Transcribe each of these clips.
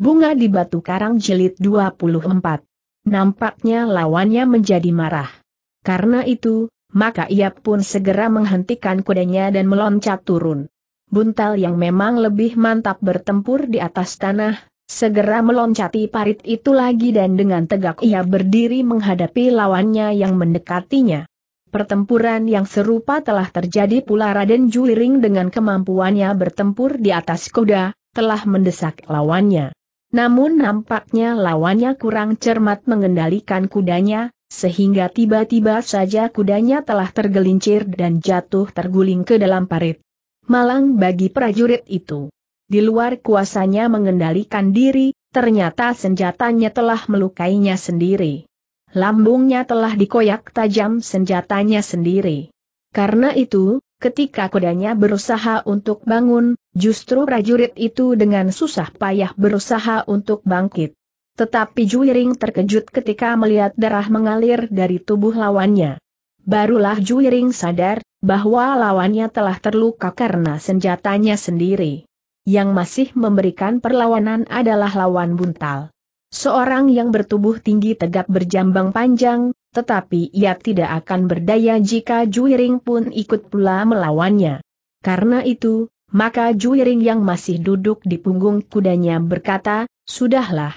Bunga di Batu Karang Jilid 24. Nampaknya lawannya menjadi marah. Karena itu, maka ia pun segera menghentikan kudanya dan meloncat turun. Buntal yang memang lebih mantap bertempur di atas tanah, segera meloncati parit itu lagi dan dengan tegak ia berdiri menghadapi lawannya yang mendekatinya. Pertempuran yang serupa telah terjadi pula Raden Juliring dengan kemampuannya bertempur di atas kuda, telah mendesak lawannya. Namun nampaknya lawannya kurang cermat mengendalikan kudanya, sehingga tiba-tiba saja kudanya telah tergelincir dan jatuh terguling ke dalam parit. Malang bagi prajurit itu. Di luar kuasanya mengendalikan diri, ternyata senjatanya telah melukainya sendiri. Lambungnya telah dikoyak tajam senjatanya sendiri. Karena itu, Ketika kudanya berusaha untuk bangun, justru prajurit itu dengan susah payah berusaha untuk bangkit. Tetapi Juiring terkejut ketika melihat darah mengalir dari tubuh lawannya. Barulah Juiring sadar, bahwa lawannya telah terluka karena senjatanya sendiri. Yang masih memberikan perlawanan adalah lawan buntal. Seorang yang bertubuh tinggi tegap berjambang panjang, tetapi ia tidak akan berdaya jika Juiring pun ikut pula melawannya. Karena itu, maka Juiring yang masih duduk di punggung kudanya berkata, Sudahlah.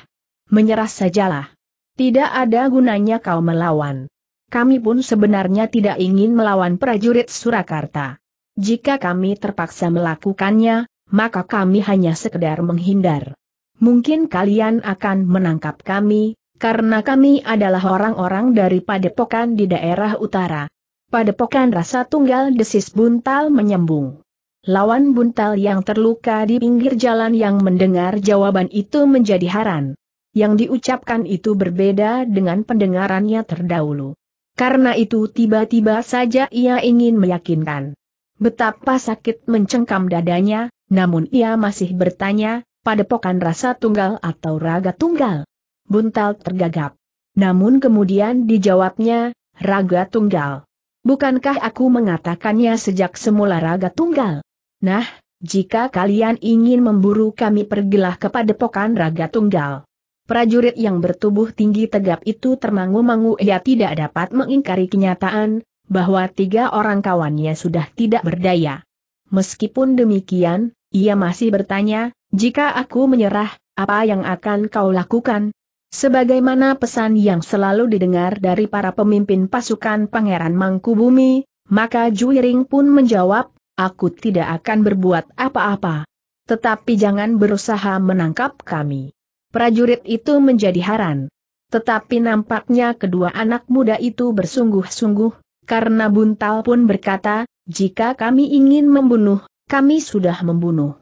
Menyerah sajalah. Tidak ada gunanya kau melawan. Kami pun sebenarnya tidak ingin melawan prajurit Surakarta. Jika kami terpaksa melakukannya, maka kami hanya sekedar menghindar. Mungkin kalian akan menangkap kami, karena kami adalah orang-orang dari padepokan di daerah utara. Padepokan rasa tunggal desis buntal menyembung. Lawan buntal yang terluka di pinggir jalan yang mendengar jawaban itu menjadi haran. Yang diucapkan itu berbeda dengan pendengarannya terdahulu. Karena itu tiba-tiba saja ia ingin meyakinkan. Betapa sakit mencengkam dadanya, namun ia masih bertanya, padepokan rasa tunggal atau raga tunggal. Buntal tergagap. Namun kemudian dijawabnya, Raga Tunggal. Bukankah aku mengatakannya sejak semula Raga Tunggal? Nah, jika kalian ingin memburu kami pergilah kepada pokan Raga Tunggal. Prajurit yang bertubuh tinggi tegap itu termangu-mangu ia tidak dapat mengingkari kenyataan, bahwa tiga orang kawannya sudah tidak berdaya. Meskipun demikian, ia masih bertanya, jika aku menyerah, apa yang akan kau lakukan? Sebagaimana pesan yang selalu didengar dari para pemimpin pasukan Pangeran Mangkubumi, maka Juiring pun menjawab, aku tidak akan berbuat apa-apa. Tetapi jangan berusaha menangkap kami. Prajurit itu menjadi haran. Tetapi nampaknya kedua anak muda itu bersungguh-sungguh, karena Buntal pun berkata, jika kami ingin membunuh, kami sudah membunuh.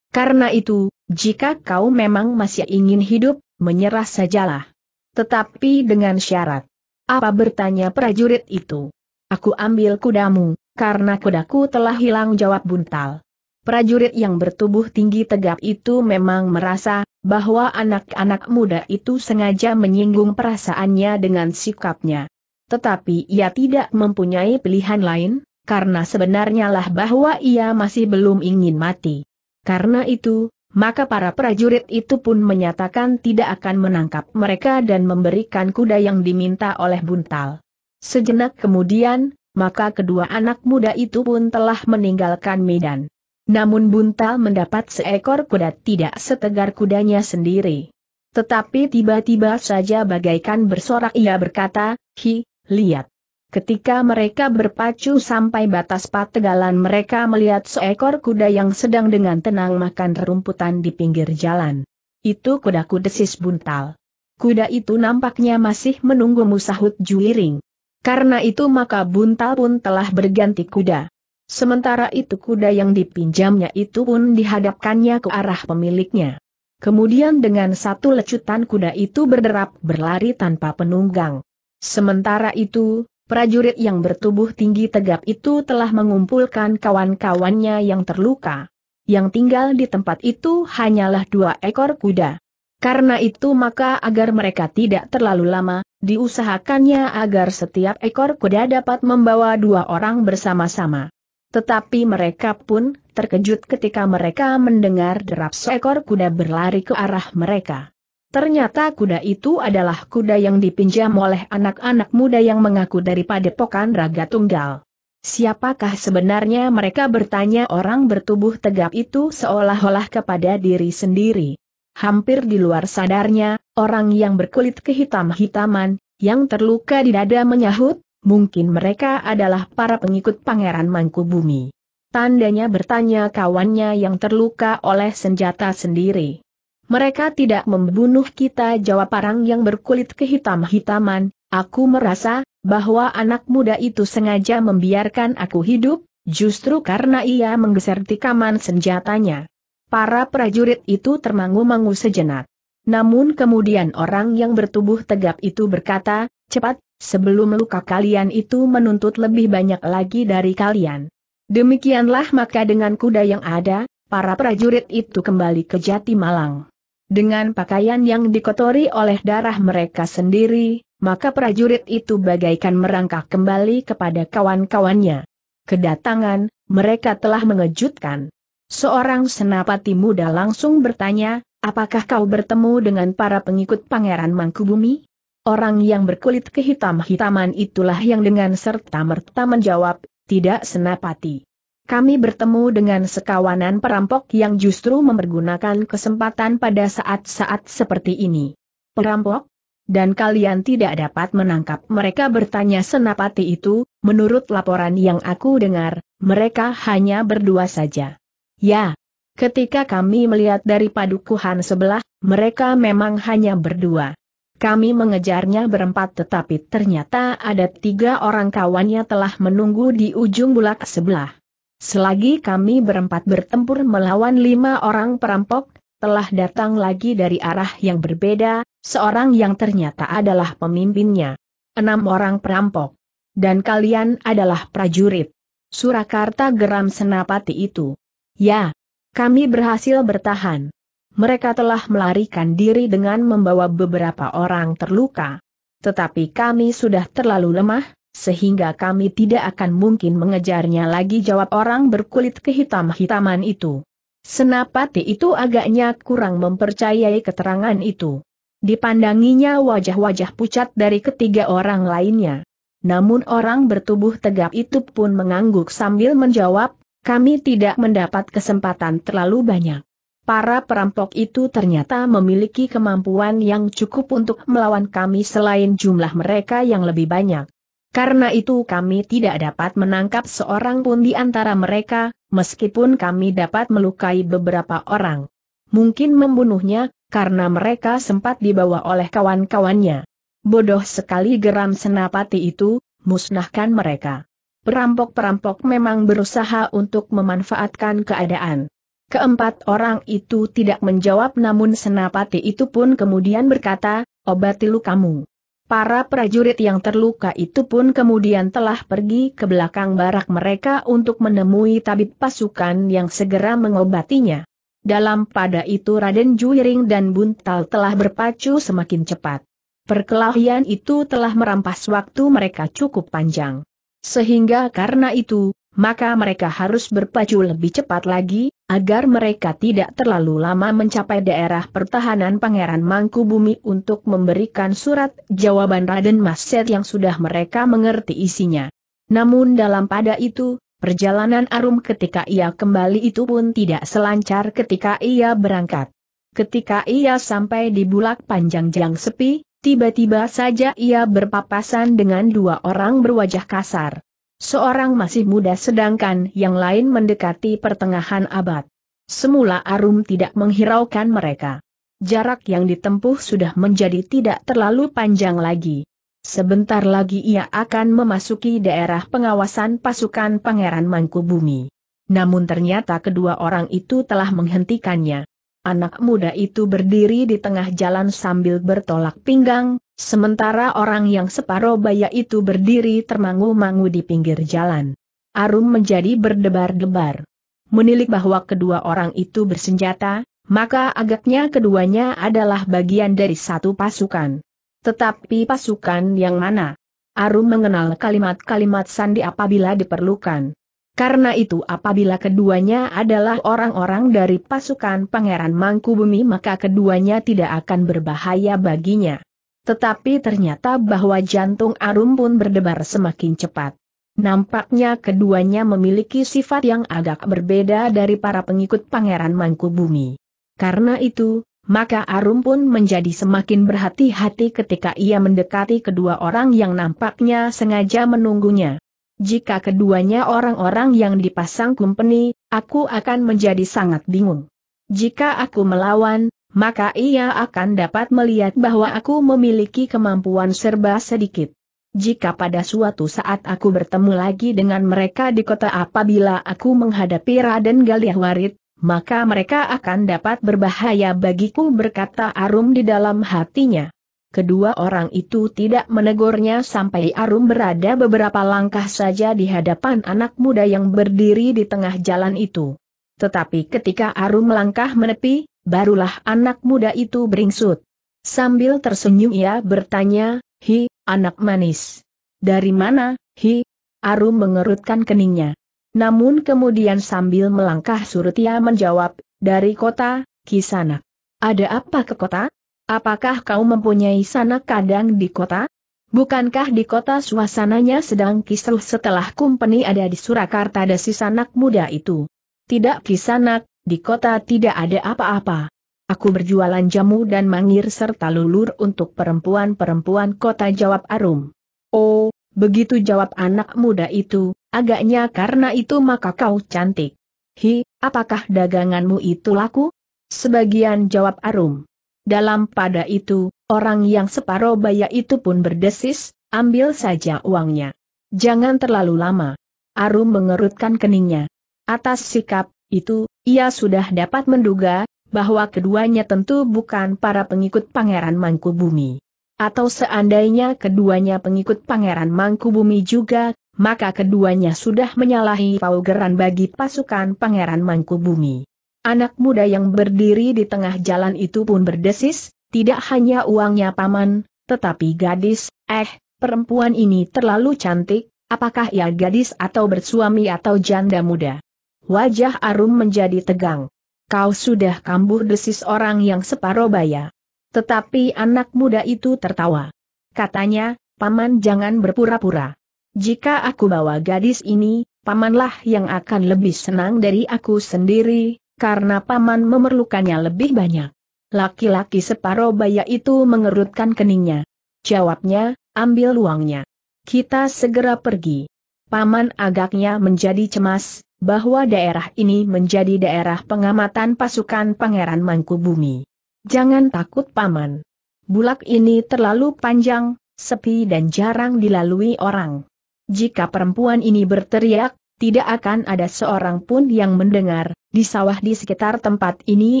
Karena itu, jika kau memang masih ingin hidup, menyerah sajalah. Tetapi dengan syarat. Apa bertanya prajurit itu? Aku ambil kudamu, karena kudaku telah hilang jawab buntal. Prajurit yang bertubuh tinggi tegap itu memang merasa, bahwa anak-anak muda itu sengaja menyinggung perasaannya dengan sikapnya. Tetapi ia tidak mempunyai pilihan lain, karena sebenarnya lah bahwa ia masih belum ingin mati. Karena itu, maka para prajurit itu pun menyatakan tidak akan menangkap mereka dan memberikan kuda yang diminta oleh Buntal. Sejenak kemudian, maka kedua anak muda itu pun telah meninggalkan medan. Namun Buntal mendapat seekor kuda tidak setegar kudanya sendiri. Tetapi tiba-tiba saja bagaikan bersorak ia berkata, Hi, lihat. Ketika mereka berpacu sampai batas pategalan mereka melihat seekor kuda yang sedang dengan tenang makan rumputan di pinggir jalan. Itu kuda desis buntal. Kuda itu nampaknya masih menunggu musahut juiring. Karena itu maka buntal pun telah berganti kuda. Sementara itu kuda yang dipinjamnya itu pun dihadapkannya ke arah pemiliknya. Kemudian dengan satu lecutan kuda itu berderap berlari tanpa penunggang. Sementara itu, prajurit yang bertubuh tinggi tegap itu telah mengumpulkan kawan-kawannya yang terluka. Yang tinggal di tempat itu hanyalah dua ekor kuda. Karena itu maka agar mereka tidak terlalu lama, diusahakannya agar setiap ekor kuda dapat membawa dua orang bersama-sama. Tetapi mereka pun terkejut ketika mereka mendengar derap seekor kuda berlari ke arah mereka. Ternyata kuda itu adalah kuda yang dipinjam oleh anak-anak muda yang mengaku daripada padepokan Raga Tunggal. Siapakah sebenarnya mereka bertanya orang bertubuh tegap itu seolah-olah kepada diri sendiri. Hampir di luar sadarnya, orang yang berkulit kehitam-hitaman, yang terluka di dada menyahut, mungkin mereka adalah para pengikut Pangeran Mangku Bumi. Tandanya bertanya kawannya yang terluka oleh senjata sendiri. Mereka tidak membunuh kita jawab parang yang berkulit kehitam-hitaman, aku merasa, bahwa anak muda itu sengaja membiarkan aku hidup, justru karena ia menggeser tikaman senjatanya. Para prajurit itu termangu-mangu sejenak. Namun kemudian orang yang bertubuh tegap itu berkata, cepat, sebelum luka kalian itu menuntut lebih banyak lagi dari kalian. Demikianlah maka dengan kuda yang ada, para prajurit itu kembali ke Jati Malang. Dengan pakaian yang dikotori oleh darah mereka sendiri, maka prajurit itu bagaikan merangkak kembali kepada kawan-kawannya. Kedatangan, mereka telah mengejutkan. Seorang senapati muda langsung bertanya, apakah kau bertemu dengan para pengikut Pangeran Mangkubumi? Orang yang berkulit kehitam-hitaman itulah yang dengan serta merta menjawab, tidak senapati kami bertemu dengan sekawanan perampok yang justru mempergunakan kesempatan pada saat-saat seperti ini. Perampok? Dan kalian tidak dapat menangkap mereka bertanya senapati itu, menurut laporan yang aku dengar, mereka hanya berdua saja. Ya, ketika kami melihat dari padukuhan sebelah, mereka memang hanya berdua. Kami mengejarnya berempat tetapi ternyata ada tiga orang kawannya telah menunggu di ujung bulak sebelah. Selagi kami berempat bertempur melawan lima orang perampok, telah datang lagi dari arah yang berbeda, seorang yang ternyata adalah pemimpinnya. Enam orang perampok. Dan kalian adalah prajurit. Surakarta geram senapati itu. Ya, kami berhasil bertahan. Mereka telah melarikan diri dengan membawa beberapa orang terluka. Tetapi kami sudah terlalu lemah, sehingga kami tidak akan mungkin mengejarnya lagi jawab orang berkulit kehitam-hitaman itu. Senapati itu agaknya kurang mempercayai keterangan itu. Dipandanginya wajah-wajah pucat dari ketiga orang lainnya. Namun orang bertubuh tegap itu pun mengangguk sambil menjawab, kami tidak mendapat kesempatan terlalu banyak. Para perampok itu ternyata memiliki kemampuan yang cukup untuk melawan kami selain jumlah mereka yang lebih banyak. Karena itu kami tidak dapat menangkap seorang pun di antara mereka, meskipun kami dapat melukai beberapa orang. Mungkin membunuhnya, karena mereka sempat dibawa oleh kawan-kawannya. Bodoh sekali geram senapati itu, musnahkan mereka. Perampok-perampok memang berusaha untuk memanfaatkan keadaan. Keempat orang itu tidak menjawab namun senapati itu pun kemudian berkata, obati lukamu. Para prajurit yang terluka itu pun kemudian telah pergi ke belakang barak mereka untuk menemui tabib pasukan yang segera mengobatinya. Dalam pada itu Raden Juiring dan Buntal telah berpacu semakin cepat. Perkelahian itu telah merampas waktu mereka cukup panjang. Sehingga karena itu, maka mereka harus berpacu lebih cepat lagi, agar mereka tidak terlalu lama mencapai daerah pertahanan Pangeran Mangkubumi untuk memberikan surat jawaban Raden Mas Set yang sudah mereka mengerti isinya. Namun dalam pada itu, perjalanan Arum ketika ia kembali itu pun tidak selancar ketika ia berangkat. Ketika ia sampai di bulak panjang yang sepi, tiba-tiba saja ia berpapasan dengan dua orang berwajah kasar. Seorang masih muda sedangkan yang lain mendekati pertengahan abad. Semula Arum tidak menghiraukan mereka. Jarak yang ditempuh sudah menjadi tidak terlalu panjang lagi. Sebentar lagi ia akan memasuki daerah pengawasan pasukan Pangeran Mangkubumi. Namun ternyata kedua orang itu telah menghentikannya. Anak muda itu berdiri di tengah jalan sambil bertolak pinggang, sementara orang yang separuh baya itu berdiri termangu-mangu di pinggir jalan. Arum menjadi berdebar-debar. Menilik bahwa kedua orang itu bersenjata, maka agaknya keduanya adalah bagian dari satu pasukan. Tetapi pasukan yang mana? Arum mengenal kalimat-kalimat sandi apabila diperlukan. Karena itu apabila keduanya adalah orang-orang dari pasukan Pangeran Mangkubumi maka keduanya tidak akan berbahaya baginya. Tetapi ternyata bahwa jantung Arum pun berdebar semakin cepat. Nampaknya keduanya memiliki sifat yang agak berbeda dari para pengikut Pangeran Mangkubumi. Karena itu, maka Arum pun menjadi semakin berhati-hati ketika ia mendekati kedua orang yang nampaknya sengaja menunggunya. Jika keduanya orang-orang yang dipasang kumpeni, aku akan menjadi sangat bingung. Jika aku melawan, maka ia akan dapat melihat bahwa aku memiliki kemampuan serba sedikit. Jika pada suatu saat aku bertemu lagi dengan mereka di kota apabila aku menghadapi Raden Galih Warid, maka mereka akan dapat berbahaya bagiku berkata Arum di dalam hatinya. Kedua orang itu tidak menegurnya sampai Arum berada beberapa langkah saja di hadapan anak muda yang berdiri di tengah jalan itu. Tetapi ketika Arum melangkah menepi, barulah anak muda itu beringsut. Sambil tersenyum ia bertanya, Hi, anak manis. Dari mana, Hi? Arum mengerutkan keningnya. Namun kemudian sambil melangkah surut ia menjawab, dari kota, Kisanak. Ada apa ke kota? Apakah kau mempunyai sanak kadang di kota? Bukankah di kota suasananya sedang kisruh setelah kumpeni ada di Surakarta ada si sanak muda itu? Tidak kisanak, di kota tidak ada apa-apa. Aku berjualan jamu dan mangir serta lulur untuk perempuan-perempuan kota jawab Arum. Oh, begitu jawab anak muda itu, agaknya karena itu maka kau cantik. Hi, apakah daganganmu itu laku? Sebagian jawab Arum. Dalam pada itu, orang yang separoh baya itu pun berdesis, ambil saja uangnya. Jangan terlalu lama. Arum mengerutkan keningnya. Atas sikap itu, ia sudah dapat menduga, bahwa keduanya tentu bukan para pengikut Pangeran Mangkubumi. Atau seandainya keduanya pengikut Pangeran Mangkubumi juga, maka keduanya sudah menyalahi paugeran bagi pasukan Pangeran Mangkubumi. Anak muda yang berdiri di tengah jalan itu pun berdesis, tidak hanya uangnya paman, tetapi gadis, eh, perempuan ini terlalu cantik, apakah ia gadis atau bersuami atau janda muda? Wajah Arum menjadi tegang. Kau sudah kambuh desis orang yang separoh baya. Tetapi anak muda itu tertawa. Katanya, paman jangan berpura-pura. Jika aku bawa gadis ini, pamanlah yang akan lebih senang dari aku sendiri, karena paman memerlukannya lebih banyak. Laki-laki separoh baya itu mengerutkan keningnya. Jawabnya, ambil uangnya. Kita segera pergi. Paman agaknya menjadi cemas, bahwa daerah ini menjadi daerah pengamatan pasukan Pangeran Mangkubumi. Jangan takut paman. Bulak ini terlalu panjang, sepi dan jarang dilalui orang. Jika perempuan ini berteriak, tidak akan ada seorang pun yang mendengar, di sawah di sekitar tempat ini,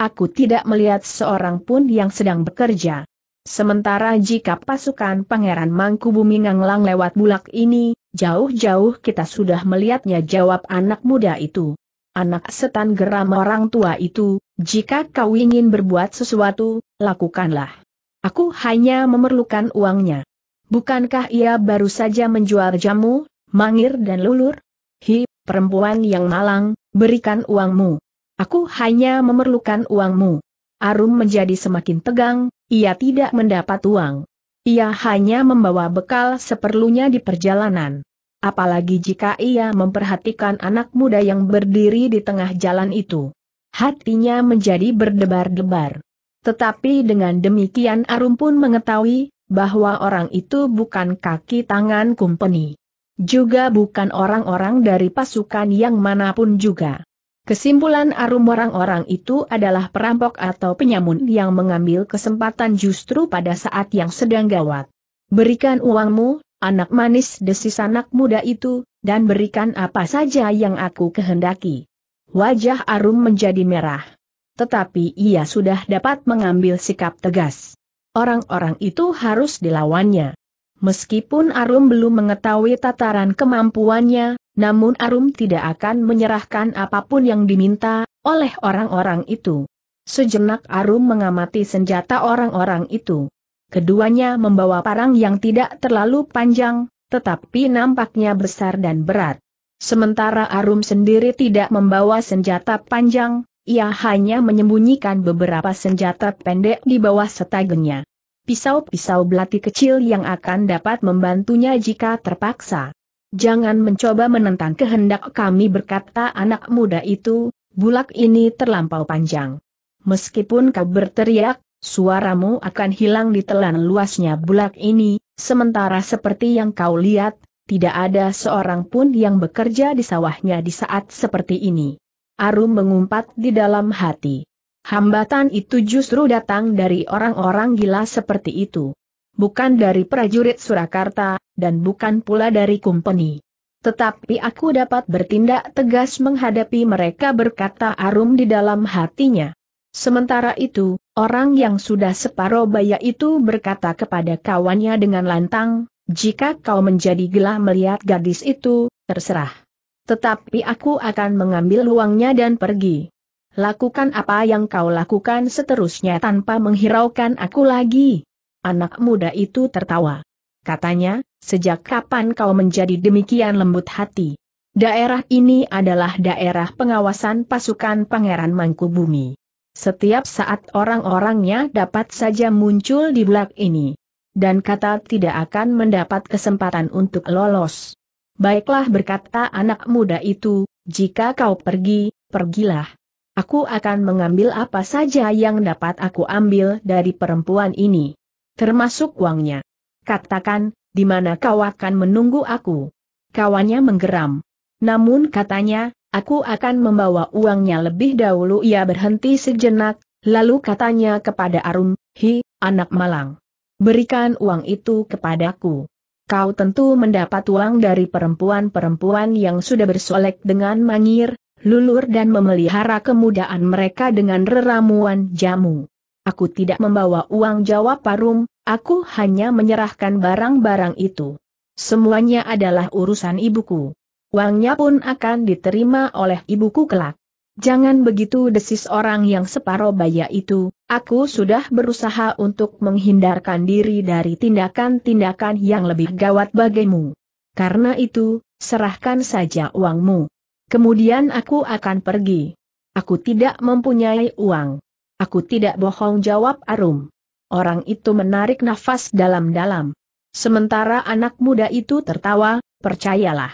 aku tidak melihat seorang pun yang sedang bekerja. Sementara jika pasukan Pangeran Mangkubumi nganglang lewat bulak ini, jauh-jauh kita sudah melihatnya jawab anak muda itu. Anak setan geram orang tua itu, jika kau ingin berbuat sesuatu, lakukanlah. Aku hanya memerlukan uangnya. Bukankah ia baru saja menjual jamu, mangir dan lulur? Hi, perempuan yang malang, Berikan uangmu. Aku hanya memerlukan uangmu. Arum menjadi semakin tegang, ia tidak mendapat uang. Ia hanya membawa bekal seperlunya di perjalanan. Apalagi jika ia memperhatikan anak muda yang berdiri di tengah jalan itu. Hatinya menjadi berdebar-debar. Tetapi dengan demikian Arum pun mengetahui, bahwa orang itu bukan kaki tangan kumpeni. Juga bukan orang-orang dari pasukan yang manapun juga. Kesimpulan arum orang-orang itu adalah perampok atau penyamun yang mengambil kesempatan justru pada saat yang sedang gawat. Berikan uangmu, anak manis desis anak muda itu, dan berikan apa saja yang aku kehendaki. Wajah Arum menjadi merah. Tetapi ia sudah dapat mengambil sikap tegas. Orang-orang itu harus dilawannya. Meskipun Arum belum mengetahui tataran kemampuannya, namun Arum tidak akan menyerahkan apapun yang diminta oleh orang-orang itu. Sejenak Arum mengamati senjata orang-orang itu. Keduanya membawa parang yang tidak terlalu panjang, tetapi nampaknya besar dan berat. Sementara Arum sendiri tidak membawa senjata panjang, ia hanya menyembunyikan beberapa senjata pendek di bawah setagenya pisau-pisau belati kecil yang akan dapat membantunya jika terpaksa. Jangan mencoba menentang kehendak kami berkata anak muda itu, bulak ini terlampau panjang. Meskipun kau berteriak, suaramu akan hilang di telan luasnya bulak ini, sementara seperti yang kau lihat, tidak ada seorang pun yang bekerja di sawahnya di saat seperti ini. Arum mengumpat di dalam hati. Hambatan itu justru datang dari orang-orang gila seperti itu. Bukan dari prajurit Surakarta, dan bukan pula dari kumpeni. Tetapi aku dapat bertindak tegas menghadapi mereka berkata Arum di dalam hatinya. Sementara itu, orang yang sudah separuh baya itu berkata kepada kawannya dengan lantang, jika kau menjadi gelah melihat gadis itu, terserah. Tetapi aku akan mengambil uangnya dan pergi lakukan apa yang kau lakukan seterusnya tanpa menghiraukan aku lagi. Anak muda itu tertawa. Katanya, sejak kapan kau menjadi demikian lembut hati? Daerah ini adalah daerah pengawasan pasukan Pangeran Mangkubumi. Setiap saat orang-orangnya dapat saja muncul di belak ini. Dan kata tidak akan mendapat kesempatan untuk lolos. Baiklah berkata anak muda itu, jika kau pergi, pergilah. Aku akan mengambil apa saja yang dapat aku ambil dari perempuan ini. Termasuk uangnya. Katakan, di mana kau akan menunggu aku? Kawannya menggeram. Namun katanya, aku akan membawa uangnya lebih dahulu ia berhenti sejenak, lalu katanya kepada Arum, Hi, anak malang. Berikan uang itu kepadaku. Kau tentu mendapat uang dari perempuan-perempuan yang sudah bersolek dengan mangir, lulur dan memelihara kemudaan mereka dengan reramuan jamu. Aku tidak membawa uang jawab Parum, aku hanya menyerahkan barang-barang itu. Semuanya adalah urusan ibuku. Uangnya pun akan diterima oleh ibuku kelak. Jangan begitu desis orang yang separoh baya itu, aku sudah berusaha untuk menghindarkan diri dari tindakan-tindakan yang lebih gawat bagimu. Karena itu, serahkan saja uangmu. Kemudian aku akan pergi. Aku tidak mempunyai uang. Aku tidak bohong jawab Arum. Orang itu menarik nafas dalam-dalam. Sementara anak muda itu tertawa, percayalah.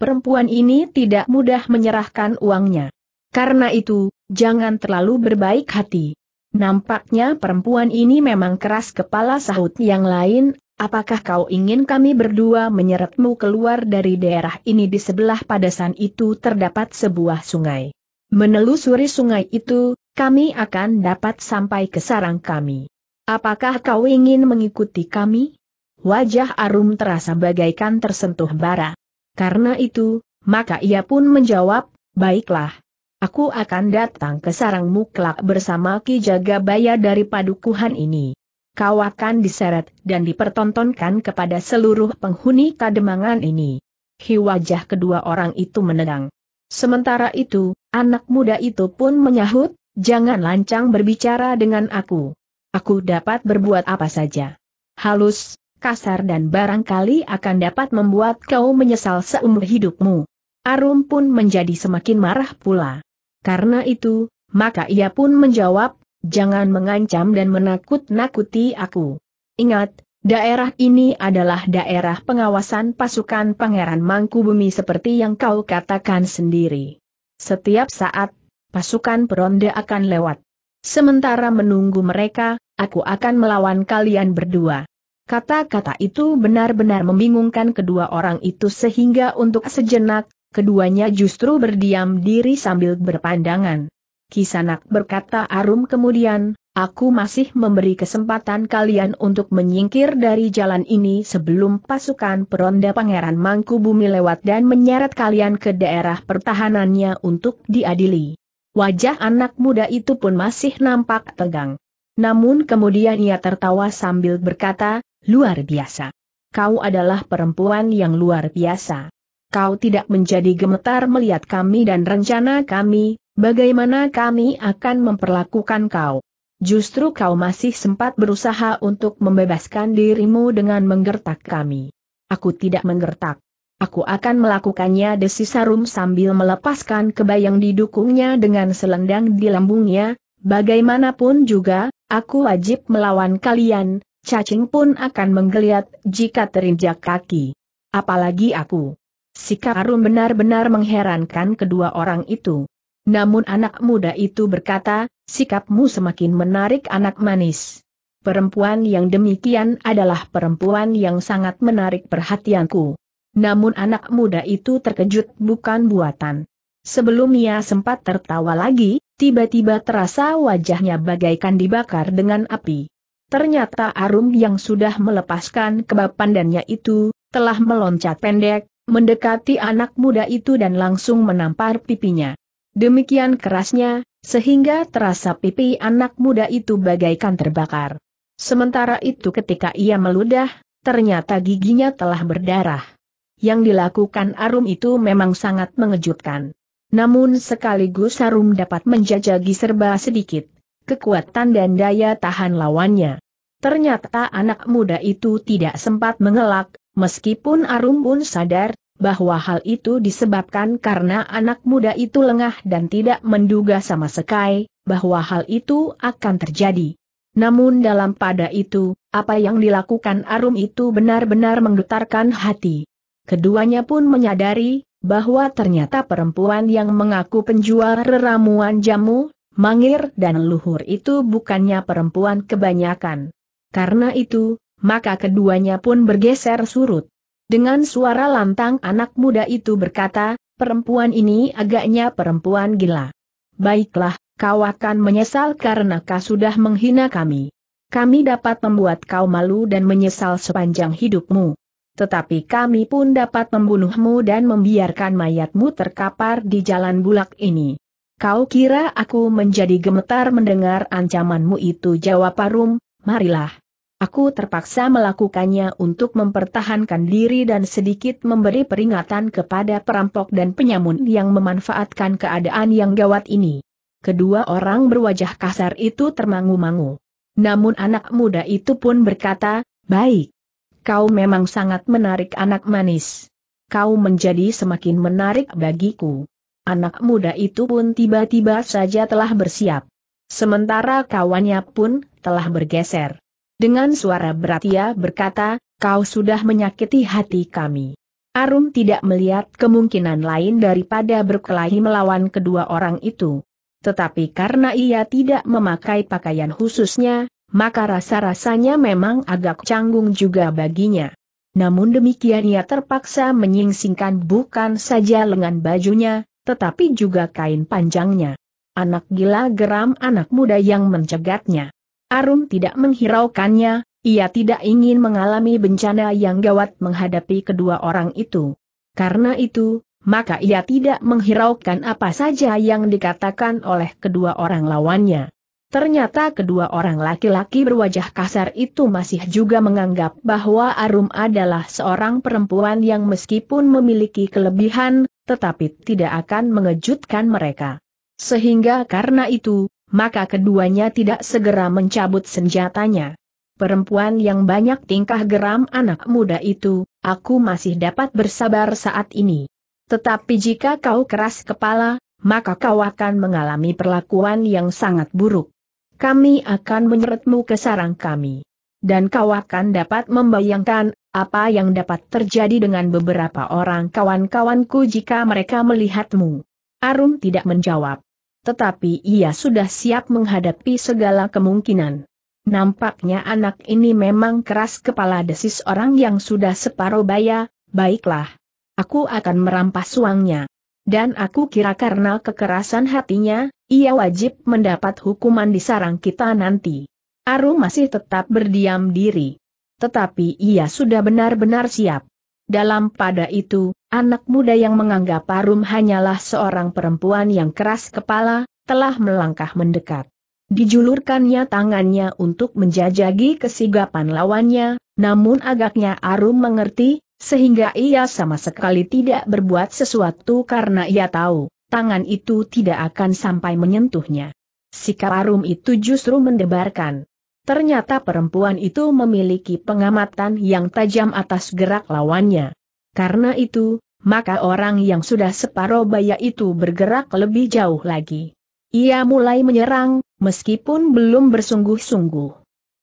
Perempuan ini tidak mudah menyerahkan uangnya. Karena itu, jangan terlalu berbaik hati. Nampaknya perempuan ini memang keras kepala sahut yang lain, Apakah kau ingin kami berdua menyeretmu keluar dari daerah ini di sebelah padasan itu terdapat sebuah sungai. Menelusuri sungai itu, kami akan dapat sampai ke sarang kami. Apakah kau ingin mengikuti kami? Wajah Arum terasa bagaikan tersentuh bara. Karena itu, maka ia pun menjawab, baiklah. Aku akan datang ke sarangmu kelak bersama Ki Jagabaya dari padukuhan ini kau akan diseret dan dipertontonkan kepada seluruh penghuni kademangan ini. Hi wajah kedua orang itu menegang. Sementara itu, anak muda itu pun menyahut, jangan lancang berbicara dengan aku. Aku dapat berbuat apa saja. Halus, kasar dan barangkali akan dapat membuat kau menyesal seumur hidupmu. Arum pun menjadi semakin marah pula. Karena itu, maka ia pun menjawab, jangan mengancam dan menakut-nakuti aku. Ingat, daerah ini adalah daerah pengawasan pasukan Pangeran Mangkubumi seperti yang kau katakan sendiri. Setiap saat, pasukan peronda akan lewat. Sementara menunggu mereka, aku akan melawan kalian berdua. Kata-kata itu benar-benar membingungkan kedua orang itu sehingga untuk sejenak, keduanya justru berdiam diri sambil berpandangan. Kisanak berkata Arum kemudian, aku masih memberi kesempatan kalian untuk menyingkir dari jalan ini sebelum pasukan peronda Pangeran Mangku Bumi lewat dan menyeret kalian ke daerah pertahanannya untuk diadili. Wajah anak muda itu pun masih nampak tegang. Namun kemudian ia tertawa sambil berkata, luar biasa. Kau adalah perempuan yang luar biasa. Kau tidak menjadi gemetar melihat kami dan rencana kami, Bagaimana kami akan memperlakukan kau? Justru kau masih sempat berusaha untuk membebaskan dirimu dengan menggertak kami. Aku tidak menggertak. Aku akan melakukannya desi sarum sambil melepaskan kebayang didukungnya dengan selendang di lambungnya, bagaimanapun juga, aku wajib melawan kalian, cacing pun akan menggeliat jika terinjak kaki. Apalagi aku. Sikap Arum benar-benar mengherankan kedua orang itu. Namun anak muda itu berkata, sikapmu semakin menarik anak manis. Perempuan yang demikian adalah perempuan yang sangat menarik perhatianku. Namun anak muda itu terkejut bukan buatan. Sebelum ia sempat tertawa lagi, tiba-tiba terasa wajahnya bagaikan dibakar dengan api. Ternyata Arum yang sudah melepaskan kebapandannya itu, telah meloncat pendek, mendekati anak muda itu dan langsung menampar pipinya. Demikian kerasnya, sehingga terasa pipi anak muda itu bagaikan terbakar. Sementara itu ketika ia meludah, ternyata giginya telah berdarah. Yang dilakukan Arum itu memang sangat mengejutkan. Namun sekaligus Arum dapat menjajagi serba sedikit, kekuatan dan daya tahan lawannya. Ternyata anak muda itu tidak sempat mengelak, meskipun Arum pun sadar, bahwa hal itu disebabkan karena anak muda itu lengah dan tidak menduga sama sekali bahwa hal itu akan terjadi. Namun dalam pada itu, apa yang dilakukan Arum itu benar-benar menggetarkan hati. Keduanya pun menyadari bahwa ternyata perempuan yang mengaku penjual ramuan jamu, mangir dan luhur itu bukannya perempuan kebanyakan. Karena itu, maka keduanya pun bergeser surut. Dengan suara lantang anak muda itu berkata, perempuan ini agaknya perempuan gila. Baiklah, kau akan menyesal karena kau sudah menghina kami. Kami dapat membuat kau malu dan menyesal sepanjang hidupmu. Tetapi kami pun dapat membunuhmu dan membiarkan mayatmu terkapar di jalan bulak ini. Kau kira aku menjadi gemetar mendengar ancamanmu itu jawab Parum. marilah, Aku terpaksa melakukannya untuk mempertahankan diri dan sedikit memberi peringatan kepada perampok dan penyamun yang memanfaatkan keadaan yang gawat ini. Kedua orang berwajah kasar itu termangu-mangu. Namun anak muda itu pun berkata, baik. Kau memang sangat menarik anak manis. Kau menjadi semakin menarik bagiku. Anak muda itu pun tiba-tiba saja telah bersiap. Sementara kawannya pun telah bergeser. Dengan suara berat ia berkata, kau sudah menyakiti hati kami. Arum tidak melihat kemungkinan lain daripada berkelahi melawan kedua orang itu. Tetapi karena ia tidak memakai pakaian khususnya, maka rasa-rasanya memang agak canggung juga baginya. Namun demikian ia terpaksa menyingsingkan bukan saja lengan bajunya, tetapi juga kain panjangnya. Anak gila geram anak muda yang mencegatnya. Arum tidak menghiraukannya, ia tidak ingin mengalami bencana yang gawat menghadapi kedua orang itu. Karena itu, maka ia tidak menghiraukan apa saja yang dikatakan oleh kedua orang lawannya. Ternyata kedua orang laki-laki berwajah kasar itu masih juga menganggap bahwa Arum adalah seorang perempuan yang meskipun memiliki kelebihan, tetapi tidak akan mengejutkan mereka. Sehingga karena itu, maka keduanya tidak segera mencabut senjatanya. Perempuan yang banyak tingkah geram anak muda itu, aku masih dapat bersabar saat ini. Tetapi jika kau keras kepala, maka kau akan mengalami perlakuan yang sangat buruk. Kami akan menyeretmu ke sarang kami. Dan kau akan dapat membayangkan apa yang dapat terjadi dengan beberapa orang kawan-kawanku jika mereka melihatmu. Arum tidak menjawab tetapi ia sudah siap menghadapi segala kemungkinan. Nampaknya anak ini memang keras kepala desis orang yang sudah separuh baya, baiklah. Aku akan merampas uangnya. Dan aku kira karena kekerasan hatinya, ia wajib mendapat hukuman di sarang kita nanti. Aru masih tetap berdiam diri. Tetapi ia sudah benar-benar siap. Dalam pada itu, anak muda yang menganggap Arum hanyalah seorang perempuan yang keras kepala, telah melangkah mendekat. Dijulurkannya tangannya untuk menjajagi kesigapan lawannya, namun agaknya Arum mengerti, sehingga ia sama sekali tidak berbuat sesuatu karena ia tahu, tangan itu tidak akan sampai menyentuhnya. Sikap Arum itu justru mendebarkan. Ternyata perempuan itu memiliki pengamatan yang tajam atas gerak lawannya. Karena itu, maka orang yang sudah separuh baya itu bergerak lebih jauh lagi. Ia mulai menyerang, meskipun belum bersungguh-sungguh.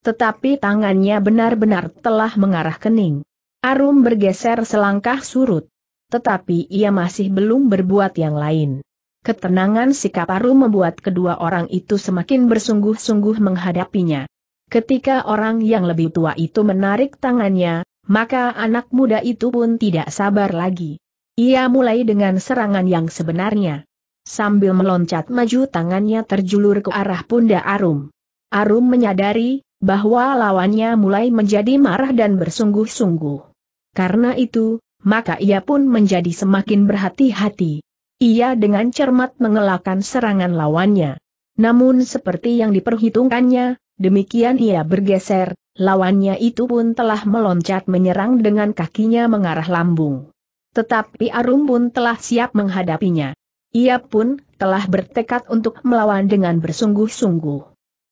Tetapi tangannya benar-benar telah mengarah kening. Arum bergeser selangkah surut. Tetapi ia masih belum berbuat yang lain. Ketenangan sikap Arum membuat kedua orang itu semakin bersungguh-sungguh menghadapinya. Ketika orang yang lebih tua itu menarik tangannya, maka anak muda itu pun tidak sabar lagi. Ia mulai dengan serangan yang sebenarnya. Sambil meloncat maju tangannya terjulur ke arah punda Arum. Arum menyadari bahwa lawannya mulai menjadi marah dan bersungguh-sungguh. Karena itu, maka ia pun menjadi semakin berhati-hati. Ia dengan cermat mengelakkan serangan lawannya. Namun seperti yang diperhitungkannya, Demikian ia bergeser, lawannya itu pun telah meloncat menyerang dengan kakinya mengarah lambung. Tetapi Arum pun telah siap menghadapinya. Ia pun telah bertekad untuk melawan dengan bersungguh-sungguh.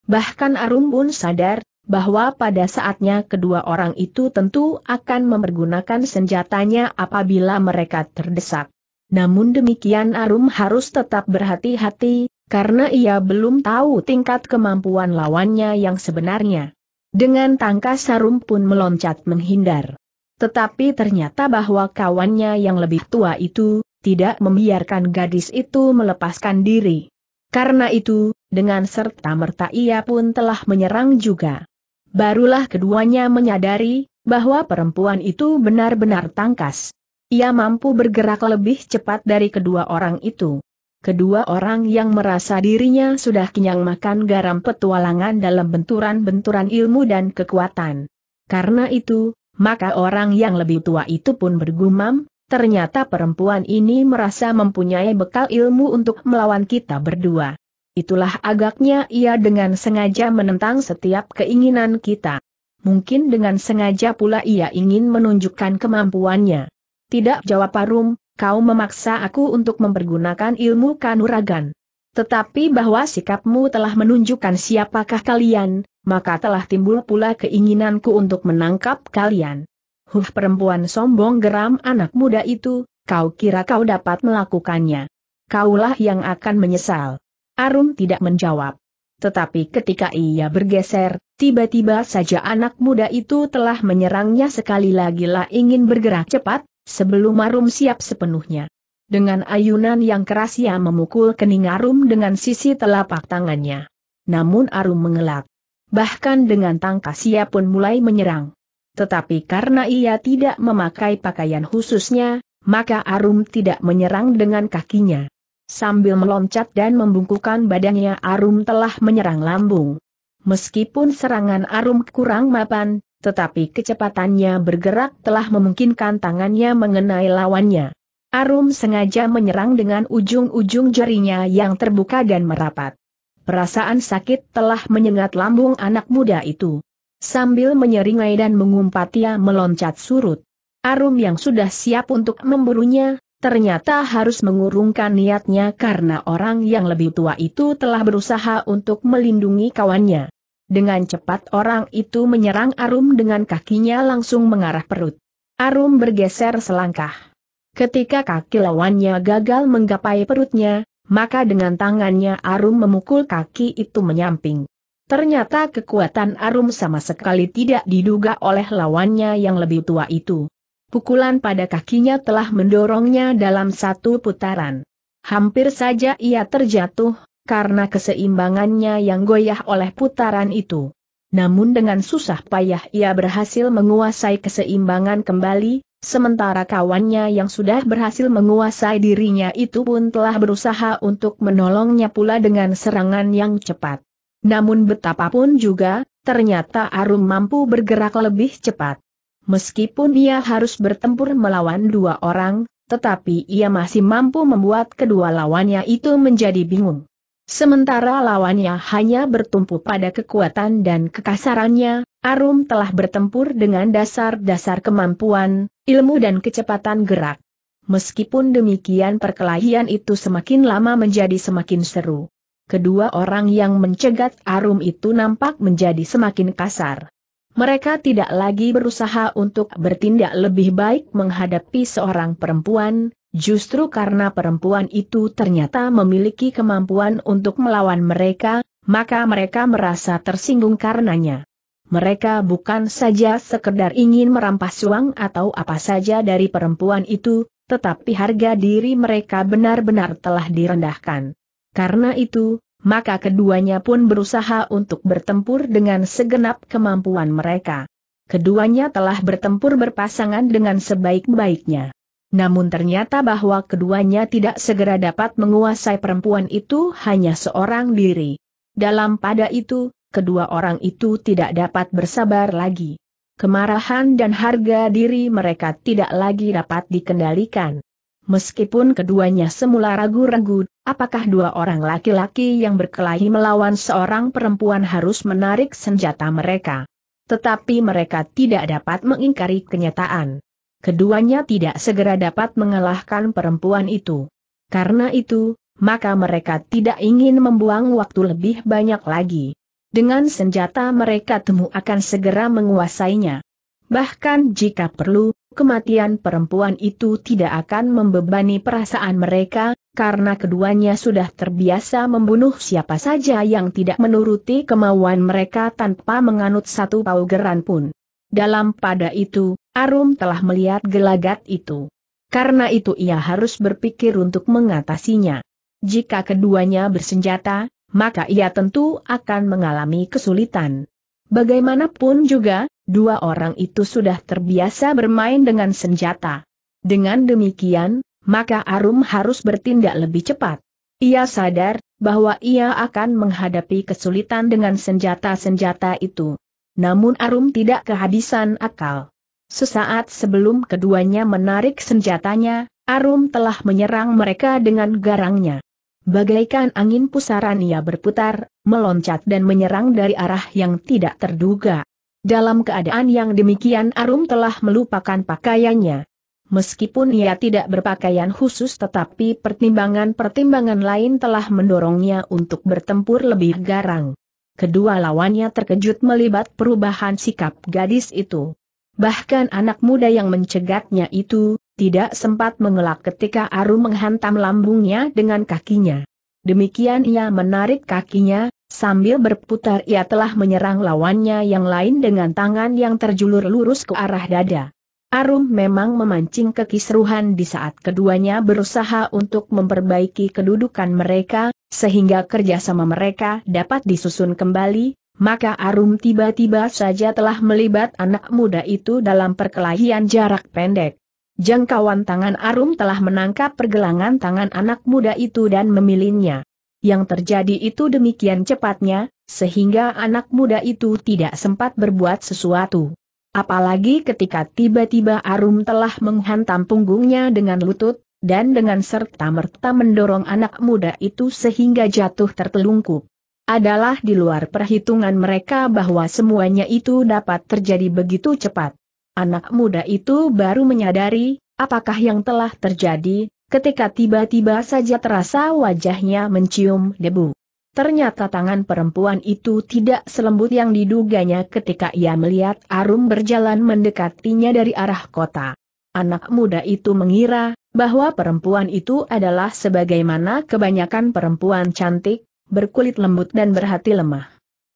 Bahkan Arum pun sadar bahwa pada saatnya kedua orang itu tentu akan memergunakan senjatanya apabila mereka terdesak. Namun demikian Arum harus tetap berhati-hati, karena ia belum tahu tingkat kemampuan lawannya yang sebenarnya. Dengan tangkas sarum pun meloncat menghindar. Tetapi ternyata bahwa kawannya yang lebih tua itu, tidak membiarkan gadis itu melepaskan diri. Karena itu, dengan serta-merta ia pun telah menyerang juga. Barulah keduanya menyadari, bahwa perempuan itu benar-benar tangkas. Ia mampu bergerak lebih cepat dari kedua orang itu kedua orang yang merasa dirinya sudah kenyang makan garam petualangan dalam benturan-benturan ilmu dan kekuatan. Karena itu, maka orang yang lebih tua itu pun bergumam, ternyata perempuan ini merasa mempunyai bekal ilmu untuk melawan kita berdua. Itulah agaknya ia dengan sengaja menentang setiap keinginan kita. Mungkin dengan sengaja pula ia ingin menunjukkan kemampuannya. Tidak jawab Parum, Kau memaksa aku untuk mempergunakan ilmu kanuragan. Tetapi bahwa sikapmu telah menunjukkan siapakah kalian, maka telah timbul pula keinginanku untuk menangkap kalian. Huh perempuan sombong geram anak muda itu, kau kira kau dapat melakukannya. Kaulah yang akan menyesal. Arum tidak menjawab. Tetapi ketika ia bergeser, tiba-tiba saja anak muda itu telah menyerangnya sekali lagi lah ingin bergerak cepat, sebelum Arum siap sepenuhnya. Dengan ayunan yang keras ia memukul kening Arum dengan sisi telapak tangannya. Namun Arum mengelak. Bahkan dengan tangkas ia pun mulai menyerang. Tetapi karena ia tidak memakai pakaian khususnya, maka Arum tidak menyerang dengan kakinya. Sambil meloncat dan membungkukkan badannya Arum telah menyerang lambung. Meskipun serangan Arum kurang mapan, tetapi kecepatannya bergerak telah memungkinkan tangannya mengenai lawannya. Arum sengaja menyerang dengan ujung-ujung jarinya yang terbuka dan merapat. Perasaan sakit telah menyengat lambung anak muda itu. Sambil menyeringai dan mengumpat ia meloncat surut. Arum yang sudah siap untuk memburunya, ternyata harus mengurungkan niatnya karena orang yang lebih tua itu telah berusaha untuk melindungi kawannya. Dengan cepat orang itu menyerang Arum dengan kakinya langsung mengarah perut. Arum bergeser selangkah. Ketika kaki lawannya gagal menggapai perutnya, maka dengan tangannya Arum memukul kaki itu menyamping. Ternyata kekuatan Arum sama sekali tidak diduga oleh lawannya yang lebih tua itu. Pukulan pada kakinya telah mendorongnya dalam satu putaran. Hampir saja ia terjatuh, karena keseimbangannya yang goyah oleh putaran itu. Namun dengan susah payah ia berhasil menguasai keseimbangan kembali, sementara kawannya yang sudah berhasil menguasai dirinya itu pun telah berusaha untuk menolongnya pula dengan serangan yang cepat. Namun betapapun juga, ternyata Arum mampu bergerak lebih cepat. Meskipun ia harus bertempur melawan dua orang, tetapi ia masih mampu membuat kedua lawannya itu menjadi bingung. Sementara lawannya hanya bertumpu pada kekuatan dan kekasarannya, Arum telah bertempur dengan dasar-dasar kemampuan, ilmu dan kecepatan gerak. Meskipun demikian perkelahian itu semakin lama menjadi semakin seru. Kedua orang yang mencegat Arum itu nampak menjadi semakin kasar. Mereka tidak lagi berusaha untuk bertindak lebih baik menghadapi seorang perempuan, Justru karena perempuan itu ternyata memiliki kemampuan untuk melawan mereka, maka mereka merasa tersinggung karenanya. Mereka bukan saja sekedar ingin merampas uang atau apa saja dari perempuan itu, tetapi harga diri mereka benar-benar telah direndahkan. Karena itu, maka keduanya pun berusaha untuk bertempur dengan segenap kemampuan mereka. Keduanya telah bertempur berpasangan dengan sebaik-baiknya. Namun ternyata bahwa keduanya tidak segera dapat menguasai perempuan itu hanya seorang diri. Dalam pada itu, kedua orang itu tidak dapat bersabar lagi. Kemarahan dan harga diri mereka tidak lagi dapat dikendalikan. Meskipun keduanya semula ragu-ragu, apakah dua orang laki-laki yang berkelahi melawan seorang perempuan harus menarik senjata mereka. Tetapi mereka tidak dapat mengingkari kenyataan keduanya tidak segera dapat mengalahkan perempuan itu. Karena itu, maka mereka tidak ingin membuang waktu lebih banyak lagi. Dengan senjata mereka temu akan segera menguasainya. Bahkan jika perlu, kematian perempuan itu tidak akan membebani perasaan mereka, karena keduanya sudah terbiasa membunuh siapa saja yang tidak menuruti kemauan mereka tanpa menganut satu paugeran pun. Dalam pada itu, Arum telah melihat gelagat itu. Karena itu ia harus berpikir untuk mengatasinya. Jika keduanya bersenjata, maka ia tentu akan mengalami kesulitan. Bagaimanapun juga, dua orang itu sudah terbiasa bermain dengan senjata. Dengan demikian, maka Arum harus bertindak lebih cepat. Ia sadar bahwa ia akan menghadapi kesulitan dengan senjata-senjata itu. Namun Arum tidak kehabisan akal. Sesaat sebelum keduanya menarik senjatanya, Arum telah menyerang mereka dengan garangnya. Bagaikan angin pusaran ia berputar, meloncat dan menyerang dari arah yang tidak terduga. Dalam keadaan yang demikian Arum telah melupakan pakaiannya. Meskipun ia tidak berpakaian khusus tetapi pertimbangan-pertimbangan lain telah mendorongnya untuk bertempur lebih garang. Kedua lawannya terkejut melibat perubahan sikap gadis itu. Bahkan anak muda yang mencegatnya itu, tidak sempat mengelak ketika Aru menghantam lambungnya dengan kakinya. Demikian ia menarik kakinya, sambil berputar ia telah menyerang lawannya yang lain dengan tangan yang terjulur lurus ke arah dada. Arum memang memancing kekisruhan di saat keduanya berusaha untuk memperbaiki kedudukan mereka, sehingga kerjasama mereka dapat disusun kembali, maka Arum tiba-tiba saja telah melibat anak muda itu dalam perkelahian jarak pendek. Jangkauan tangan Arum telah menangkap pergelangan tangan anak muda itu dan memilinnya. Yang terjadi itu demikian cepatnya, sehingga anak muda itu tidak sempat berbuat sesuatu. Apalagi ketika tiba-tiba Arum telah menghantam punggungnya dengan lutut, dan dengan serta merta mendorong anak muda itu sehingga jatuh tertelungkup adalah di luar perhitungan mereka bahwa semuanya itu dapat terjadi begitu cepat. Anak muda itu baru menyadari, apakah yang telah terjadi, ketika tiba-tiba saja terasa wajahnya mencium debu. Ternyata tangan perempuan itu tidak selembut yang diduganya ketika ia melihat Arum berjalan mendekatinya dari arah kota. Anak muda itu mengira, bahwa perempuan itu adalah sebagaimana kebanyakan perempuan cantik, berkulit lembut dan berhati lemah.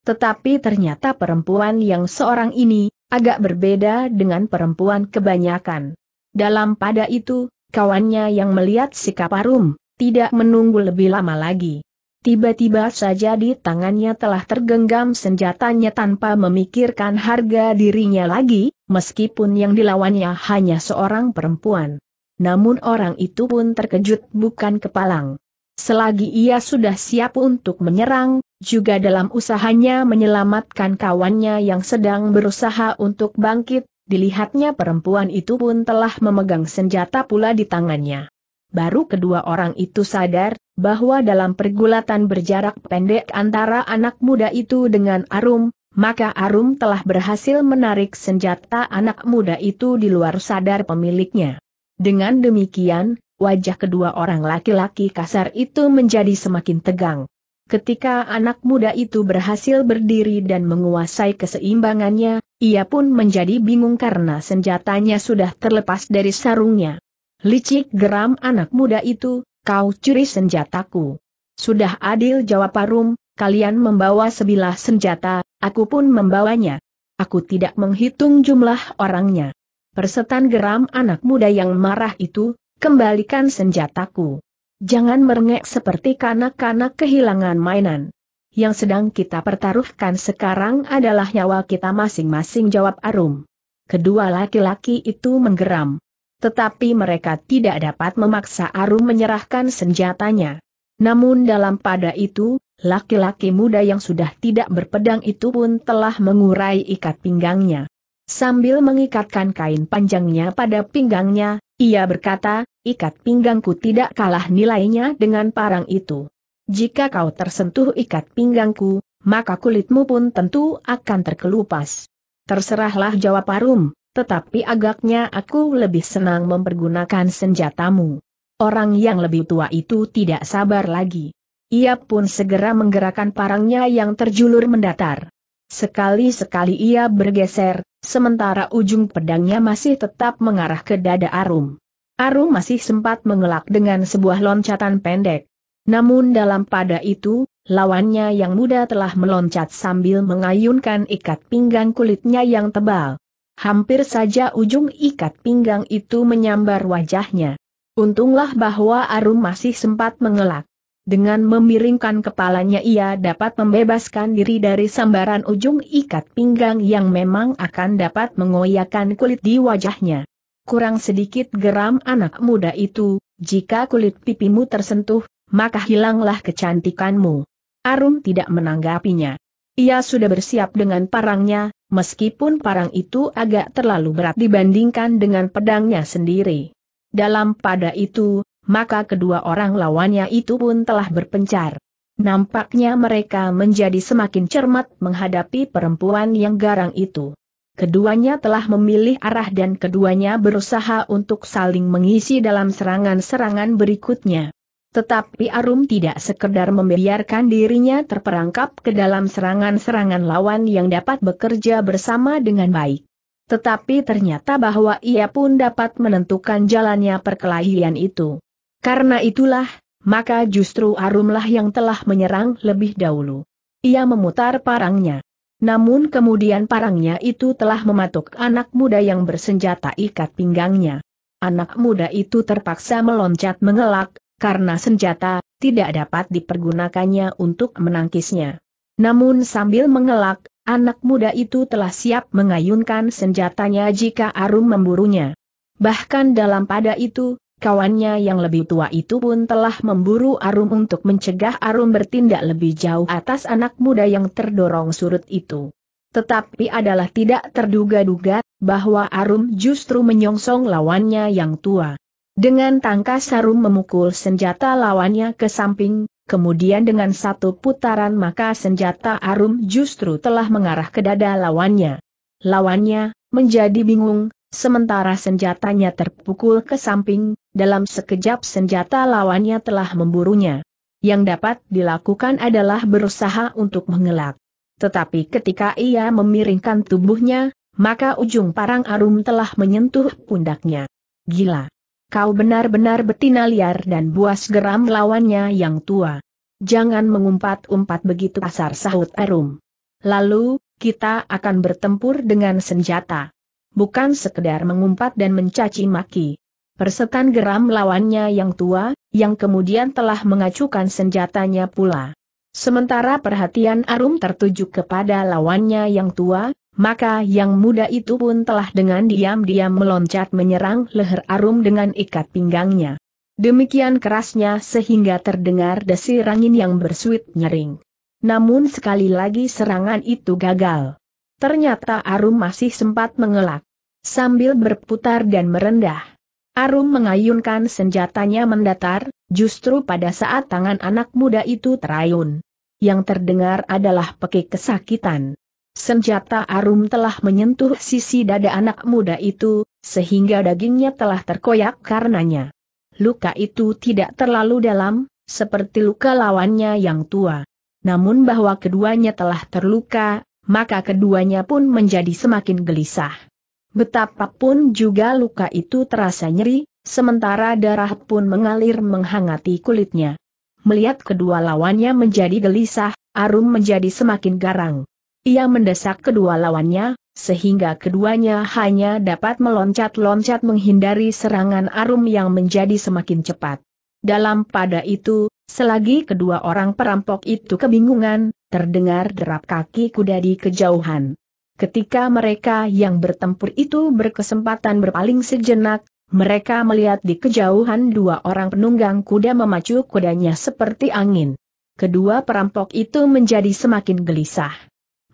Tetapi ternyata perempuan yang seorang ini, agak berbeda dengan perempuan kebanyakan. Dalam pada itu, kawannya yang melihat sikap Arum, tidak menunggu lebih lama lagi. Tiba-tiba saja di tangannya telah tergenggam senjatanya tanpa memikirkan harga dirinya lagi, meskipun yang dilawannya hanya seorang perempuan. Namun orang itu pun terkejut bukan kepalang. Selagi ia sudah siap untuk menyerang, juga dalam usahanya menyelamatkan kawannya yang sedang berusaha untuk bangkit, dilihatnya perempuan itu pun telah memegang senjata pula di tangannya. Baru kedua orang itu sadar, bahwa dalam pergulatan berjarak pendek antara anak muda itu dengan Arum, maka Arum telah berhasil menarik senjata anak muda itu di luar sadar pemiliknya. Dengan demikian, wajah kedua orang laki-laki kasar itu menjadi semakin tegang. Ketika anak muda itu berhasil berdiri dan menguasai keseimbangannya, ia pun menjadi bingung karena senjatanya sudah terlepas dari sarungnya. Licik geram anak muda itu, kau curi senjataku. Sudah adil jawab Parum, kalian membawa sebilah senjata, aku pun membawanya. Aku tidak menghitung jumlah orangnya. Persetan geram anak muda yang marah itu, Kembalikan senjataku. Jangan merengek seperti kanak-kanak kehilangan mainan. Yang sedang kita pertaruhkan sekarang adalah nyawa kita masing-masing jawab Arum. Kedua laki-laki itu menggeram. Tetapi mereka tidak dapat memaksa Arum menyerahkan senjatanya. Namun dalam pada itu, laki-laki muda yang sudah tidak berpedang itu pun telah mengurai ikat pinggangnya. Sambil mengikatkan kain panjangnya pada pinggangnya, ia berkata, ikat pinggangku tidak kalah nilainya dengan parang itu. Jika kau tersentuh ikat pinggangku, maka kulitmu pun tentu akan terkelupas. Terserahlah jawab Arum, tetapi agaknya aku lebih senang mempergunakan senjatamu. Orang yang lebih tua itu tidak sabar lagi. Ia pun segera menggerakkan parangnya yang terjulur mendatar. Sekali-sekali ia bergeser, sementara ujung pedangnya masih tetap mengarah ke dada Arum. Arum masih sempat mengelak dengan sebuah loncatan pendek. Namun dalam pada itu, lawannya yang muda telah meloncat sambil mengayunkan ikat pinggang kulitnya yang tebal. Hampir saja ujung ikat pinggang itu menyambar wajahnya. Untunglah bahwa Arum masih sempat mengelak. Dengan memiringkan kepalanya ia dapat membebaskan diri dari sambaran ujung ikat pinggang yang memang akan dapat mengoyakkan kulit di wajahnya kurang sedikit geram anak muda itu, jika kulit pipimu tersentuh, maka hilanglah kecantikanmu. Arum tidak menanggapinya. Ia sudah bersiap dengan parangnya, meskipun parang itu agak terlalu berat dibandingkan dengan pedangnya sendiri. Dalam pada itu, maka kedua orang lawannya itu pun telah berpencar. Nampaknya mereka menjadi semakin cermat menghadapi perempuan yang garang itu. Keduanya telah memilih arah dan keduanya berusaha untuk saling mengisi dalam serangan-serangan berikutnya. Tetapi Arum tidak sekedar membiarkan dirinya terperangkap ke dalam serangan-serangan lawan yang dapat bekerja bersama dengan baik. Tetapi ternyata bahwa ia pun dapat menentukan jalannya perkelahian itu. Karena itulah, maka justru Arumlah yang telah menyerang lebih dahulu. Ia memutar parangnya. Namun kemudian parangnya itu telah mematuk anak muda yang bersenjata ikat pinggangnya. Anak muda itu terpaksa meloncat mengelak, karena senjata tidak dapat dipergunakannya untuk menangkisnya. Namun sambil mengelak, anak muda itu telah siap mengayunkan senjatanya jika Arum memburunya. Bahkan dalam pada itu, kawannya yang lebih tua itu pun telah memburu Arum untuk mencegah Arum bertindak lebih jauh atas anak muda yang terdorong surut itu. Tetapi adalah tidak terduga-duga, bahwa Arum justru menyongsong lawannya yang tua. Dengan tangkas Arum memukul senjata lawannya ke samping, kemudian dengan satu putaran maka senjata Arum justru telah mengarah ke dada lawannya. Lawannya, menjadi bingung, sementara senjatanya terpukul ke samping, dalam sekejap senjata lawannya telah memburunya. Yang dapat dilakukan adalah berusaha untuk mengelak. Tetapi ketika ia memiringkan tubuhnya, maka ujung parang arum telah menyentuh pundaknya. Gila! Kau benar-benar betina liar dan buas geram lawannya yang tua. Jangan mengumpat-umpat begitu kasar sahut arum. Lalu, kita akan bertempur dengan senjata. Bukan sekedar mengumpat dan mencaci maki. Persetan geram lawannya yang tua, yang kemudian telah mengacukan senjatanya pula. Sementara perhatian Arum tertuju kepada lawannya yang tua, maka yang muda itu pun telah dengan diam-diam meloncat menyerang leher Arum dengan ikat pinggangnya. Demikian kerasnya sehingga terdengar desir angin yang bersuit nyering. Namun sekali lagi serangan itu gagal. Ternyata Arum masih sempat mengelak. Sambil berputar dan merendah Arum mengayunkan senjatanya mendatar, justru pada saat tangan anak muda itu terayun. Yang terdengar adalah pekik kesakitan. Senjata Arum telah menyentuh sisi dada anak muda itu, sehingga dagingnya telah terkoyak karenanya. Luka itu tidak terlalu dalam, seperti luka lawannya yang tua. Namun bahwa keduanya telah terluka, maka keduanya pun menjadi semakin gelisah. Betapapun juga luka itu terasa nyeri, sementara darah pun mengalir menghangati kulitnya. Melihat kedua lawannya menjadi gelisah, Arum menjadi semakin garang. Ia mendesak kedua lawannya, sehingga keduanya hanya dapat meloncat-loncat menghindari serangan Arum yang menjadi semakin cepat. Dalam pada itu, selagi kedua orang perampok itu kebingungan, terdengar derap kaki kuda di kejauhan. Ketika mereka yang bertempur itu berkesempatan berpaling sejenak, mereka melihat di kejauhan dua orang penunggang kuda memacu kudanya seperti angin. Kedua perampok itu menjadi semakin gelisah.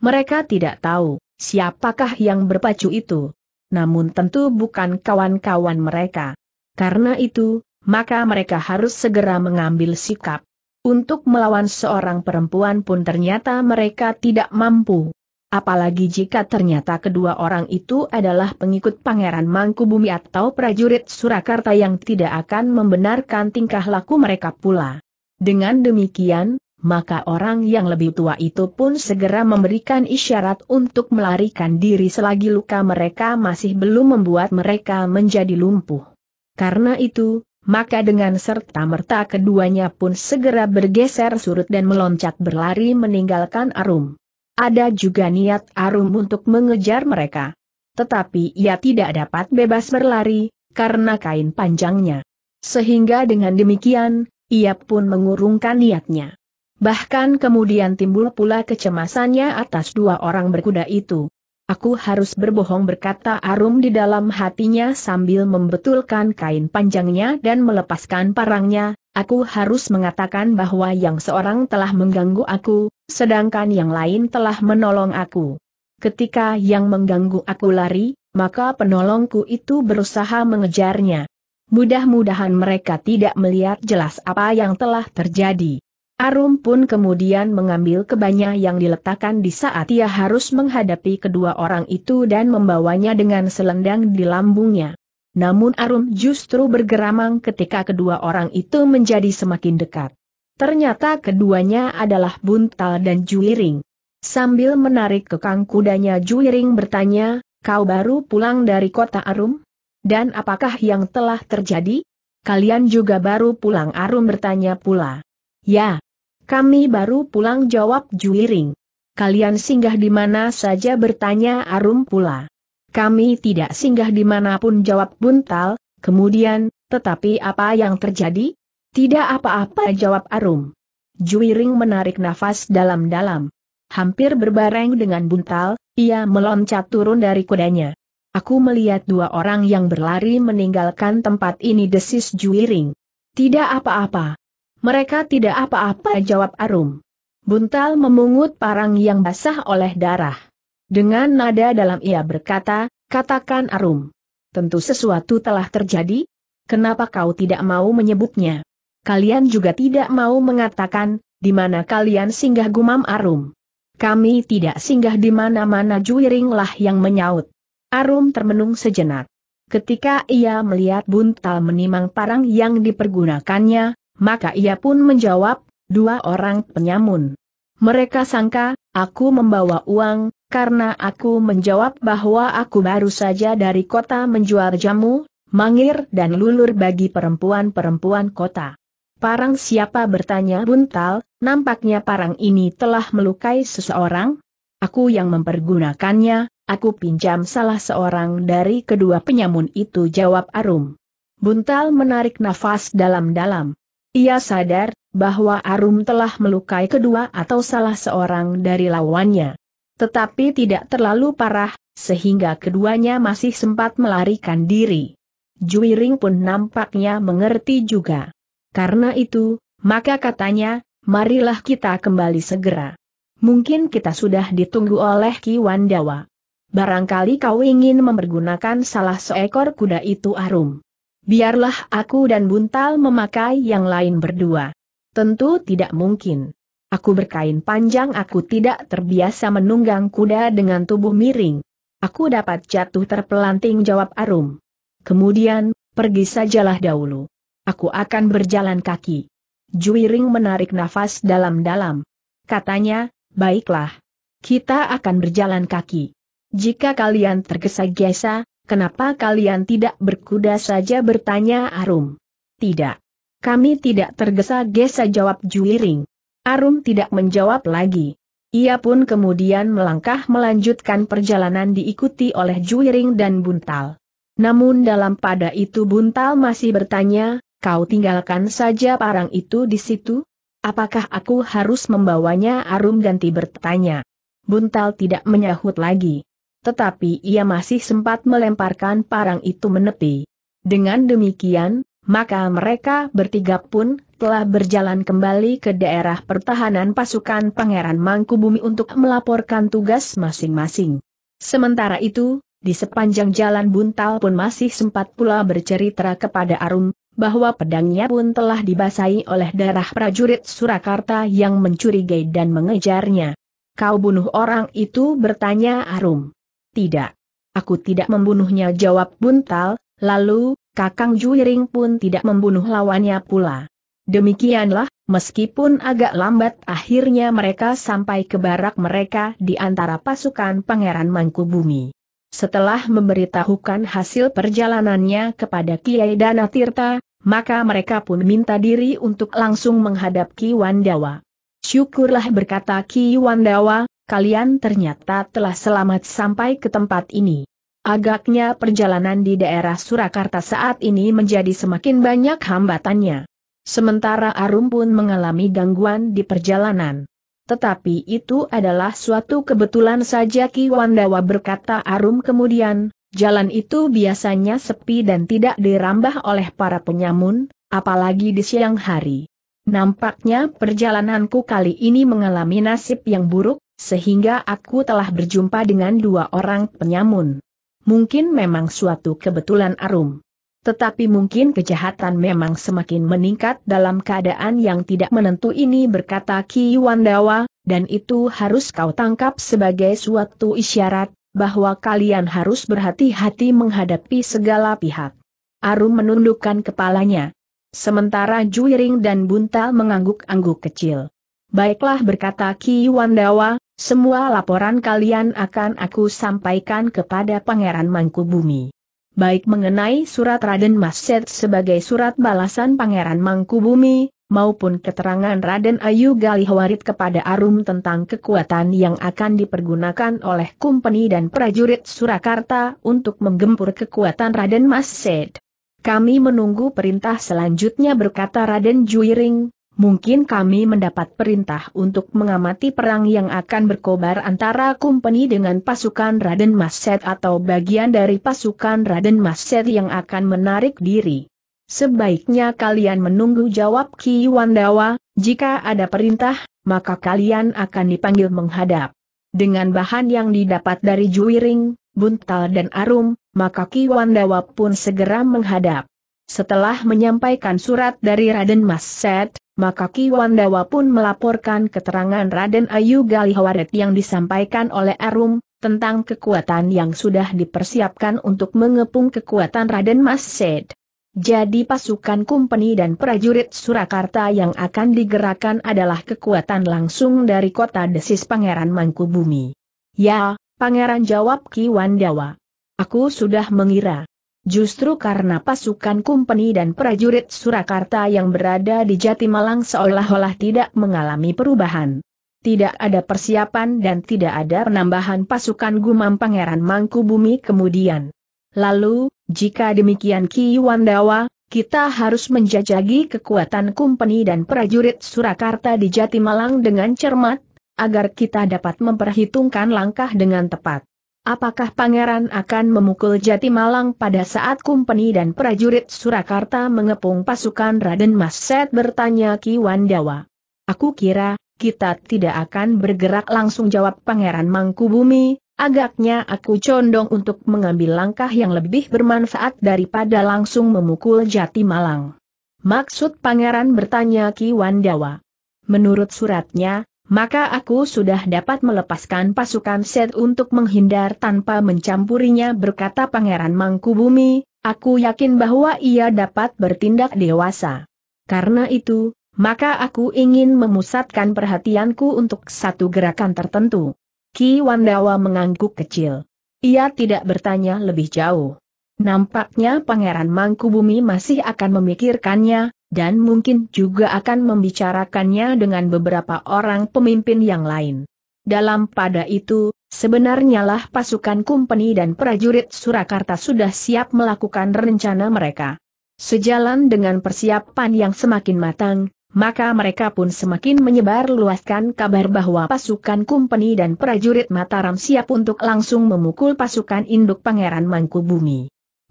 Mereka tidak tahu siapakah yang berpacu itu. Namun tentu bukan kawan-kawan mereka. Karena itu, maka mereka harus segera mengambil sikap. Untuk melawan seorang perempuan pun ternyata mereka tidak mampu. Apalagi jika ternyata kedua orang itu adalah pengikut Pangeran Mangkubumi atau prajurit Surakarta yang tidak akan membenarkan tingkah laku mereka pula. Dengan demikian, maka orang yang lebih tua itu pun segera memberikan isyarat untuk melarikan diri selagi luka mereka masih belum membuat mereka menjadi lumpuh. Karena itu, maka dengan serta-merta keduanya pun segera bergeser surut dan meloncat berlari meninggalkan Arum. Ada juga niat Arum untuk mengejar mereka. Tetapi ia tidak dapat bebas berlari, karena kain panjangnya. Sehingga dengan demikian, ia pun mengurungkan niatnya. Bahkan kemudian timbul pula kecemasannya atas dua orang berkuda itu. Aku harus berbohong berkata Arum di dalam hatinya sambil membetulkan kain panjangnya dan melepaskan parangnya, aku harus mengatakan bahwa yang seorang telah mengganggu aku, sedangkan yang lain telah menolong aku. Ketika yang mengganggu aku lari, maka penolongku itu berusaha mengejarnya. Mudah-mudahan mereka tidak melihat jelas apa yang telah terjadi. Arum pun kemudian mengambil kebanya yang diletakkan di saat ia harus menghadapi kedua orang itu dan membawanya dengan selendang di lambungnya. Namun Arum justru bergeramang ketika kedua orang itu menjadi semakin dekat. Ternyata keduanya adalah Buntal dan Juiring. Sambil menarik kekang kudanya Juiring bertanya, kau baru pulang dari kota Arum? Dan apakah yang telah terjadi? Kalian juga baru pulang Arum bertanya pula. Ya, kami baru pulang jawab Juiring. Kalian singgah di mana saja bertanya Arum pula. Kami tidak singgah di dimanapun jawab Buntal, kemudian, tetapi apa yang terjadi? Tidak apa-apa jawab Arum. Juiring menarik nafas dalam-dalam. Hampir berbareng dengan Buntal, ia meloncat turun dari kudanya. Aku melihat dua orang yang berlari meninggalkan tempat ini desis Juiring. Tidak apa-apa, mereka tidak apa-apa jawab Arum. Buntal memungut parang yang basah oleh darah. Dengan nada dalam ia berkata, katakan Arum. Tentu sesuatu telah terjadi? Kenapa kau tidak mau menyebutnya? Kalian juga tidak mau mengatakan, di mana kalian singgah gumam Arum. Kami tidak singgah di mana-mana juiringlah yang menyaut. Arum termenung sejenak. Ketika ia melihat buntal menimang parang yang dipergunakannya, maka ia pun menjawab, dua orang penyamun. Mereka sangka, aku membawa uang, karena aku menjawab bahwa aku baru saja dari kota menjual jamu, mangir dan lulur bagi perempuan-perempuan kota. Parang siapa bertanya buntal, nampaknya parang ini telah melukai seseorang? Aku yang mempergunakannya, aku pinjam salah seorang dari kedua penyamun itu jawab Arum. Buntal menarik nafas dalam-dalam. Ia sadar bahwa Arum telah melukai kedua atau salah seorang dari lawannya. Tetapi tidak terlalu parah, sehingga keduanya masih sempat melarikan diri. Juiring pun nampaknya mengerti juga. Karena itu, maka katanya, marilah kita kembali segera. Mungkin kita sudah ditunggu oleh Ki Wandawa. Barangkali kau ingin mempergunakan salah seekor kuda itu Arum biarlah aku dan Buntal memakai yang lain berdua. Tentu tidak mungkin. Aku berkain panjang aku tidak terbiasa menunggang kuda dengan tubuh miring. Aku dapat jatuh terpelanting jawab Arum. Kemudian, pergi sajalah dahulu. Aku akan berjalan kaki. Juiring menarik nafas dalam-dalam. Katanya, baiklah. Kita akan berjalan kaki. Jika kalian tergesa-gesa, Kenapa kalian tidak berkuda saja bertanya Arum? Tidak. Kami tidak tergesa-gesa jawab Juiring. Arum tidak menjawab lagi. Ia pun kemudian melangkah melanjutkan perjalanan diikuti oleh Juiring dan Buntal. Namun dalam pada itu Buntal masih bertanya, kau tinggalkan saja parang itu di situ? Apakah aku harus membawanya Arum ganti bertanya? Buntal tidak menyahut lagi. Tetapi ia masih sempat melemparkan parang itu menepi. Dengan demikian, maka mereka bertiga pun telah berjalan kembali ke daerah pertahanan pasukan Pangeran Mangkubumi untuk melaporkan tugas masing-masing. Sementara itu, di sepanjang jalan Buntal pun masih sempat pula bercerita kepada Arum, bahwa pedangnya pun telah dibasahi oleh darah prajurit Surakarta yang mencurigai dan mengejarnya. Kau bunuh orang itu bertanya Arum. Tidak. Aku tidak membunuhnya jawab Buntal, lalu, Kakang Juiring pun tidak membunuh lawannya pula. Demikianlah, meskipun agak lambat akhirnya mereka sampai ke barak mereka di antara pasukan Pangeran Mangkubumi. Setelah memberitahukan hasil perjalanannya kepada Kiai Dana Tirta, maka mereka pun minta diri untuk langsung menghadap Ki Wandawa. Syukurlah berkata Ki Wandawa, kalian ternyata telah selamat sampai ke tempat ini. Agaknya perjalanan di daerah Surakarta saat ini menjadi semakin banyak hambatannya. Sementara Arum pun mengalami gangguan di perjalanan. Tetapi itu adalah suatu kebetulan saja Ki Wandawa berkata Arum kemudian, jalan itu biasanya sepi dan tidak dirambah oleh para penyamun, apalagi di siang hari. Nampaknya perjalananku kali ini mengalami nasib yang buruk, sehingga aku telah berjumpa dengan dua orang penyamun. Mungkin memang suatu kebetulan arum. Tetapi mungkin kejahatan memang semakin meningkat dalam keadaan yang tidak menentu ini berkata Ki Wandawa, dan itu harus kau tangkap sebagai suatu isyarat, bahwa kalian harus berhati-hati menghadapi segala pihak. Arum menundukkan kepalanya. Sementara Juiring dan Buntal mengangguk-angguk kecil. Baiklah berkata Ki Wandawa, semua laporan kalian akan aku sampaikan kepada Pangeran Mangkubumi. Baik mengenai surat Raden Maset sebagai surat balasan Pangeran Mangkubumi, maupun keterangan Raden Ayu Galihwarit kepada Arum tentang kekuatan yang akan dipergunakan oleh kumpeni dan prajurit Surakarta untuk menggempur kekuatan Raden Maset. Kami menunggu perintah selanjutnya berkata Raden Juiring, mungkin kami mendapat perintah untuk mengamati perang yang akan berkobar antara kumpeni dengan pasukan Raden Maset atau bagian dari pasukan Raden Maset yang akan menarik diri. Sebaiknya kalian menunggu jawab Ki Wandawa, jika ada perintah, maka kalian akan dipanggil menghadap. Dengan bahan yang didapat dari Juwiring, buntal dan arum, maka Ki Wandawa pun segera menghadap. Setelah menyampaikan surat dari Raden Mas Set maka Ki Wandawa pun melaporkan keterangan Raden Ayu Galihawaret yang disampaikan oleh Arum, tentang kekuatan yang sudah dipersiapkan untuk mengepung kekuatan Raden Mas Sed. Jadi pasukan kumpeni dan prajurit Surakarta yang akan digerakkan adalah kekuatan langsung dari kota desis Pangeran Mangkubumi. Ya, Pangeran jawab Ki Wandawa. Aku sudah mengira. Justru karena pasukan Kumpeni dan prajurit Surakarta yang berada di Jatimalang seolah-olah tidak mengalami perubahan. Tidak ada persiapan dan tidak ada penambahan pasukan Gumam Pangeran Mangkubumi kemudian. Lalu, jika demikian Ki Wandawa, kita harus menjajagi kekuatan Kumpeni dan prajurit Surakarta di Jatimalang dengan cermat, agar kita dapat memperhitungkan langkah dengan tepat. Apakah pangeran akan memukul jati malang pada saat kumpeni dan prajurit Surakarta mengepung pasukan Raden Mas Set? bertanya Ki Wandawa. Aku kira, kita tidak akan bergerak langsung jawab pangeran Mangkubumi, agaknya aku condong untuk mengambil langkah yang lebih bermanfaat daripada langsung memukul jati malang. Maksud pangeran bertanya Ki Wandawa. Menurut suratnya, maka aku sudah dapat melepaskan pasukan set untuk menghindar tanpa mencampurinya berkata Pangeran Mangkubumi, aku yakin bahwa ia dapat bertindak dewasa. Karena itu, maka aku ingin memusatkan perhatianku untuk satu gerakan tertentu. Ki Wandawa mengangguk kecil. Ia tidak bertanya lebih jauh. Nampaknya Pangeran Mangkubumi masih akan memikirkannya, dan mungkin juga akan membicarakannya dengan beberapa orang pemimpin yang lain. Dalam pada itu, sebenarnya lah pasukan kumpeni dan prajurit Surakarta sudah siap melakukan rencana mereka. Sejalan dengan persiapan yang semakin matang, maka mereka pun semakin menyebar luaskan kabar bahwa pasukan Kumpeni dan prajurit Mataram siap untuk langsung memukul pasukan induk Pangeran Mangkubumi.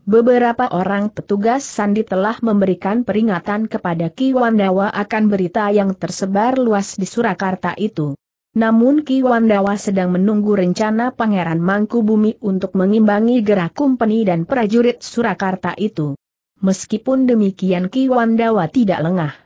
Beberapa orang petugas Sandi telah memberikan peringatan kepada Ki Wandawa akan berita yang tersebar luas di Surakarta itu. Namun Ki Wandawa sedang menunggu rencana Pangeran Mangkubumi untuk mengimbangi gerak kumpeni dan prajurit Surakarta itu. Meskipun demikian Ki Wandawa tidak lengah.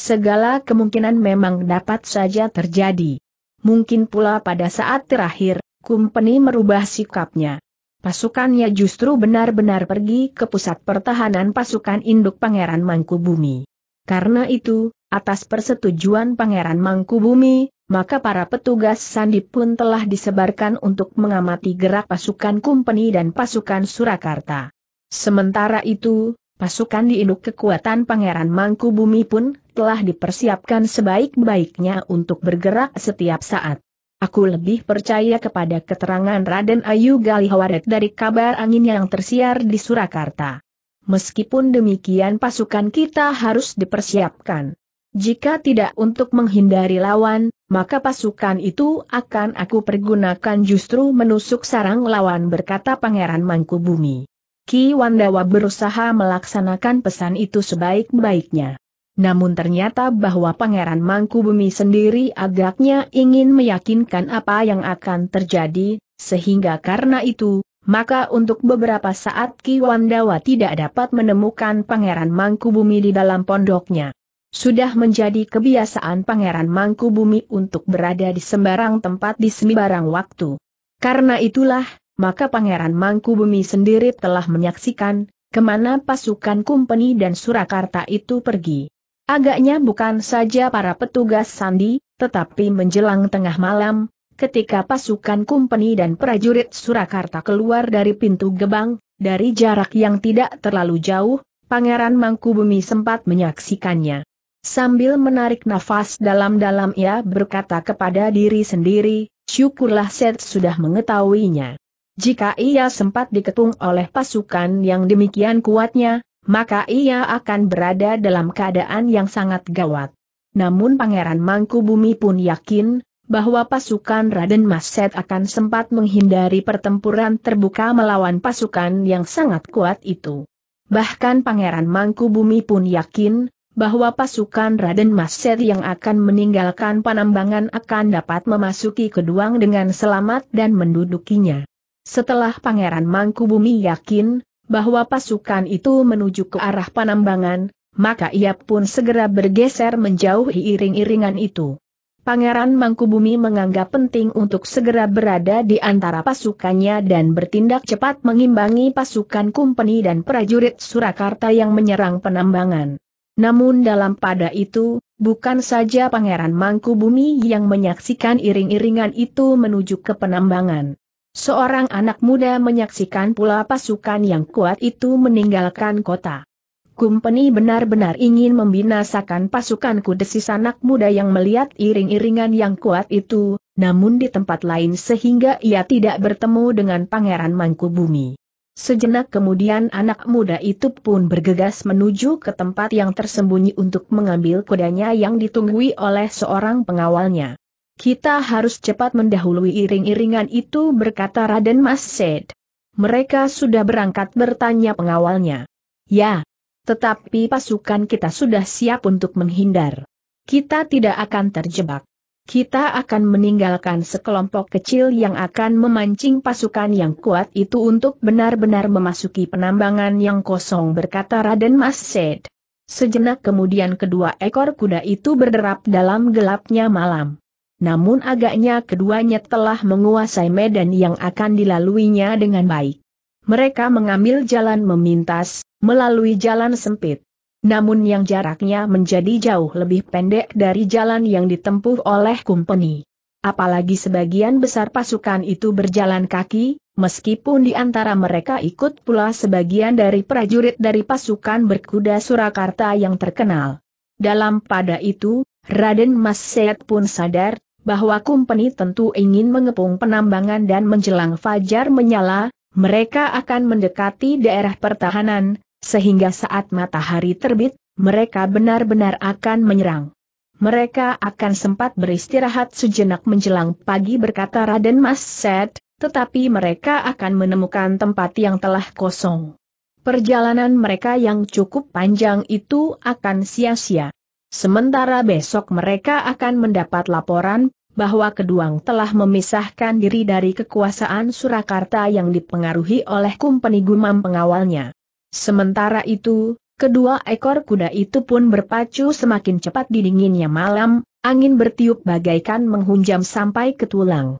Segala kemungkinan memang dapat saja terjadi. Mungkin pula pada saat terakhir, Kumpeni merubah sikapnya. Pasukannya justru benar-benar pergi ke pusat pertahanan pasukan induk Pangeran Mangkubumi. Karena itu, atas persetujuan Pangeran Mangkubumi, maka para petugas sandi pun telah disebarkan untuk mengamati gerak pasukan Kumpeni dan pasukan Surakarta. Sementara itu, pasukan di induk kekuatan Pangeran Mangkubumi pun telah dipersiapkan sebaik-baiknya untuk bergerak setiap saat. Aku lebih percaya kepada keterangan Raden Ayu Galihawaret dari kabar angin yang tersiar di Surakarta. Meskipun demikian pasukan kita harus dipersiapkan. Jika tidak untuk menghindari lawan, maka pasukan itu akan aku pergunakan justru menusuk sarang lawan berkata Pangeran Mangkubumi. Ki Wandawa berusaha melaksanakan pesan itu sebaik-baiknya. Namun ternyata bahwa Pangeran Mangkubumi sendiri agaknya ingin meyakinkan apa yang akan terjadi, sehingga karena itu, maka untuk beberapa saat Ki Wandawa tidak dapat menemukan Pangeran Mangkubumi di dalam pondoknya. Sudah menjadi kebiasaan Pangeran Mangkubumi untuk berada di sembarang tempat di sembarang waktu. Karena itulah, maka Pangeran Mangkubumi sendiri telah menyaksikan, kemana pasukan Kumpeni dan Surakarta itu pergi. Agaknya bukan saja para petugas sandi, tetapi menjelang tengah malam, ketika pasukan kumpeni dan prajurit Surakarta keluar dari pintu gebang, dari jarak yang tidak terlalu jauh, Pangeran Mangkubumi sempat menyaksikannya. Sambil menarik nafas dalam-dalam ia berkata kepada diri sendiri, syukurlah Seth sudah mengetahuinya. Jika ia sempat diketung oleh pasukan yang demikian kuatnya, maka ia akan berada dalam keadaan yang sangat gawat. Namun Pangeran Mangku Bumi pun yakin, bahwa pasukan Raden Maset akan sempat menghindari pertempuran terbuka melawan pasukan yang sangat kuat itu. Bahkan Pangeran Mangku Bumi pun yakin, bahwa pasukan Raden Maset yang akan meninggalkan Panambangan akan dapat memasuki Keduang dengan selamat dan mendudukinya. Setelah Pangeran Mangku Bumi yakin, bahwa pasukan itu menuju ke arah Panambangan, maka ia pun segera bergeser menjauhi iring-iringan itu. Pangeran Mangkubumi menganggap penting untuk segera berada di antara pasukannya dan bertindak cepat mengimbangi pasukan Kumpeni dan prajurit Surakarta yang menyerang penambangan. Namun dalam pada itu, bukan saja Pangeran Mangkubumi yang menyaksikan iring-iringan itu menuju ke penambangan. Seorang anak muda menyaksikan pula pasukan yang kuat itu meninggalkan kota. Kumpeni benar-benar ingin membinasakan pasukanku desis anak muda yang melihat iring-iringan yang kuat itu, namun di tempat lain sehingga ia tidak bertemu dengan Pangeran Mangkubumi. Sejenak kemudian anak muda itu pun bergegas menuju ke tempat yang tersembunyi untuk mengambil kudanya yang ditunggui oleh seorang pengawalnya. Kita harus cepat mendahului iring-iringan itu berkata Raden Mas Said. Mereka sudah berangkat bertanya pengawalnya. Ya, tetapi pasukan kita sudah siap untuk menghindar. Kita tidak akan terjebak. Kita akan meninggalkan sekelompok kecil yang akan memancing pasukan yang kuat itu untuk benar-benar memasuki penambangan yang kosong berkata Raden Mas Said. Sejenak kemudian kedua ekor kuda itu berderap dalam gelapnya malam namun agaknya keduanya telah menguasai medan yang akan dilaluinya dengan baik. Mereka mengambil jalan memintas, melalui jalan sempit. Namun yang jaraknya menjadi jauh lebih pendek dari jalan yang ditempuh oleh kumpeni. Apalagi sebagian besar pasukan itu berjalan kaki, meskipun di antara mereka ikut pula sebagian dari prajurit dari pasukan berkuda Surakarta yang terkenal. Dalam pada itu, Raden Mas Seat pun sadar, bahwa kumpeni tentu ingin mengepung penambangan dan menjelang fajar menyala, mereka akan mendekati daerah pertahanan, sehingga saat matahari terbit, mereka benar-benar akan menyerang. Mereka akan sempat beristirahat sejenak menjelang pagi berkata Raden Mas Set, tetapi mereka akan menemukan tempat yang telah kosong. Perjalanan mereka yang cukup panjang itu akan sia-sia. Sementara besok mereka akan mendapat laporan bahwa Keduang telah memisahkan diri dari kekuasaan Surakarta yang dipengaruhi oleh Kumpeni Gumam pengawalnya. Sementara itu, kedua ekor kuda itu pun berpacu semakin cepat di dinginnya malam, angin bertiup bagaikan menghunjam sampai ke tulang.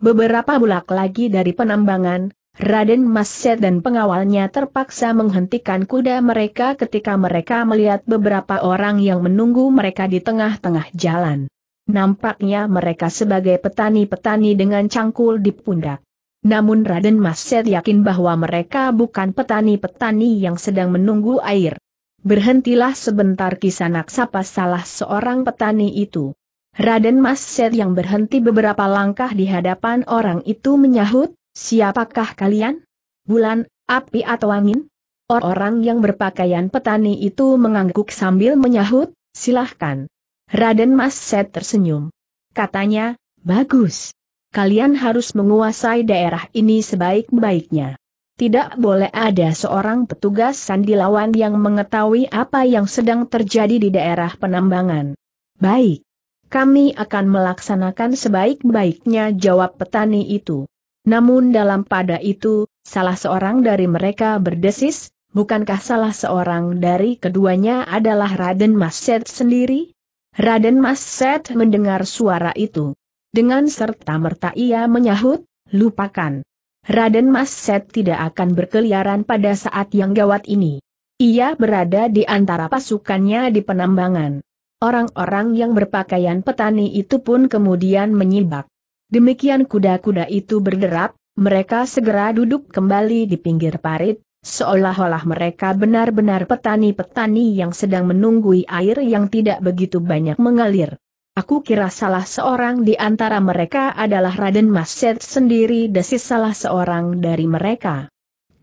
Beberapa bulak lagi dari penambangan, Raden Set dan pengawalnya terpaksa menghentikan kuda mereka ketika mereka melihat beberapa orang yang menunggu mereka di tengah-tengah jalan. Nampaknya mereka sebagai petani-petani dengan cangkul di pundak. Namun Raden Maset yakin bahwa mereka bukan petani-petani yang sedang menunggu air. Berhentilah sebentar kisanak sapa salah seorang petani itu. Raden Maset yang berhenti beberapa langkah di hadapan orang itu menyahut, siapakah kalian? Bulan, api atau angin? Orang yang berpakaian petani itu mengangguk sambil menyahut, silahkan. Raden Mas Set tersenyum. Katanya, bagus. Kalian harus menguasai daerah ini sebaik-baiknya. Tidak boleh ada seorang petugas sandilawan yang mengetahui apa yang sedang terjadi di daerah penambangan. Baik. Kami akan melaksanakan sebaik-baiknya jawab petani itu. Namun dalam pada itu, salah seorang dari mereka berdesis, bukankah salah seorang dari keduanya adalah Raden Mas Set sendiri? Raden Mas Set mendengar suara itu. Dengan serta-merta ia menyahut, lupakan. Raden Mas Set tidak akan berkeliaran pada saat yang gawat ini. Ia berada di antara pasukannya di penambangan. Orang-orang yang berpakaian petani itu pun kemudian menyibak. Demikian kuda-kuda itu berderap, mereka segera duduk kembali di pinggir parit, Seolah-olah mereka benar-benar petani-petani yang sedang menunggui air yang tidak begitu banyak mengalir. Aku kira salah seorang di antara mereka adalah Raden Maset sendiri desis salah seorang dari mereka.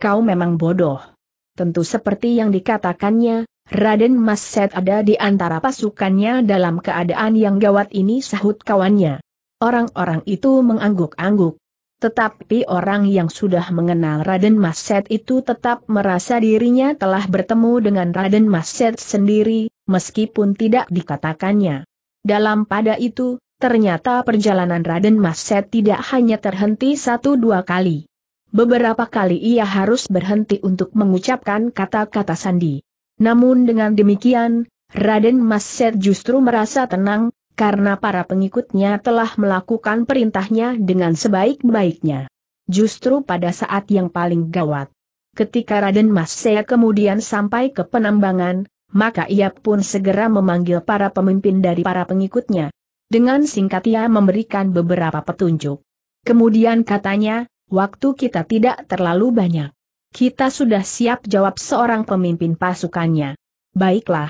Kau memang bodoh. Tentu seperti yang dikatakannya, Raden Maset ada di antara pasukannya dalam keadaan yang gawat ini sahut kawannya. Orang-orang itu mengangguk-angguk. Tetapi orang yang sudah mengenal Raden Maset itu tetap merasa dirinya telah bertemu dengan Raden Maset sendiri, meskipun tidak dikatakannya. Dalam pada itu, ternyata perjalanan Raden Maset tidak hanya terhenti satu dua kali. Beberapa kali ia harus berhenti untuk mengucapkan kata-kata sandi. Namun dengan demikian, Raden Maset justru merasa tenang, karena para pengikutnya telah melakukan perintahnya dengan sebaik-baiknya. Justru pada saat yang paling gawat. Ketika Raden Mas Seya kemudian sampai ke penambangan, maka ia pun segera memanggil para pemimpin dari para pengikutnya. Dengan singkat ia memberikan beberapa petunjuk. Kemudian katanya, waktu kita tidak terlalu banyak. Kita sudah siap jawab seorang pemimpin pasukannya. Baiklah,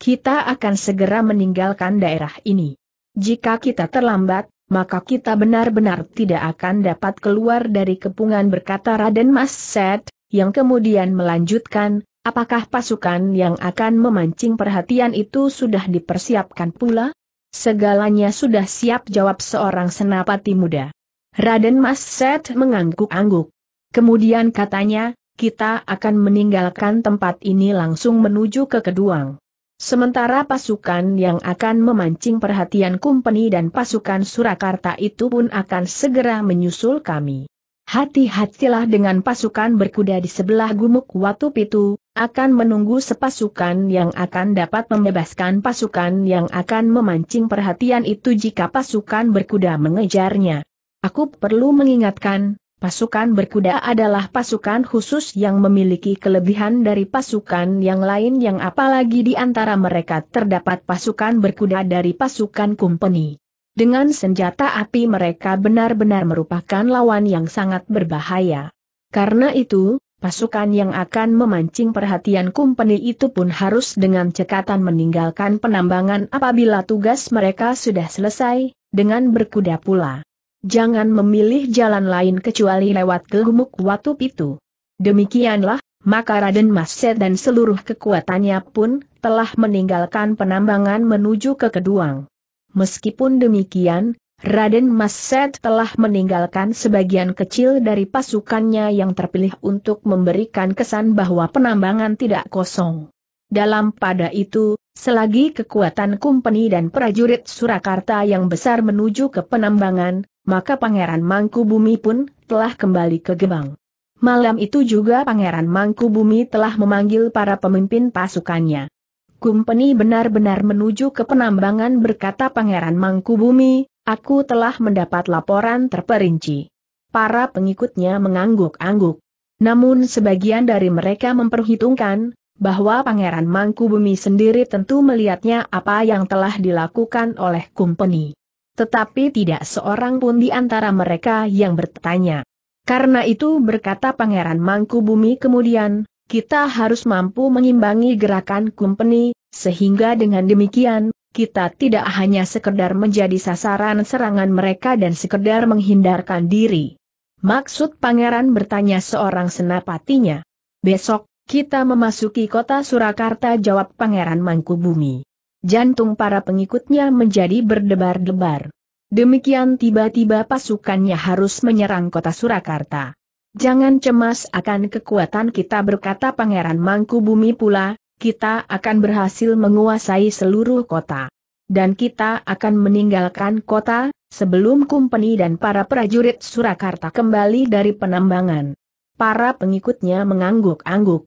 kita akan segera meninggalkan daerah ini. Jika kita terlambat, maka kita benar-benar tidak akan dapat keluar dari kepungan berkata Raden Mas Set, yang kemudian melanjutkan, apakah pasukan yang akan memancing perhatian itu sudah dipersiapkan pula? Segalanya sudah siap jawab seorang senapati muda. Raden Mas Set mengangguk-angguk. Kemudian katanya, kita akan meninggalkan tempat ini langsung menuju ke Keduang. Sementara pasukan yang akan memancing perhatian Kumpeni dan pasukan Surakarta itu pun akan segera menyusul kami. Hati-hatilah dengan pasukan berkuda di sebelah gumuk Watu Pitu, akan menunggu sepasukan yang akan dapat membebaskan pasukan yang akan memancing perhatian itu jika pasukan berkuda mengejarnya. Aku perlu mengingatkan, Pasukan berkuda adalah pasukan khusus yang memiliki kelebihan dari pasukan yang lain yang apalagi di antara mereka terdapat pasukan berkuda dari pasukan kumpeni. Dengan senjata api mereka benar-benar merupakan lawan yang sangat berbahaya. Karena itu, pasukan yang akan memancing perhatian kumpeni itu pun harus dengan cekatan meninggalkan penambangan apabila tugas mereka sudah selesai, dengan berkuda pula jangan memilih jalan lain kecuali lewat gemuk Watu Pitu. Demikianlah, maka Raden Mas Set dan seluruh kekuatannya pun telah meninggalkan penambangan menuju ke Keduang. Meskipun demikian, Raden Mas Set telah meninggalkan sebagian kecil dari pasukannya yang terpilih untuk memberikan kesan bahwa penambangan tidak kosong. Dalam pada itu, selagi kekuatan kumpeni dan prajurit Surakarta yang besar menuju ke penambangan, maka Pangeran Mangkubumi pun telah kembali ke Gebang. Malam itu juga Pangeran Mangkubumi telah memanggil para pemimpin pasukannya. Kumpeni benar-benar menuju ke penambangan berkata Pangeran Mangkubumi, aku telah mendapat laporan terperinci. Para pengikutnya mengangguk-angguk. Namun sebagian dari mereka memperhitungkan, bahwa Pangeran Mangkubumi sendiri tentu melihatnya apa yang telah dilakukan oleh Kumpeni. Tetapi tidak seorang pun di antara mereka yang bertanya. Karena itu berkata Pangeran Mangku Bumi kemudian, kita harus mampu mengimbangi gerakan kumpeni, sehingga dengan demikian, kita tidak hanya sekedar menjadi sasaran serangan mereka dan sekedar menghindarkan diri. Maksud pangeran bertanya seorang senapatinya. Besok, kita memasuki kota Surakarta jawab pangeran Mangku Bumi jantung para pengikutnya menjadi berdebar-debar. Demikian tiba-tiba pasukannya harus menyerang kota Surakarta. Jangan cemas akan kekuatan kita berkata Pangeran Mangku Bumi pula, kita akan berhasil menguasai seluruh kota. Dan kita akan meninggalkan kota, sebelum Kumpeni dan para prajurit Surakarta kembali dari penambangan. Para pengikutnya mengangguk-angguk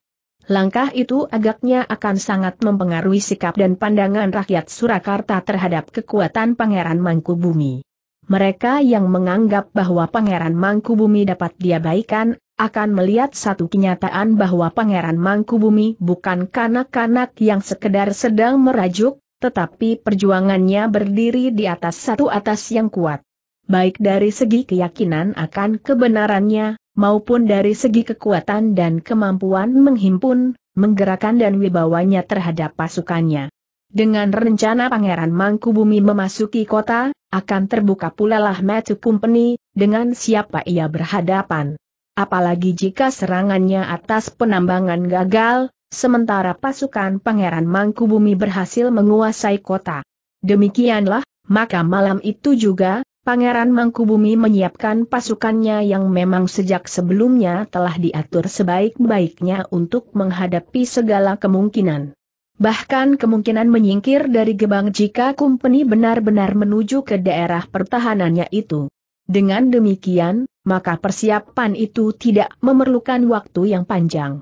langkah itu agaknya akan sangat mempengaruhi sikap dan pandangan rakyat Surakarta terhadap kekuatan Pangeran Mangkubumi. Mereka yang menganggap bahwa Pangeran Mangkubumi dapat diabaikan, akan melihat satu kenyataan bahwa Pangeran Mangkubumi bukan kanak-kanak yang sekedar sedang merajuk, tetapi perjuangannya berdiri di atas satu atas yang kuat. Baik dari segi keyakinan akan kebenarannya, maupun dari segi kekuatan dan kemampuan menghimpun, menggerakkan dan wibawanya terhadap pasukannya. Dengan rencana Pangeran Mangkubumi memasuki kota, akan terbuka pula lah Matthew Company, dengan siapa ia berhadapan. Apalagi jika serangannya atas penambangan gagal, sementara pasukan Pangeran Mangkubumi berhasil menguasai kota. Demikianlah, maka malam itu juga, Pangeran Mangkubumi menyiapkan pasukannya yang memang sejak sebelumnya telah diatur sebaik-baiknya untuk menghadapi segala kemungkinan. Bahkan kemungkinan menyingkir dari gebang jika kumpeni benar-benar menuju ke daerah pertahanannya itu. Dengan demikian, maka persiapan itu tidak memerlukan waktu yang panjang.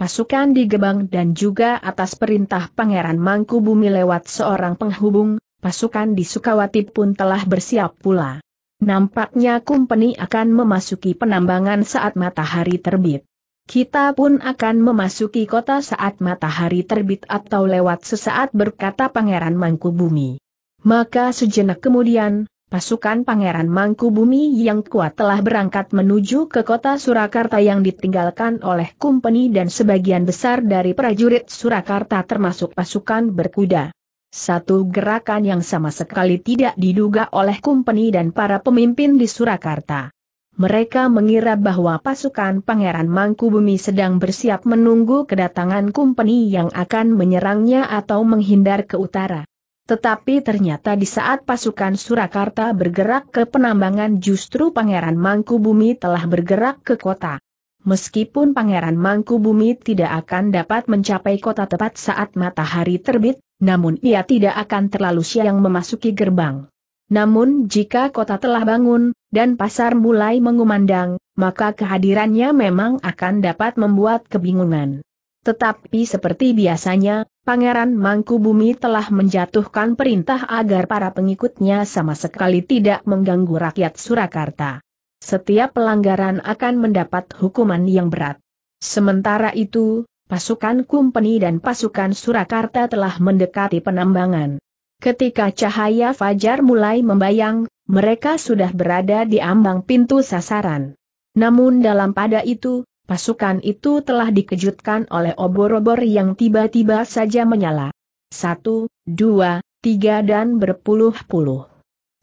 Pasukan di gebang dan juga atas perintah Pangeran Mangkubumi lewat seorang penghubung, pasukan di Sukawati pun telah bersiap pula. Nampaknya Kumpeni akan memasuki penambangan saat matahari terbit. Kita pun akan memasuki kota saat matahari terbit atau lewat sesaat berkata Pangeran Mangkubumi. Maka sejenak kemudian, pasukan Pangeran Mangkubumi yang kuat telah berangkat menuju ke kota Surakarta yang ditinggalkan oleh Kumpeni dan sebagian besar dari prajurit Surakarta termasuk pasukan berkuda. Satu gerakan yang sama sekali tidak diduga oleh kumpeni dan para pemimpin di Surakarta. Mereka mengira bahwa pasukan Pangeran Mangkubumi sedang bersiap menunggu kedatangan kumpeni yang akan menyerangnya atau menghindar ke utara. Tetapi ternyata di saat pasukan Surakarta bergerak ke penambangan justru Pangeran Mangkubumi telah bergerak ke kota. Meskipun Pangeran Mangkubumi tidak akan dapat mencapai kota tepat saat matahari terbit, namun ia tidak akan terlalu siang memasuki gerbang. Namun jika kota telah bangun, dan pasar mulai mengumandang, maka kehadirannya memang akan dapat membuat kebingungan. Tetapi seperti biasanya, Pangeran Mangkubumi telah menjatuhkan perintah agar para pengikutnya sama sekali tidak mengganggu rakyat Surakarta. Setiap pelanggaran akan mendapat hukuman yang berat. Sementara itu, pasukan Kumpeni dan pasukan Surakarta telah mendekati penambangan. Ketika cahaya fajar mulai membayang, mereka sudah berada di ambang pintu sasaran. Namun dalam pada itu, pasukan itu telah dikejutkan oleh obor-obor yang tiba-tiba saja menyala. Satu, dua, tiga dan berpuluh-puluh.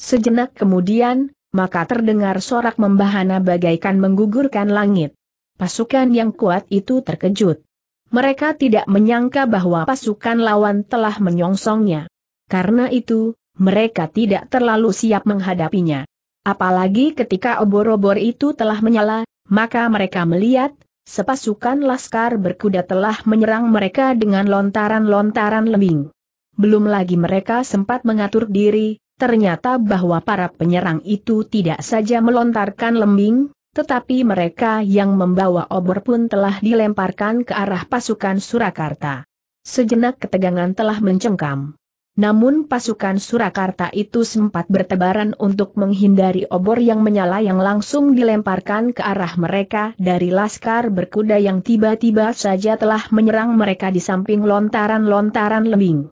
Sejenak kemudian, maka terdengar sorak membahana bagaikan menggugurkan langit. Pasukan yang kuat itu terkejut. Mereka tidak menyangka bahwa pasukan lawan telah menyongsongnya. Karena itu, mereka tidak terlalu siap menghadapinya. Apalagi ketika obor-obor itu telah menyala, maka mereka melihat, sepasukan laskar berkuda telah menyerang mereka dengan lontaran-lontaran lembing. Belum lagi mereka sempat mengatur diri, ternyata bahwa para penyerang itu tidak saja melontarkan lembing, tetapi mereka yang membawa obor pun telah dilemparkan ke arah pasukan Surakarta. Sejenak ketegangan telah mencengkam. Namun pasukan Surakarta itu sempat bertebaran untuk menghindari obor yang menyala yang langsung dilemparkan ke arah mereka dari laskar berkuda yang tiba-tiba saja telah menyerang mereka di samping lontaran-lontaran lembing.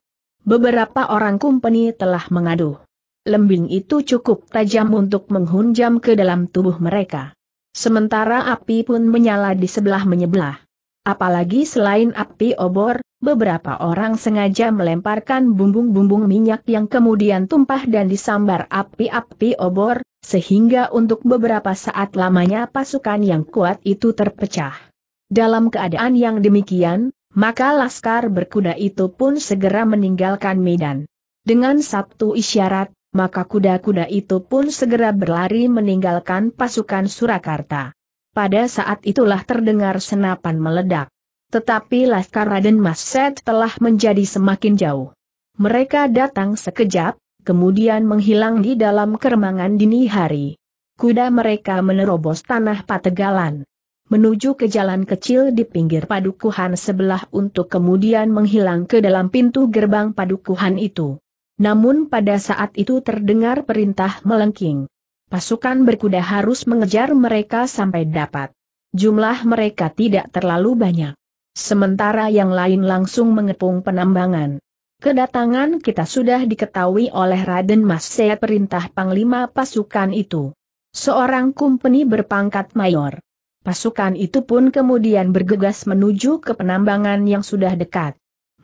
Beberapa orang kumpeni telah mengaduh. Lembing itu cukup tajam untuk menghunjam ke dalam tubuh mereka. Sementara api pun menyala di sebelah menyebelah. Apalagi selain api obor, beberapa orang sengaja melemparkan bumbung-bumbung minyak yang kemudian tumpah dan disambar api-api obor, sehingga untuk beberapa saat lamanya pasukan yang kuat itu terpecah. Dalam keadaan yang demikian, maka laskar berkuda itu pun segera meninggalkan medan. Dengan satu isyarat, maka kuda-kuda itu pun segera berlari meninggalkan pasukan Surakarta. Pada saat itulah terdengar senapan meledak. Tetapi Laskar Raden Mas Set telah menjadi semakin jauh. Mereka datang sekejap, kemudian menghilang di dalam keremangan dini hari. Kuda mereka menerobos tanah pategalan. Menuju ke jalan kecil di pinggir padukuhan sebelah untuk kemudian menghilang ke dalam pintu gerbang padukuhan itu. Namun pada saat itu terdengar perintah melengking. Pasukan berkuda harus mengejar mereka sampai dapat. Jumlah mereka tidak terlalu banyak. Sementara yang lain langsung mengepung penambangan. Kedatangan kita sudah diketahui oleh Raden Mas. Masya perintah Panglima pasukan itu. Seorang kumpeni berpangkat mayor. Pasukan itu pun kemudian bergegas menuju ke penambangan yang sudah dekat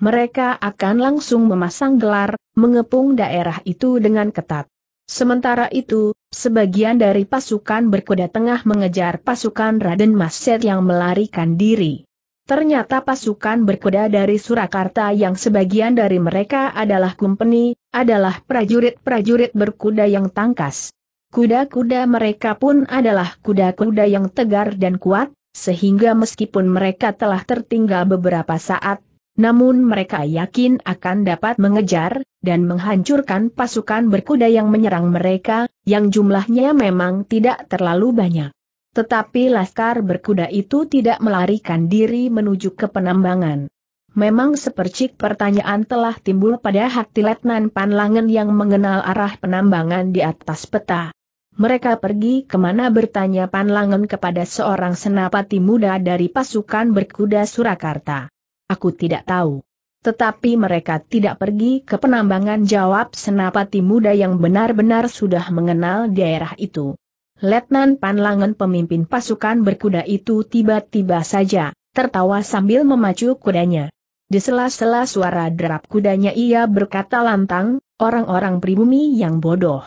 mereka akan langsung memasang gelar, mengepung daerah itu dengan ketat. Sementara itu, sebagian dari pasukan berkuda tengah mengejar pasukan Raden Set yang melarikan diri. Ternyata pasukan berkuda dari Surakarta yang sebagian dari mereka adalah kumpeni, adalah prajurit-prajurit berkuda yang tangkas. Kuda-kuda mereka pun adalah kuda-kuda yang tegar dan kuat, sehingga meskipun mereka telah tertinggal beberapa saat, namun mereka yakin akan dapat mengejar, dan menghancurkan pasukan berkuda yang menyerang mereka, yang jumlahnya memang tidak terlalu banyak. Tetapi laskar berkuda itu tidak melarikan diri menuju ke penambangan. Memang sepercik pertanyaan telah timbul pada hati Letnan Panlangen yang mengenal arah penambangan di atas peta. Mereka pergi kemana bertanya Panlangen kepada seorang senapati muda dari pasukan berkuda Surakarta. Aku tidak tahu. Tetapi mereka tidak pergi ke penambangan jawab senapati muda yang benar-benar sudah mengenal daerah itu. Letnan Panlangen pemimpin pasukan berkuda itu tiba-tiba saja, tertawa sambil memacu kudanya. Di sela-sela suara derap kudanya ia berkata lantang, orang-orang pribumi yang bodoh.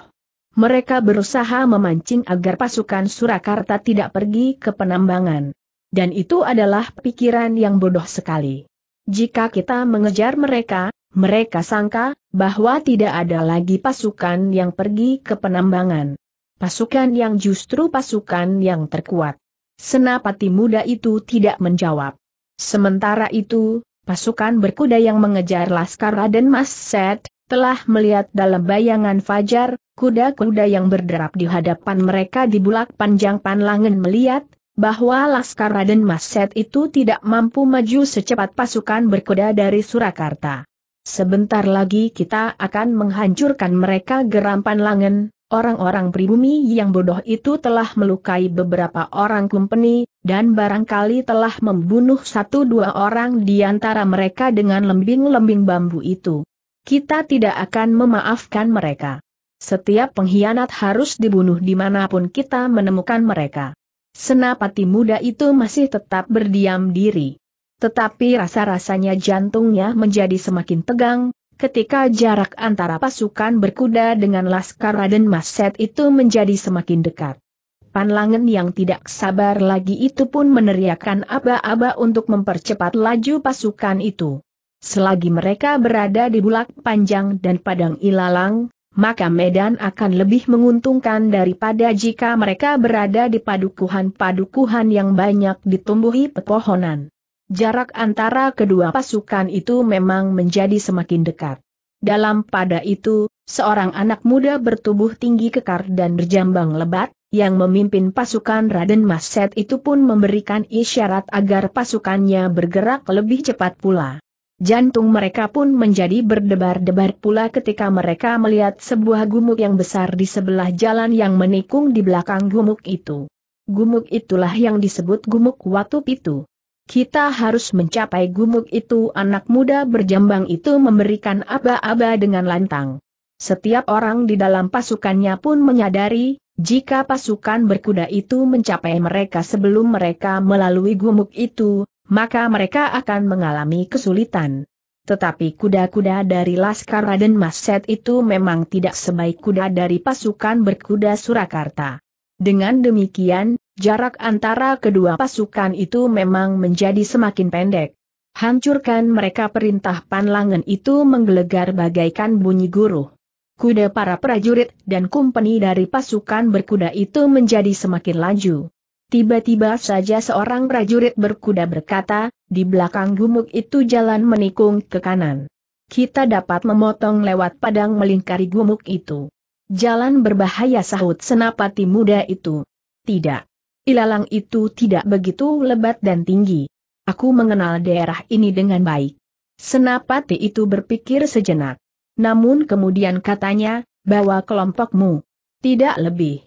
Mereka berusaha memancing agar pasukan Surakarta tidak pergi ke penambangan. Dan itu adalah pikiran yang bodoh sekali. Jika kita mengejar mereka, mereka sangka bahwa tidak ada lagi pasukan yang pergi ke penambangan. Pasukan yang justru pasukan yang terkuat. Senapati muda itu tidak menjawab. Sementara itu, pasukan berkuda yang mengejar Laskar Raden Mas Set, telah melihat dalam bayangan Fajar, kuda-kuda yang berderap di hadapan mereka di bulak panjang panlangen melihat, bahwa Laskar Raden Maset itu tidak mampu maju secepat pasukan berkuda dari Surakarta. Sebentar lagi kita akan menghancurkan mereka gerampan langen, orang-orang pribumi yang bodoh itu telah melukai beberapa orang kumpeni, dan barangkali telah membunuh satu dua orang di antara mereka dengan lembing-lembing bambu itu. Kita tidak akan memaafkan mereka. Setiap pengkhianat harus dibunuh dimanapun kita menemukan mereka. Senapati muda itu masih tetap berdiam diri. Tetapi rasa-rasanya jantungnya menjadi semakin tegang, ketika jarak antara pasukan berkuda dengan Laskar Raden Maset itu menjadi semakin dekat. Panlangen yang tidak sabar lagi itu pun meneriakkan aba-aba untuk mempercepat laju pasukan itu. Selagi mereka berada di bulak panjang dan padang ilalang, maka medan akan lebih menguntungkan daripada jika mereka berada di padukuhan-padukuhan yang banyak ditumbuhi pepohonan. Jarak antara kedua pasukan itu memang menjadi semakin dekat. Dalam pada itu, seorang anak muda bertubuh tinggi kekar dan berjambang lebat, yang memimpin pasukan Raden Maset itu pun memberikan isyarat agar pasukannya bergerak lebih cepat pula. Jantung mereka pun menjadi berdebar-debar pula ketika mereka melihat sebuah gumuk yang besar di sebelah jalan yang menikung di belakang gumuk itu. Gumuk itulah yang disebut gumuk watu pitu. Kita harus mencapai gumuk itu anak muda berjambang itu memberikan aba-aba dengan lantang. Setiap orang di dalam pasukannya pun menyadari, jika pasukan berkuda itu mencapai mereka sebelum mereka melalui gumuk itu, maka mereka akan mengalami kesulitan. Tetapi kuda-kuda dari Laskar Raden Maset itu memang tidak sebaik kuda dari pasukan berkuda Surakarta. Dengan demikian, jarak antara kedua pasukan itu memang menjadi semakin pendek. Hancurkan mereka perintah panlangan itu menggelegar bagaikan bunyi guru. Kuda para prajurit dan kumpeni dari pasukan berkuda itu menjadi semakin laju. Tiba-tiba saja seorang prajurit berkuda berkata, di belakang gumuk itu jalan menikung ke kanan. Kita dapat memotong lewat padang melingkari gumuk itu. Jalan berbahaya sahut senapati muda itu. Tidak. Ilalang itu tidak begitu lebat dan tinggi. Aku mengenal daerah ini dengan baik. Senapati itu berpikir sejenak. Namun kemudian katanya, bawa kelompokmu. Tidak lebih.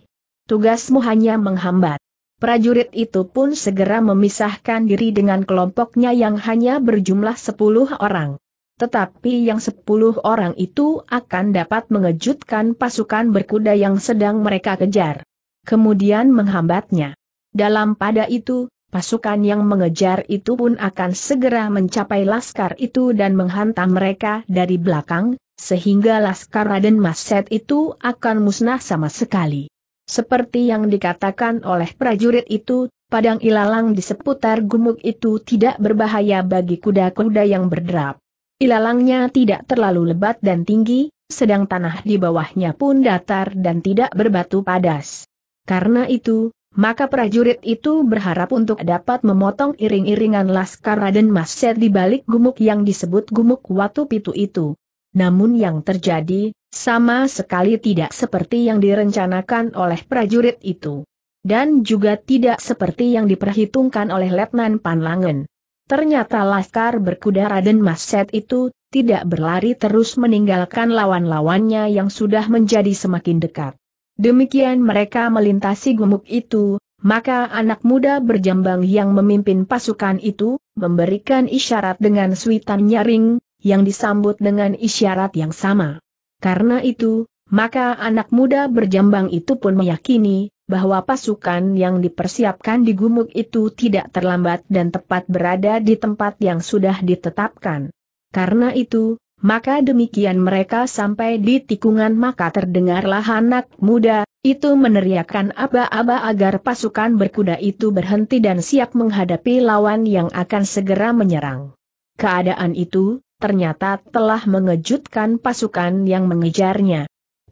Tugasmu hanya menghambat. Prajurit itu pun segera memisahkan diri dengan kelompoknya yang hanya berjumlah 10 orang. Tetapi yang 10 orang itu akan dapat mengejutkan pasukan berkuda yang sedang mereka kejar. Kemudian menghambatnya. Dalam pada itu, pasukan yang mengejar itu pun akan segera mencapai laskar itu dan menghantam mereka dari belakang, sehingga laskar Raden Maset itu akan musnah sama sekali. Seperti yang dikatakan oleh prajurit itu, padang ilalang di seputar gumuk itu tidak berbahaya bagi kuda-kuda yang berderap. Ilalangnya tidak terlalu lebat dan tinggi, sedang tanah di bawahnya pun datar dan tidak berbatu padas. Karena itu, maka prajurit itu berharap untuk dapat memotong iring-iringan Laskar Raden Masjid di balik gumuk yang disebut gumuk Watu Pitu itu. Namun yang terjadi, sama sekali tidak seperti yang direncanakan oleh prajurit itu. Dan juga tidak seperti yang diperhitungkan oleh Letnan Panlangen. Ternyata laskar berkuda Raden Maset itu, tidak berlari terus meninggalkan lawan-lawannya yang sudah menjadi semakin dekat. Demikian mereka melintasi gemuk itu, maka anak muda berjambang yang memimpin pasukan itu, memberikan isyarat dengan suitan nyaring, yang disambut dengan isyarat yang sama. Karena itu, maka anak muda berjambang itu pun meyakini bahwa pasukan yang dipersiapkan di gumuk itu tidak terlambat dan tepat berada di tempat yang sudah ditetapkan. Karena itu, maka demikian mereka sampai di tikungan maka terdengarlah anak muda, itu meneriakkan aba-aba agar pasukan berkuda itu berhenti dan siap menghadapi lawan yang akan segera menyerang. Keadaan itu, ternyata telah mengejutkan pasukan yang mengejarnya.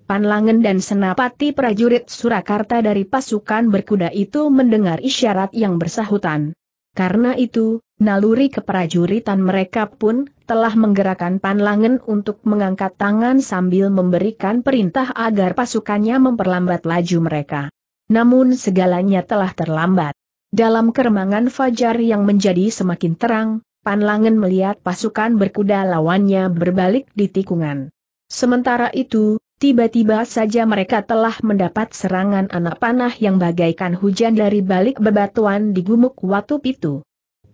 Panlangen dan senapati prajurit Surakarta dari pasukan berkuda itu mendengar isyarat yang bersahutan. Karena itu, naluri keprajuritan mereka pun telah menggerakkan panlangen untuk mengangkat tangan sambil memberikan perintah agar pasukannya memperlambat laju mereka. Namun segalanya telah terlambat. Dalam keremangan fajar yang menjadi semakin terang, Panlangen melihat pasukan berkuda lawannya berbalik di tikungan. Sementara itu, tiba-tiba saja mereka telah mendapat serangan anak panah yang bagaikan hujan dari balik bebatuan di gumuk Watu Pitu.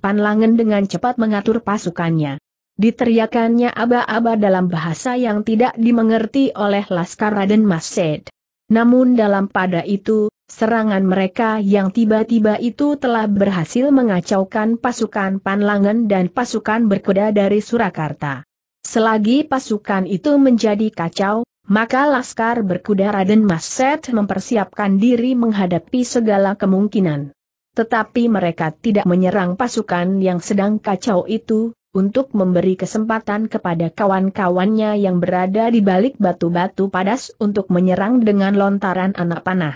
Panlangen dengan cepat mengatur pasukannya. Diteriakannya aba-aba dalam bahasa yang tidak dimengerti oleh Laskar Raden Mased. Namun dalam pada itu, serangan mereka yang tiba-tiba itu telah berhasil mengacaukan pasukan Panlangan dan pasukan berkuda dari Surakarta. Selagi pasukan itu menjadi kacau, maka Laskar berkuda Raden Mas Set mempersiapkan diri menghadapi segala kemungkinan. Tetapi mereka tidak menyerang pasukan yang sedang kacau itu, untuk memberi kesempatan kepada kawan-kawannya yang berada di balik batu-batu padas untuk menyerang dengan lontaran anak panah.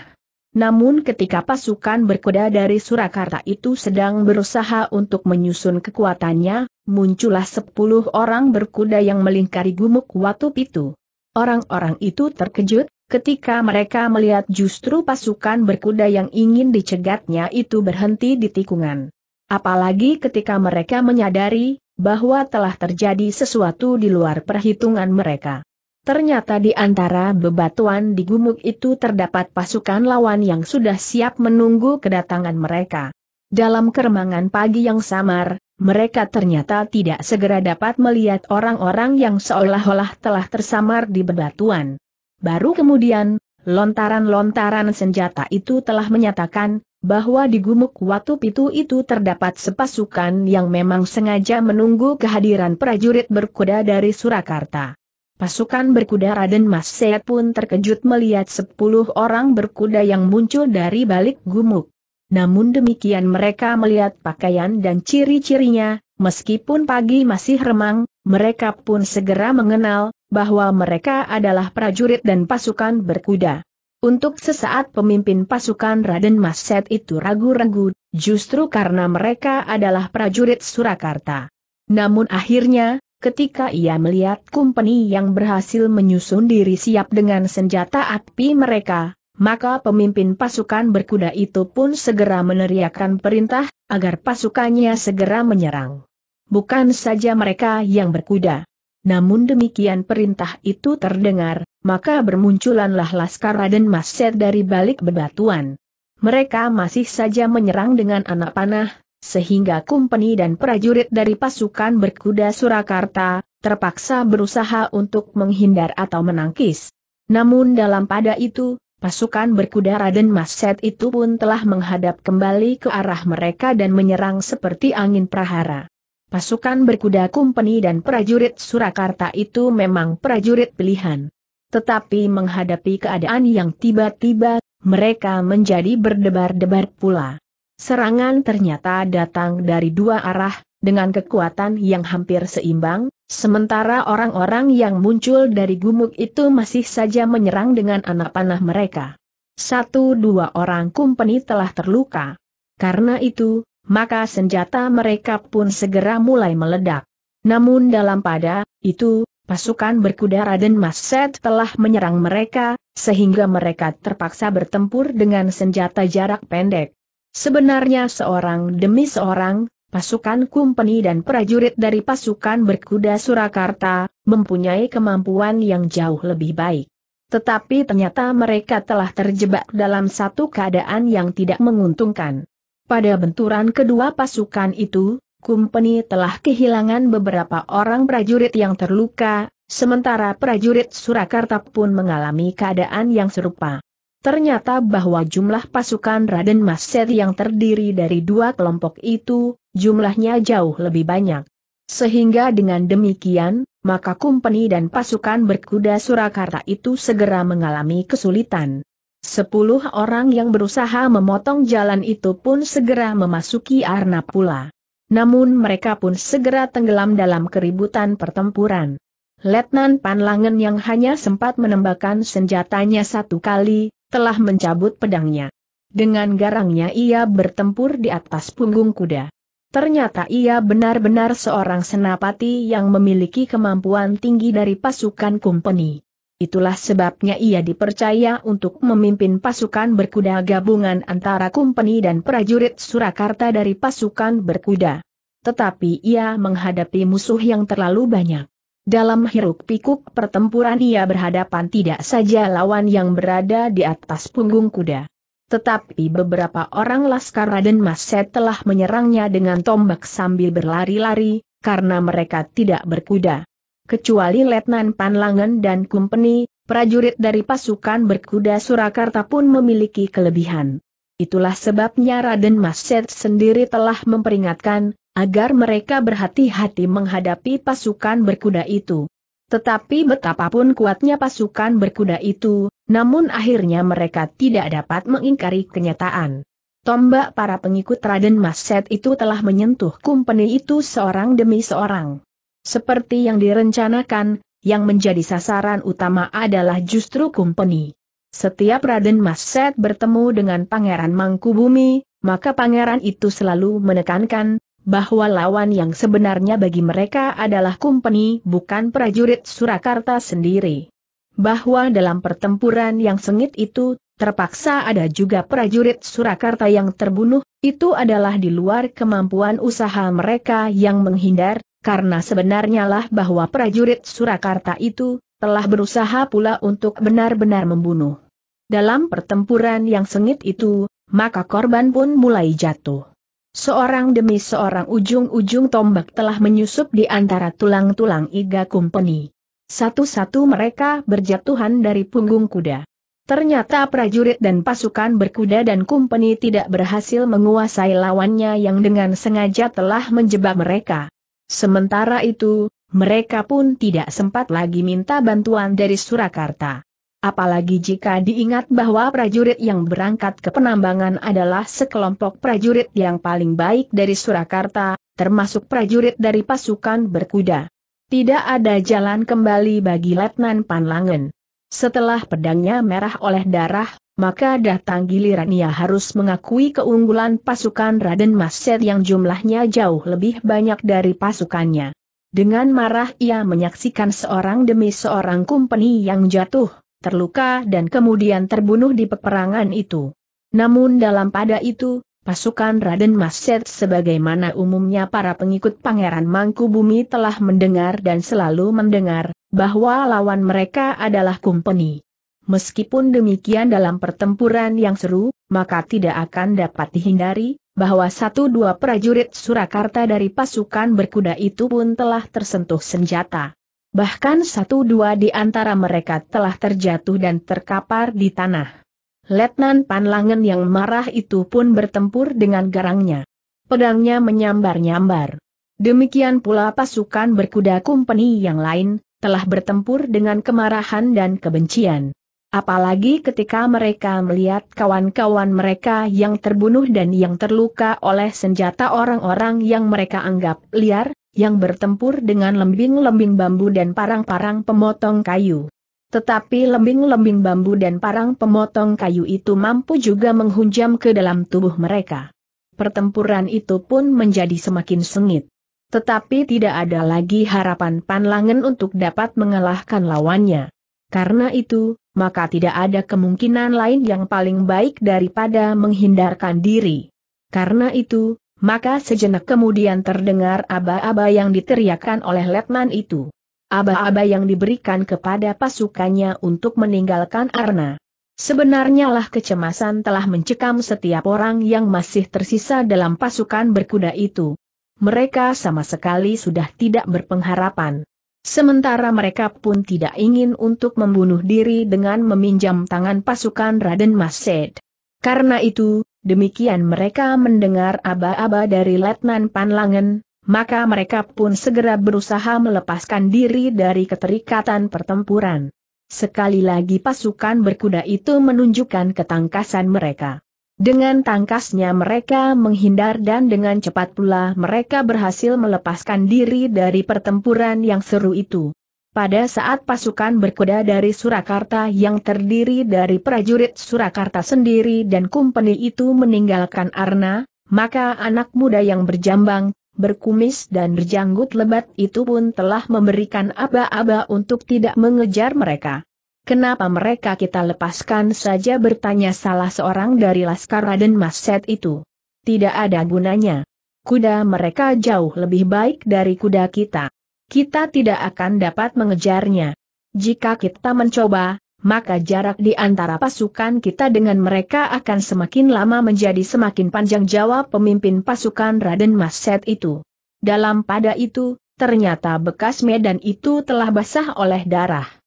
Namun ketika pasukan berkuda dari Surakarta itu sedang berusaha untuk menyusun kekuatannya, muncullah sepuluh orang berkuda yang melingkari gumuk Watu Pitu. Orang-orang itu terkejut, ketika mereka melihat justru pasukan berkuda yang ingin dicegatnya itu berhenti di tikungan. Apalagi ketika mereka menyadari, bahwa telah terjadi sesuatu di luar perhitungan mereka. Ternyata di antara bebatuan di gumuk itu terdapat pasukan lawan yang sudah siap menunggu kedatangan mereka. Dalam keremangan pagi yang samar, mereka ternyata tidak segera dapat melihat orang-orang yang seolah-olah telah tersamar di bebatuan. Baru kemudian, lontaran-lontaran senjata itu telah menyatakan, bahwa di gumuk watu pitu itu terdapat sepasukan yang memang sengaja menunggu kehadiran prajurit berkuda dari Surakarta. Pasukan berkuda Raden Mas Seat pun terkejut melihat sepuluh orang berkuda yang muncul dari balik gumuk. Namun demikian mereka melihat pakaian dan ciri-cirinya, meskipun pagi masih remang, mereka pun segera mengenal bahwa mereka adalah prajurit dan pasukan berkuda. Untuk sesaat pemimpin pasukan Raden Mas Set itu ragu-ragu, justru karena mereka adalah prajurit Surakarta. Namun akhirnya, ketika ia melihat kumpeni yang berhasil menyusun diri siap dengan senjata api mereka, maka pemimpin pasukan berkuda itu pun segera meneriakkan perintah, agar pasukannya segera menyerang. Bukan saja mereka yang berkuda, namun demikian perintah itu terdengar, maka bermunculanlah Laskar Raden Maser dari balik bebatuan. Mereka masih saja menyerang dengan anak panah, sehingga kumpeni dan prajurit dari pasukan berkuda Surakarta, terpaksa berusaha untuk menghindar atau menangkis. Namun dalam pada itu, pasukan berkuda Raden Maset itu pun telah menghadap kembali ke arah mereka dan menyerang seperti angin prahara. Pasukan berkuda Kumpeni dan prajurit Surakarta itu memang prajurit pilihan. Tetapi menghadapi keadaan yang tiba-tiba, mereka menjadi berdebar-debar pula. Serangan ternyata datang dari dua arah, dengan kekuatan yang hampir seimbang, sementara orang-orang yang muncul dari gumuk itu masih saja menyerang dengan anak panah mereka. Satu dua orang Kumpeni telah terluka. Karena itu, maka senjata mereka pun segera mulai meledak. Namun dalam pada, itu, pasukan berkuda Raden set telah menyerang mereka, sehingga mereka terpaksa bertempur dengan senjata jarak pendek. Sebenarnya seorang demi seorang, pasukan kumpeni dan prajurit dari pasukan berkuda Surakarta, mempunyai kemampuan yang jauh lebih baik. Tetapi ternyata mereka telah terjebak dalam satu keadaan yang tidak menguntungkan. Pada benturan kedua pasukan itu, Kumpeni telah kehilangan beberapa orang prajurit yang terluka, sementara prajurit Surakarta pun mengalami keadaan yang serupa. Ternyata bahwa jumlah pasukan Raden Mas Maset yang terdiri dari dua kelompok itu, jumlahnya jauh lebih banyak. Sehingga dengan demikian, maka Kumpeni dan pasukan berkuda Surakarta itu segera mengalami kesulitan. Sepuluh orang yang berusaha memotong jalan itu pun segera memasuki arna pula. Namun mereka pun segera tenggelam dalam keributan pertempuran. Letnan Panlangen yang hanya sempat menembakkan senjatanya satu kali, telah mencabut pedangnya. Dengan garangnya ia bertempur di atas punggung kuda. Ternyata ia benar-benar seorang senapati yang memiliki kemampuan tinggi dari pasukan kumpeni. Itulah sebabnya ia dipercaya untuk memimpin pasukan berkuda gabungan antara Kumpeni dan prajurit Surakarta dari pasukan berkuda. Tetapi ia menghadapi musuh yang terlalu banyak. Dalam hiruk pikuk pertempuran ia berhadapan tidak saja lawan yang berada di atas punggung kuda. Tetapi beberapa orang Laskar Raden Maset telah menyerangnya dengan tombak sambil berlari-lari, karena mereka tidak berkuda. Kecuali Letnan Panlangen dan Kumpeni, prajurit dari pasukan berkuda Surakarta pun memiliki kelebihan. Itulah sebabnya Raden Maset sendiri telah memperingatkan, agar mereka berhati-hati menghadapi pasukan berkuda itu. Tetapi betapapun kuatnya pasukan berkuda itu, namun akhirnya mereka tidak dapat mengingkari kenyataan. Tombak para pengikut Raden Maset itu telah menyentuh kumpeni itu seorang demi seorang. Seperti yang direncanakan, yang menjadi sasaran utama adalah justru Kumpeni. Setiap Raden Mas Set bertemu dengan Pangeran Mangkubumi, maka pangeran itu selalu menekankan bahwa lawan yang sebenarnya bagi mereka adalah Kumpeni bukan prajurit Surakarta sendiri. Bahwa dalam pertempuran yang sengit itu, terpaksa ada juga prajurit Surakarta yang terbunuh, itu adalah di luar kemampuan usaha mereka yang menghindar, karena sebenarnya lah bahwa prajurit Surakarta itu, telah berusaha pula untuk benar-benar membunuh. Dalam pertempuran yang sengit itu, maka korban pun mulai jatuh. Seorang demi seorang ujung-ujung tombak telah menyusup di antara tulang-tulang iga kumpeni. Satu-satu mereka berjatuhan dari punggung kuda. Ternyata prajurit dan pasukan berkuda dan kumpeni tidak berhasil menguasai lawannya yang dengan sengaja telah menjebak mereka. Sementara itu, mereka pun tidak sempat lagi minta bantuan dari Surakarta. Apalagi jika diingat bahwa prajurit yang berangkat ke penambangan adalah sekelompok prajurit yang paling baik dari Surakarta, termasuk prajurit dari pasukan berkuda. Tidak ada jalan kembali bagi Letnan Panlangen. Setelah pedangnya merah oleh darah, maka datang giliran ia harus mengakui keunggulan pasukan Raden Maset yang jumlahnya jauh lebih banyak dari pasukannya. Dengan marah ia menyaksikan seorang demi seorang kumpeni yang jatuh, terluka dan kemudian terbunuh di peperangan itu. Namun dalam pada itu, pasukan Raden Maset sebagaimana umumnya para pengikut Pangeran Mangku Bumi telah mendengar dan selalu mendengar, bahwa lawan mereka adalah kumpeni. Meskipun demikian dalam pertempuran yang seru, maka tidak akan dapat dihindari, bahwa satu dua prajurit Surakarta dari pasukan berkuda itu pun telah tersentuh senjata. Bahkan satu dua di antara mereka telah terjatuh dan terkapar di tanah. Letnan Panlangen yang marah itu pun bertempur dengan garangnya. Pedangnya menyambar-nyambar. Demikian pula pasukan berkuda kumpeni yang lain, telah bertempur dengan kemarahan dan kebencian. Apalagi ketika mereka melihat kawan-kawan mereka yang terbunuh dan yang terluka oleh senjata orang-orang yang mereka anggap liar, yang bertempur dengan lembing-lembing bambu dan parang-parang pemotong kayu. Tetapi lembing-lembing bambu dan parang pemotong kayu itu mampu juga menghunjam ke dalam tubuh mereka. Pertempuran itu pun menjadi semakin sengit. Tetapi tidak ada lagi harapan Panlangen untuk dapat mengalahkan lawannya. Karena itu, maka tidak ada kemungkinan lain yang paling baik daripada menghindarkan diri. Karena itu, maka sejenak kemudian terdengar aba-aba yang diteriakkan oleh letnan itu. Aba-aba yang diberikan kepada pasukannya untuk meninggalkan Arna. Sebenarnya lah kecemasan telah mencekam setiap orang yang masih tersisa dalam pasukan berkuda itu. Mereka sama sekali sudah tidak berpengharapan. Sementara mereka pun tidak ingin untuk membunuh diri dengan meminjam tangan pasukan Raden Mased. Karena itu, demikian mereka mendengar aba-aba dari Letnan Panlangen, maka mereka pun segera berusaha melepaskan diri dari keterikatan pertempuran. Sekali lagi pasukan berkuda itu menunjukkan ketangkasan mereka. Dengan tangkasnya mereka menghindar dan dengan cepat pula mereka berhasil melepaskan diri dari pertempuran yang seru itu. Pada saat pasukan berkuda dari Surakarta yang terdiri dari prajurit Surakarta sendiri dan kumpeni itu meninggalkan Arna, maka anak muda yang berjambang, berkumis dan berjanggut lebat itu pun telah memberikan aba-aba untuk tidak mengejar mereka. Kenapa mereka kita lepaskan saja bertanya salah seorang dari Laskar Raden Maset itu. Tidak ada gunanya. Kuda mereka jauh lebih baik dari kuda kita. Kita tidak akan dapat mengejarnya. Jika kita mencoba, maka jarak di antara pasukan kita dengan mereka akan semakin lama menjadi semakin panjang jawab pemimpin pasukan Raden Maset itu. Dalam pada itu, ternyata bekas medan itu telah basah oleh darah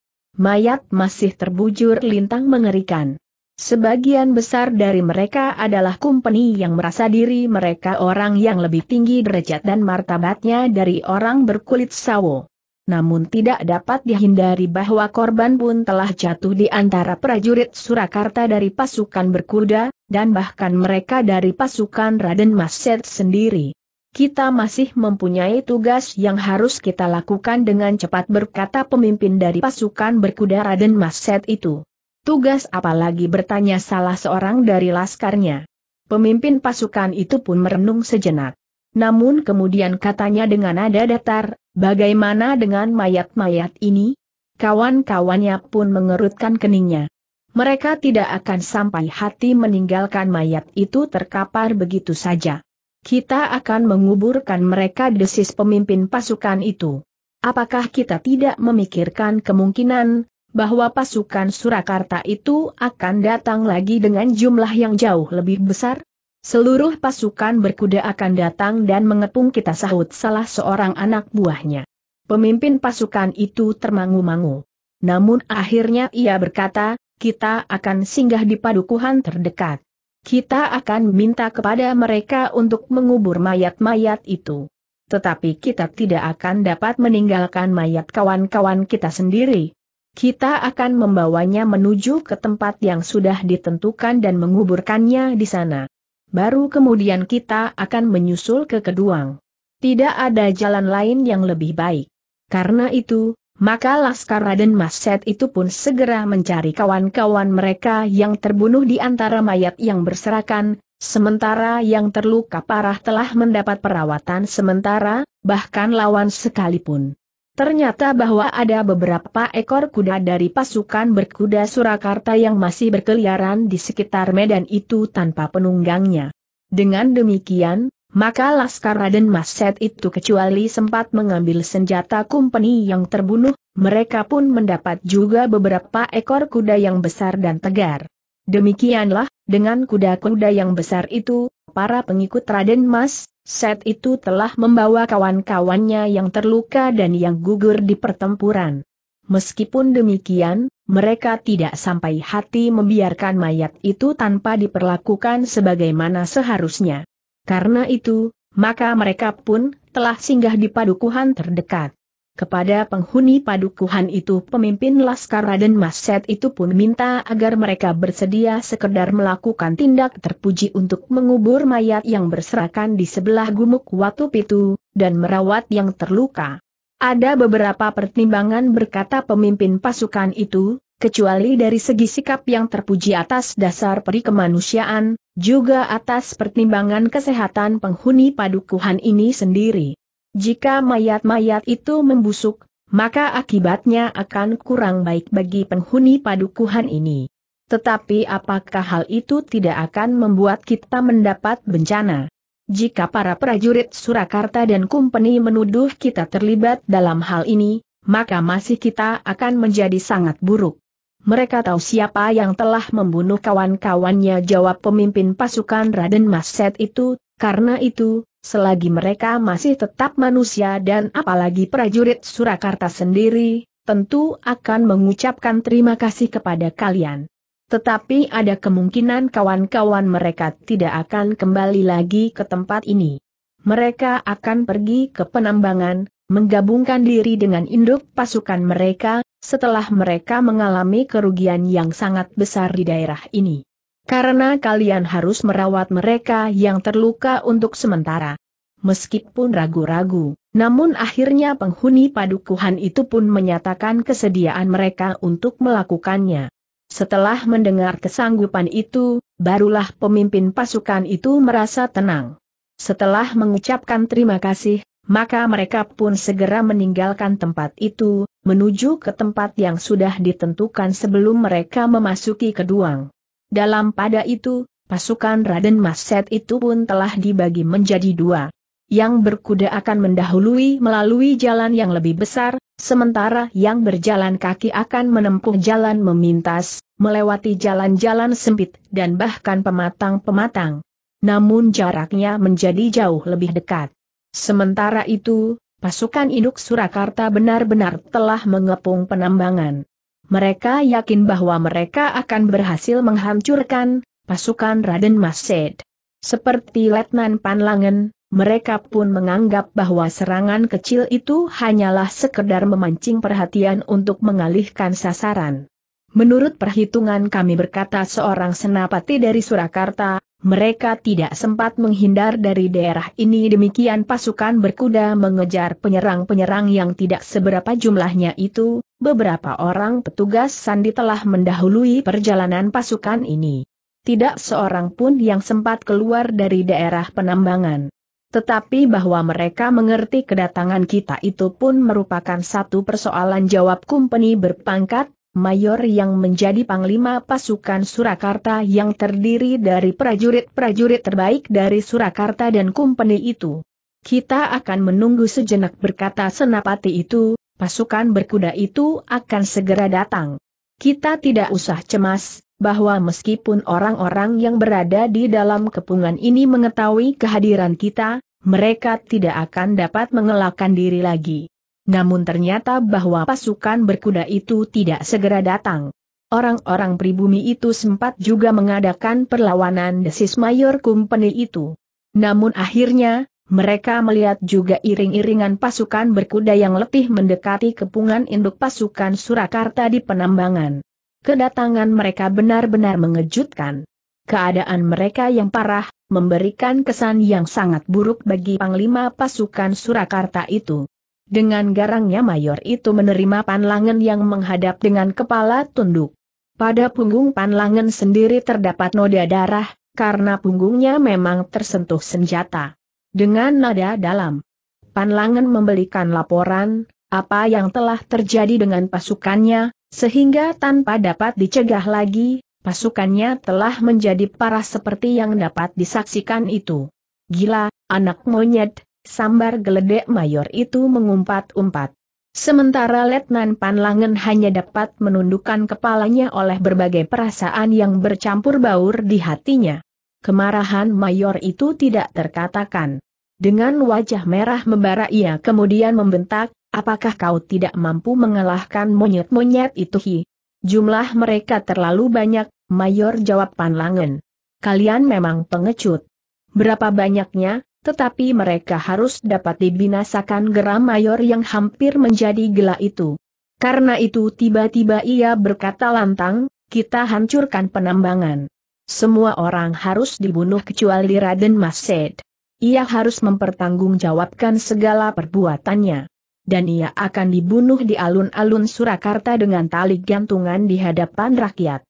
mayat masih terbujur lintang mengerikan. Sebagian besar dari mereka adalah kumpeni yang merasa diri mereka orang yang lebih tinggi derajat dan martabatnya dari orang berkulit sawo. Namun tidak dapat dihindari bahwa korban pun telah jatuh di antara prajurit Surakarta dari pasukan berkuda, dan bahkan mereka dari pasukan Raden Maset sendiri kita masih mempunyai tugas yang harus kita lakukan dengan cepat berkata pemimpin dari pasukan berkuda Raden Mas Set itu. Tugas apalagi bertanya salah seorang dari laskarnya. Pemimpin pasukan itu pun merenung sejenak. Namun kemudian katanya dengan nada datar, bagaimana dengan mayat-mayat ini? Kawan-kawannya pun mengerutkan keningnya. Mereka tidak akan sampai hati meninggalkan mayat itu terkapar begitu saja. Kita akan menguburkan mereka desis pemimpin pasukan itu. Apakah kita tidak memikirkan kemungkinan bahwa pasukan Surakarta itu akan datang lagi dengan jumlah yang jauh lebih besar? Seluruh pasukan berkuda akan datang dan mengepung kita sahut salah seorang anak buahnya. Pemimpin pasukan itu termangu-mangu. Namun akhirnya ia berkata, kita akan singgah di padukuhan terdekat. Kita akan minta kepada mereka untuk mengubur mayat-mayat itu. Tetapi kita tidak akan dapat meninggalkan mayat kawan-kawan kita sendiri. Kita akan membawanya menuju ke tempat yang sudah ditentukan dan menguburkannya di sana. Baru kemudian kita akan menyusul ke keduang. Tidak ada jalan lain yang lebih baik. Karena itu, maka Laskar Raden Mas Maset itu pun segera mencari kawan-kawan mereka yang terbunuh di antara mayat yang berserakan, sementara yang terluka parah telah mendapat perawatan sementara, bahkan lawan sekalipun. Ternyata bahwa ada beberapa ekor kuda dari pasukan berkuda Surakarta yang masih berkeliaran di sekitar medan itu tanpa penunggangnya. Dengan demikian, maka Laskar Raden Mas Set itu kecuali sempat mengambil senjata kumpeni yang terbunuh, mereka pun mendapat juga beberapa ekor kuda yang besar dan tegar. Demikianlah, dengan kuda-kuda yang besar itu, para pengikut Raden Mas, Set itu telah membawa kawan-kawannya yang terluka dan yang gugur di pertempuran. Meskipun demikian, mereka tidak sampai hati membiarkan mayat itu tanpa diperlakukan sebagaimana seharusnya. Karena itu, maka mereka pun telah singgah di padukuhan terdekat. Kepada penghuni padukuhan itu pemimpin Laskar Raden Mas Set itu pun minta agar mereka bersedia sekedar melakukan tindak terpuji untuk mengubur mayat yang berserakan di sebelah gumuk Watu Pitu, dan merawat yang terluka. Ada beberapa pertimbangan berkata pemimpin pasukan itu, kecuali dari segi sikap yang terpuji atas dasar perikemanusiaan juga atas pertimbangan kesehatan penghuni padukuhan ini sendiri. Jika mayat-mayat itu membusuk, maka akibatnya akan kurang baik bagi penghuni padukuhan ini. Tetapi apakah hal itu tidak akan membuat kita mendapat bencana? Jika para prajurit Surakarta dan Kumpeni menuduh kita terlibat dalam hal ini, maka masih kita akan menjadi sangat buruk mereka tahu siapa yang telah membunuh kawan-kawannya jawab pemimpin pasukan Raden Mas Set itu, karena itu, selagi mereka masih tetap manusia dan apalagi prajurit Surakarta sendiri, tentu akan mengucapkan terima kasih kepada kalian. Tetapi ada kemungkinan kawan-kawan mereka tidak akan kembali lagi ke tempat ini. Mereka akan pergi ke penambangan, menggabungkan diri dengan induk pasukan mereka, setelah mereka mengalami kerugian yang sangat besar di daerah ini. Karena kalian harus merawat mereka yang terluka untuk sementara. Meskipun ragu-ragu, namun akhirnya penghuni padukuhan itu pun menyatakan kesediaan mereka untuk melakukannya. Setelah mendengar kesanggupan itu, barulah pemimpin pasukan itu merasa tenang. Setelah mengucapkan terima kasih, maka mereka pun segera meninggalkan tempat itu, menuju ke tempat yang sudah ditentukan sebelum mereka memasuki keduang. Dalam pada itu, pasukan Raden Maset itu pun telah dibagi menjadi dua. Yang berkuda akan mendahului melalui jalan yang lebih besar, sementara yang berjalan kaki akan menempuh jalan memintas, melewati jalan-jalan sempit dan bahkan pematang-pematang. Namun jaraknya menjadi jauh lebih dekat. Sementara itu, pasukan induk Surakarta benar-benar telah mengepung penambangan. Mereka yakin bahwa mereka akan berhasil menghancurkan pasukan Raden Mased. Seperti Letnan Panlangen, mereka pun menganggap bahwa serangan kecil itu hanyalah sekedar memancing perhatian untuk mengalihkan sasaran. Menurut perhitungan kami berkata seorang senapati dari Surakarta, mereka tidak sempat menghindar dari daerah ini demikian pasukan berkuda mengejar penyerang-penyerang yang tidak seberapa jumlahnya itu, beberapa orang petugas sandi telah mendahului perjalanan pasukan ini. Tidak seorang pun yang sempat keluar dari daerah penambangan. Tetapi bahwa mereka mengerti kedatangan kita itu pun merupakan satu persoalan jawab kumpeni berpangkat, mayor yang menjadi panglima pasukan Surakarta yang terdiri dari prajurit-prajurit terbaik dari Surakarta dan kumpeni itu. Kita akan menunggu sejenak berkata senapati itu, pasukan berkuda itu akan segera datang. Kita tidak usah cemas, bahwa meskipun orang-orang yang berada di dalam kepungan ini mengetahui kehadiran kita, mereka tidak akan dapat mengelakkan diri lagi. Namun ternyata bahwa pasukan berkuda itu tidak segera datang. Orang-orang pribumi itu sempat juga mengadakan perlawanan desis mayor kumpeni itu. Namun akhirnya, mereka melihat juga iring-iringan pasukan berkuda yang letih mendekati kepungan induk pasukan Surakarta di penambangan. Kedatangan mereka benar-benar mengejutkan. Keadaan mereka yang parah, memberikan kesan yang sangat buruk bagi Panglima pasukan Surakarta itu. Dengan garangnya mayor itu menerima panlangan yang menghadap dengan kepala tunduk. Pada punggung panlangan sendiri terdapat noda darah, karena punggungnya memang tersentuh senjata. Dengan nada dalam, panlangan membelikan laporan, apa yang telah terjadi dengan pasukannya, sehingga tanpa dapat dicegah lagi, pasukannya telah menjadi parah seperti yang dapat disaksikan itu. Gila, anak monyet, sambar geledek mayor itu mengumpat-umpat. Sementara Letnan Panlangen hanya dapat menundukkan kepalanya oleh berbagai perasaan yang bercampur baur di hatinya. Kemarahan mayor itu tidak terkatakan. Dengan wajah merah membara ia kemudian membentak, apakah kau tidak mampu mengalahkan monyet-monyet itu hi? Jumlah mereka terlalu banyak, mayor jawab Panlangen. Kalian memang pengecut. Berapa banyaknya, tetapi mereka harus dapat dibinasakan geram mayor yang hampir menjadi gelak itu. Karena itu tiba-tiba ia berkata lantang, kita hancurkan penambangan. Semua orang harus dibunuh kecuali Raden Mased. Ia harus mempertanggungjawabkan segala perbuatannya. Dan ia akan dibunuh di alun-alun Surakarta dengan tali gantungan di hadapan rakyat.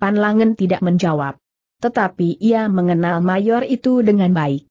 Panlangen tidak menjawab. Tetapi ia mengenal mayor itu dengan baik.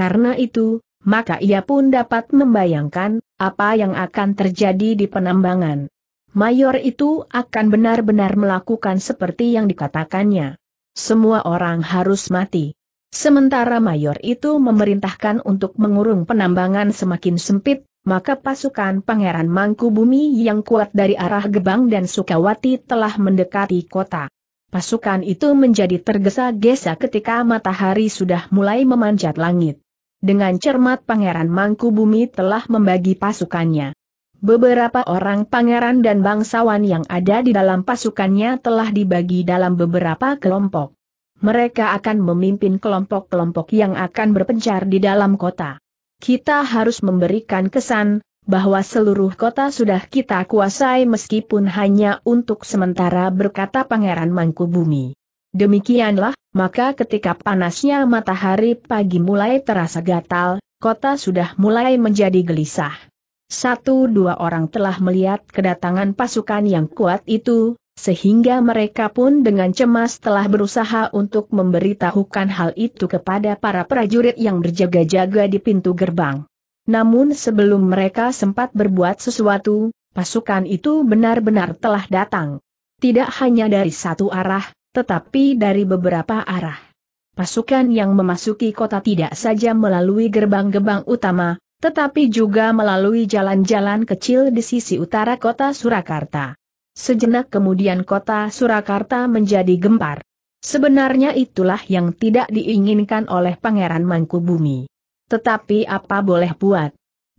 Karena itu, maka ia pun dapat membayangkan apa yang akan terjadi di penambangan. Mayor itu akan benar-benar melakukan seperti yang dikatakannya. Semua orang harus mati. Sementara mayor itu memerintahkan untuk mengurung penambangan semakin sempit, maka pasukan Pangeran Mangkubumi yang kuat dari arah Gebang dan Sukawati telah mendekati kota. Pasukan itu menjadi tergesa-gesa ketika matahari sudah mulai memanjat langit. Dengan cermat Pangeran Mangkubumi telah membagi pasukannya. Beberapa orang pangeran dan bangsawan yang ada di dalam pasukannya telah dibagi dalam beberapa kelompok. Mereka akan memimpin kelompok-kelompok yang akan berpencar di dalam kota. Kita harus memberikan kesan bahwa seluruh kota sudah kita kuasai meskipun hanya untuk sementara berkata Pangeran Mangkubumi. Demikianlah, maka ketika panasnya matahari pagi mulai terasa gatal, kota sudah mulai menjadi gelisah. Satu dua orang telah melihat kedatangan pasukan yang kuat itu, sehingga mereka pun dengan cemas telah berusaha untuk memberitahukan hal itu kepada para prajurit yang berjaga-jaga di pintu gerbang. Namun sebelum mereka sempat berbuat sesuatu, pasukan itu benar-benar telah datang. Tidak hanya dari satu arah, tetapi dari beberapa arah. Pasukan yang memasuki kota tidak saja melalui gerbang-gerbang utama, tetapi juga melalui jalan-jalan kecil di sisi utara kota Surakarta. Sejenak kemudian kota Surakarta menjadi gempar. Sebenarnya itulah yang tidak diinginkan oleh Pangeran Mangkubumi. Tetapi apa boleh buat?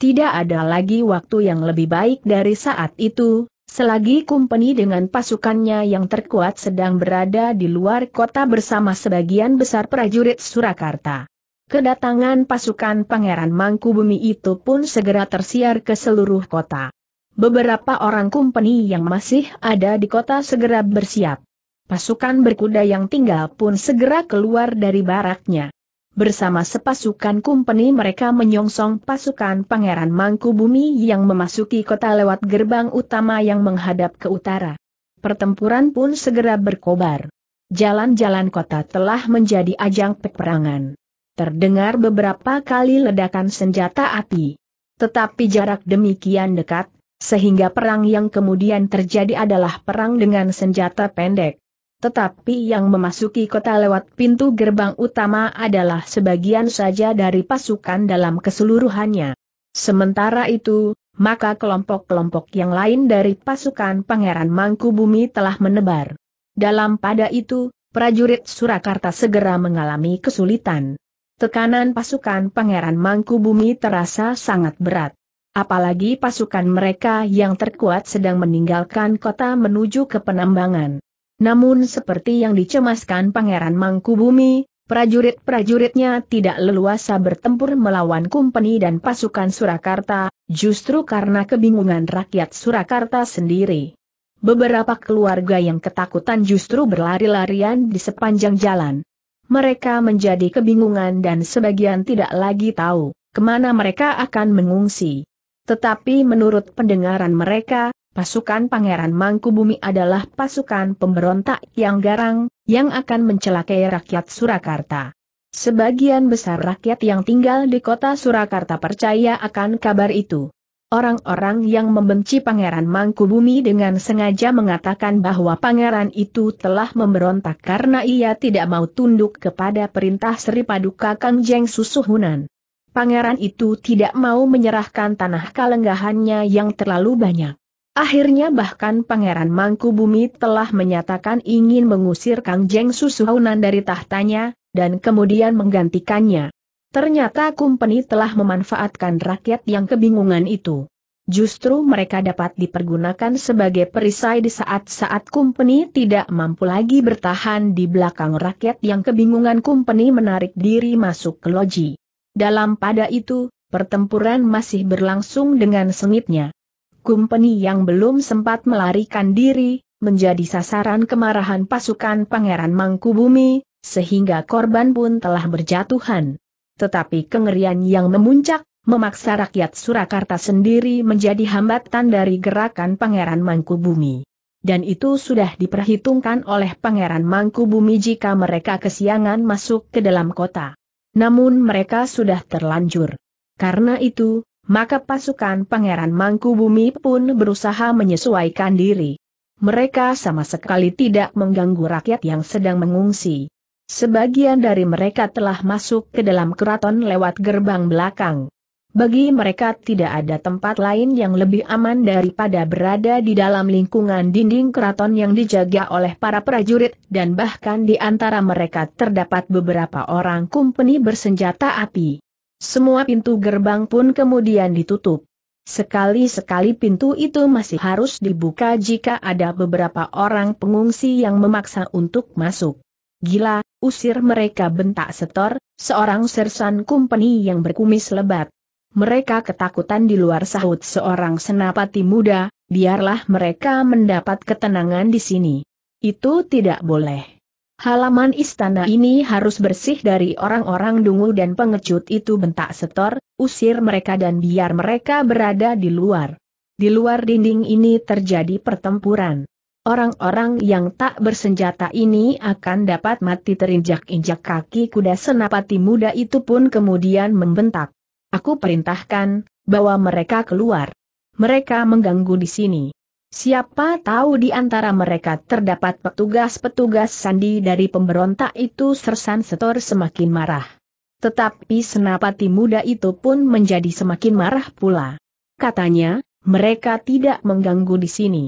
Tidak ada lagi waktu yang lebih baik dari saat itu, Selagi kumpeni dengan pasukannya yang terkuat sedang berada di luar kota bersama sebagian besar prajurit Surakarta. Kedatangan pasukan Pangeran Mangkubumi itu pun segera tersiar ke seluruh kota. Beberapa orang kumpeni yang masih ada di kota segera bersiap. Pasukan berkuda yang tinggal pun segera keluar dari baraknya bersama sepasukan kumpeni mereka menyongsong pasukan Pangeran Mangkubumi yang memasuki kota lewat gerbang utama yang menghadap ke utara. Pertempuran pun segera berkobar. Jalan-jalan kota telah menjadi ajang peperangan. Terdengar beberapa kali ledakan senjata api. Tetapi jarak demikian dekat, sehingga perang yang kemudian terjadi adalah perang dengan senjata pendek. Tetapi yang memasuki kota lewat pintu gerbang utama adalah sebagian saja dari pasukan dalam keseluruhannya. Sementara itu, maka kelompok-kelompok yang lain dari pasukan Pangeran Mangkubumi telah menebar. Dalam pada itu, prajurit Surakarta segera mengalami kesulitan. Tekanan pasukan Pangeran Mangkubumi terasa sangat berat. Apalagi pasukan mereka yang terkuat sedang meninggalkan kota menuju ke penambangan. Namun seperti yang dicemaskan Pangeran Mangkubumi, prajurit-prajuritnya tidak leluasa bertempur melawan Kumpeni dan pasukan Surakarta, justru karena kebingungan rakyat Surakarta sendiri. Beberapa keluarga yang ketakutan justru berlari-larian di sepanjang jalan. Mereka menjadi kebingungan dan sebagian tidak lagi tahu kemana mereka akan mengungsi. Tetapi menurut pendengaran mereka, Pasukan Pangeran Mangkubumi adalah pasukan pemberontak yang garang, yang akan mencelakai rakyat Surakarta. Sebagian besar rakyat yang tinggal di kota Surakarta percaya akan kabar itu. Orang-orang yang membenci Pangeran Mangkubumi dengan sengaja mengatakan bahwa pangeran itu telah memberontak karena ia tidak mau tunduk kepada perintah Sri Paduka Kangjeng Susuhunan. Pangeran itu tidak mau menyerahkan tanah kalenggahannya yang terlalu banyak. Akhirnya bahkan Pangeran Mangku Bumi telah menyatakan ingin mengusir Kang Jeng Susuhunan dari tahtanya, dan kemudian menggantikannya. Ternyata Kumpeni telah memanfaatkan rakyat yang kebingungan itu. Justru mereka dapat dipergunakan sebagai perisai di saat-saat Kumpeni tidak mampu lagi bertahan di belakang rakyat yang kebingungan Kumpeni menarik diri masuk ke loji. Dalam pada itu, pertempuran masih berlangsung dengan sengitnya. Kumpeni yang belum sempat melarikan diri, menjadi sasaran kemarahan pasukan Pangeran Mangkubumi, sehingga korban pun telah berjatuhan. Tetapi kengerian yang memuncak, memaksa rakyat Surakarta sendiri menjadi hambatan dari gerakan Pangeran Mangkubumi. Dan itu sudah diperhitungkan oleh Pangeran Mangkubumi jika mereka kesiangan masuk ke dalam kota. Namun mereka sudah terlanjur. Karena itu, maka pasukan Pangeran Mangku Bumi pun berusaha menyesuaikan diri. Mereka sama sekali tidak mengganggu rakyat yang sedang mengungsi. Sebagian dari mereka telah masuk ke dalam keraton lewat gerbang belakang. Bagi mereka tidak ada tempat lain yang lebih aman daripada berada di dalam lingkungan dinding keraton yang dijaga oleh para prajurit dan bahkan di antara mereka terdapat beberapa orang kumpeni bersenjata api. Semua pintu gerbang pun kemudian ditutup. Sekali-sekali pintu itu masih harus dibuka jika ada beberapa orang pengungsi yang memaksa untuk masuk. Gila, usir mereka bentak setor, seorang sersan kumpeni yang berkumis lebat. Mereka ketakutan di luar sahut seorang senapati muda, biarlah mereka mendapat ketenangan di sini. Itu tidak boleh. Halaman istana ini harus bersih dari orang-orang dungu dan pengecut itu bentak setor, usir mereka dan biar mereka berada di luar. Di luar dinding ini terjadi pertempuran. Orang-orang yang tak bersenjata ini akan dapat mati terinjak-injak kaki kuda senapati muda itu pun kemudian membentak. Aku perintahkan, bawa mereka keluar. Mereka mengganggu di sini. Siapa tahu di antara mereka terdapat petugas-petugas sandi dari pemberontak itu sersan setor semakin marah. Tetapi senapati muda itu pun menjadi semakin marah pula. Katanya, mereka tidak mengganggu di sini.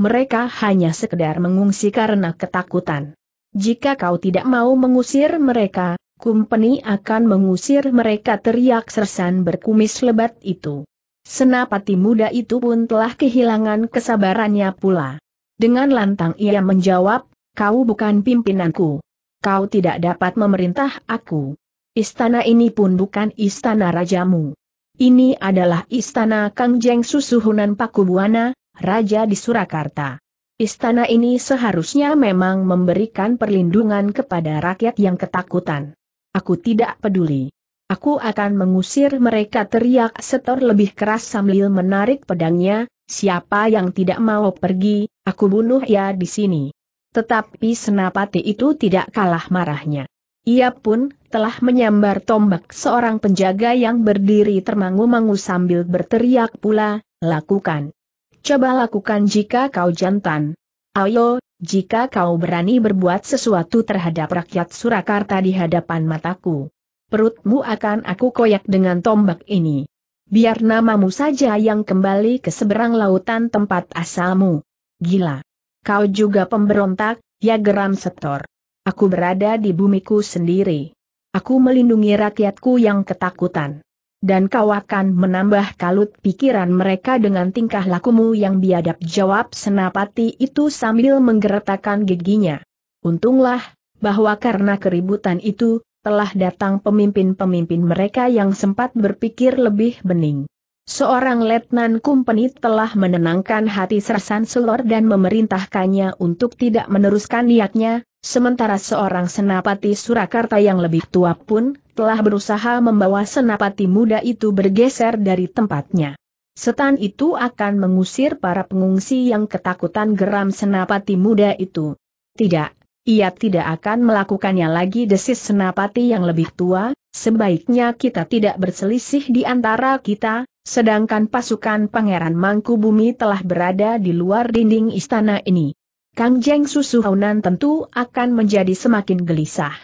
Mereka hanya sekedar mengungsi karena ketakutan. Jika kau tidak mau mengusir mereka, kumpeni akan mengusir mereka teriak sersan berkumis lebat itu. Senapati muda itu pun telah kehilangan kesabarannya pula. Dengan lantang ia menjawab, kau bukan pimpinanku. Kau tidak dapat memerintah aku. Istana ini pun bukan istana rajamu. Ini adalah istana Kang Jeng Susuhunan Pakubuana, Raja di Surakarta. Istana ini seharusnya memang memberikan perlindungan kepada rakyat yang ketakutan. Aku tidak peduli. Aku akan mengusir mereka teriak setor lebih keras sambil menarik pedangnya, siapa yang tidak mau pergi, aku bunuh ya di sini. Tetapi Senapati itu tidak kalah marahnya. Ia pun telah menyambar tombak seorang penjaga yang berdiri termangu-mangu sambil berteriak pula, lakukan. Coba lakukan jika kau jantan. Ayo, jika kau berani berbuat sesuatu terhadap rakyat Surakarta di hadapan mataku perutmu akan aku koyak dengan tombak ini. Biar namamu saja yang kembali ke seberang lautan tempat asalmu. Gila. Kau juga pemberontak, ya geram setor. Aku berada di bumiku sendiri. Aku melindungi rakyatku yang ketakutan. Dan kau akan menambah kalut pikiran mereka dengan tingkah lakumu yang biadab jawab senapati itu sambil menggeretakkan giginya. Untunglah, bahwa karena keributan itu, telah datang pemimpin-pemimpin mereka yang sempat berpikir lebih bening. Seorang Letnan Kumpeni telah menenangkan hati Sersan Selor dan memerintahkannya untuk tidak meneruskan niatnya, sementara seorang senapati Surakarta yang lebih tua pun telah berusaha membawa senapati muda itu bergeser dari tempatnya. Setan itu akan mengusir para pengungsi yang ketakutan geram senapati muda itu. Tidak, ia tidak akan melakukannya lagi desis senapati yang lebih tua, sebaiknya kita tidak berselisih di antara kita, sedangkan pasukan Pangeran Mangku Bumi telah berada di luar dinding istana ini. Kang Jeng Susuhunan tentu akan menjadi semakin gelisah.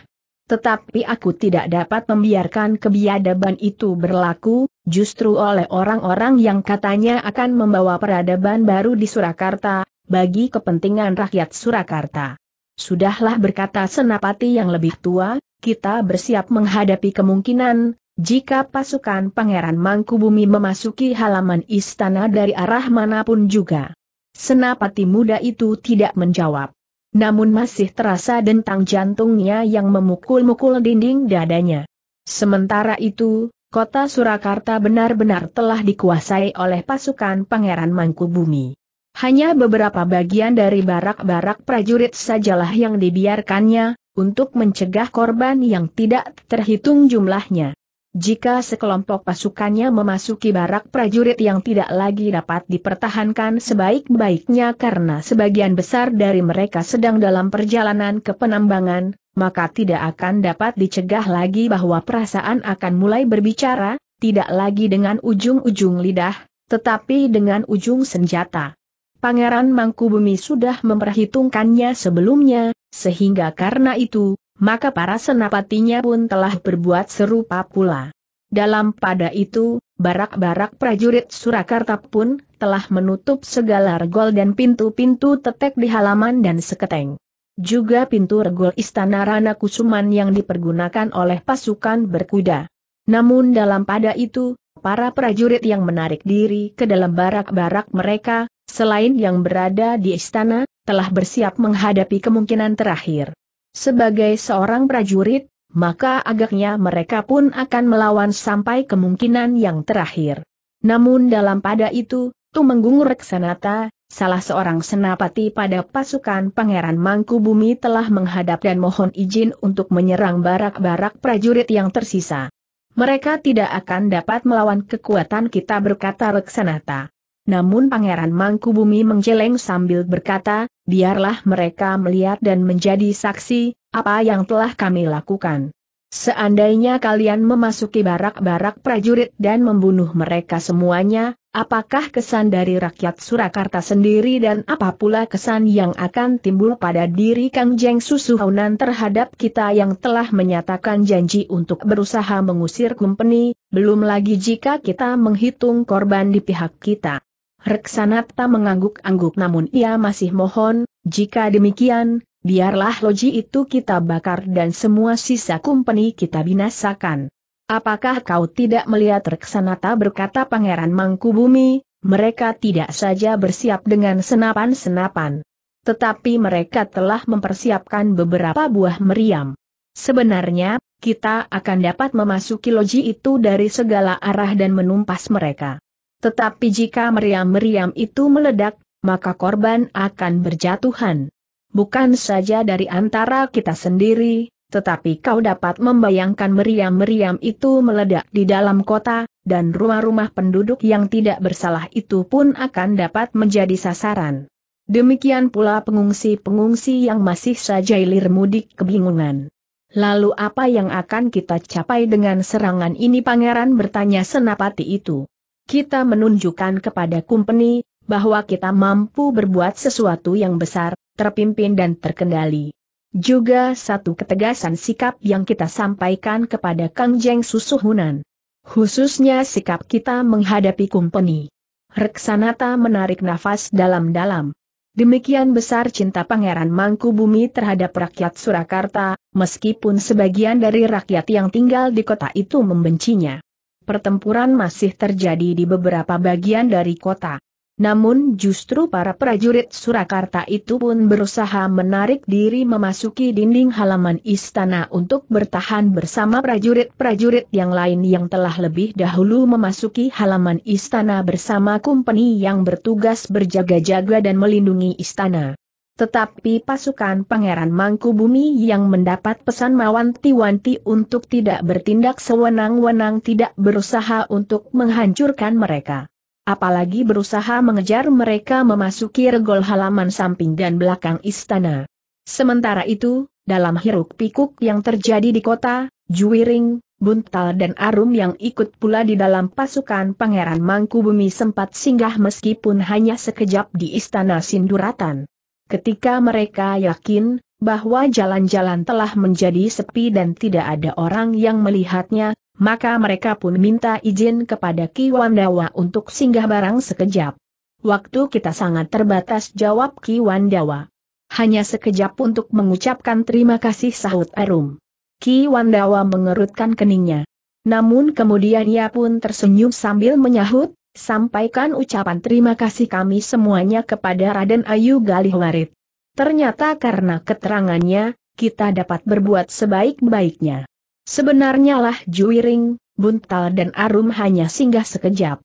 Tetapi aku tidak dapat membiarkan kebiadaban itu berlaku, justru oleh orang-orang yang katanya akan membawa peradaban baru di Surakarta, bagi kepentingan rakyat Surakarta. Sudahlah berkata Senapati yang lebih tua, kita bersiap menghadapi kemungkinan, jika pasukan Pangeran Mangkubumi memasuki halaman istana dari arah manapun juga. Senapati muda itu tidak menjawab. Namun masih terasa dentang jantungnya yang memukul-mukul dinding dadanya. Sementara itu, kota Surakarta benar-benar telah dikuasai oleh pasukan Pangeran Mangkubumi. Hanya beberapa bagian dari barak-barak prajurit sajalah yang dibiarkannya, untuk mencegah korban yang tidak terhitung jumlahnya. Jika sekelompok pasukannya memasuki barak prajurit yang tidak lagi dapat dipertahankan sebaik-baiknya karena sebagian besar dari mereka sedang dalam perjalanan ke penambangan, maka tidak akan dapat dicegah lagi bahwa perasaan akan mulai berbicara, tidak lagi dengan ujung-ujung lidah, tetapi dengan ujung senjata. Pangeran Mangkubumi sudah memperhitungkannya sebelumnya, sehingga karena itu, maka para senapatinya pun telah berbuat serupa pula. Dalam pada itu, barak-barak prajurit Surakarta pun telah menutup segala regol dan pintu-pintu tetek di halaman dan seketeng. Juga pintu regol Istana Rana Kusuman yang dipergunakan oleh pasukan berkuda. Namun dalam pada itu, para prajurit yang menarik diri ke dalam barak-barak mereka, selain yang berada di istana, telah bersiap menghadapi kemungkinan terakhir. Sebagai seorang prajurit, maka agaknya mereka pun akan melawan sampai kemungkinan yang terakhir. Namun dalam pada itu, Tumenggung Reksanata, salah seorang senapati pada pasukan Pangeran Mangkubumi telah menghadap dan mohon izin untuk menyerang barak-barak prajurit yang tersisa. Mereka tidak akan dapat melawan kekuatan kita berkata Reksanata. Namun Pangeran Mangkubumi menjeleng sambil berkata, biarlah mereka melihat dan menjadi saksi, apa yang telah kami lakukan. Seandainya kalian memasuki barak-barak prajurit dan membunuh mereka semuanya, apakah kesan dari rakyat Surakarta sendiri dan apa pula kesan yang akan timbul pada diri Kang Jeng susuhunan terhadap kita yang telah menyatakan janji untuk berusaha mengusir kumpeni, belum lagi jika kita menghitung korban di pihak kita. Reksanata mengangguk-angguk namun ia masih mohon, jika demikian, biarlah loji itu kita bakar dan semua sisa kumpeni kita binasakan. Apakah kau tidak melihat Reksanata berkata Pangeran Mangkubumi, mereka tidak saja bersiap dengan senapan-senapan. Tetapi mereka telah mempersiapkan beberapa buah meriam. Sebenarnya, kita akan dapat memasuki loji itu dari segala arah dan menumpas mereka. Tetapi jika meriam-meriam itu meledak, maka korban akan berjatuhan. Bukan saja dari antara kita sendiri, tetapi kau dapat membayangkan meriam-meriam itu meledak di dalam kota, dan rumah-rumah penduduk yang tidak bersalah itu pun akan dapat menjadi sasaran. Demikian pula pengungsi-pengungsi yang masih saja ilir mudik kebingungan. Lalu apa yang akan kita capai dengan serangan ini pangeran bertanya senapati itu kita menunjukkan kepada company bahwa kita mampu berbuat sesuatu yang besar, terpimpin dan terkendali. Juga satu ketegasan sikap yang kita sampaikan kepada Kang Jeng Susuhunan. Khususnya sikap kita menghadapi company. Reksanata menarik nafas dalam-dalam. Demikian besar cinta Pangeran Mangkubumi terhadap rakyat Surakarta, meskipun sebagian dari rakyat yang tinggal di kota itu membencinya pertempuran masih terjadi di beberapa bagian dari kota. Namun justru para prajurit Surakarta itu pun berusaha menarik diri memasuki dinding halaman istana untuk bertahan bersama prajurit-prajurit yang lain yang telah lebih dahulu memasuki halaman istana bersama kumpeni yang bertugas berjaga-jaga dan melindungi istana. Tetapi pasukan Pangeran Mangku Bumi yang mendapat pesan mawanti-wanti untuk tidak bertindak sewenang-wenang tidak berusaha untuk menghancurkan mereka. Apalagi berusaha mengejar mereka memasuki regol halaman samping dan belakang istana. Sementara itu, dalam hiruk-pikuk yang terjadi di kota, Juwiring, Buntal dan Arum yang ikut pula di dalam pasukan Pangeran Mangku Bumi sempat singgah meskipun hanya sekejap di istana Sinduratan. Ketika mereka yakin bahwa jalan-jalan telah menjadi sepi dan tidak ada orang yang melihatnya, maka mereka pun minta izin kepada Ki Wandawa untuk singgah barang sekejap. Waktu kita sangat terbatas jawab Ki Wandawa. Hanya sekejap untuk mengucapkan terima kasih sahut Arum. Ki Wandawa mengerutkan keningnya. Namun kemudian ia pun tersenyum sambil menyahut, sampaikan ucapan terima kasih kami semuanya kepada Raden Ayu Galih Warit. Ternyata karena keterangannya, kita dapat berbuat sebaik-baiknya. Sebenarnya lah Juiring, Buntal dan Arum hanya singgah sekejap.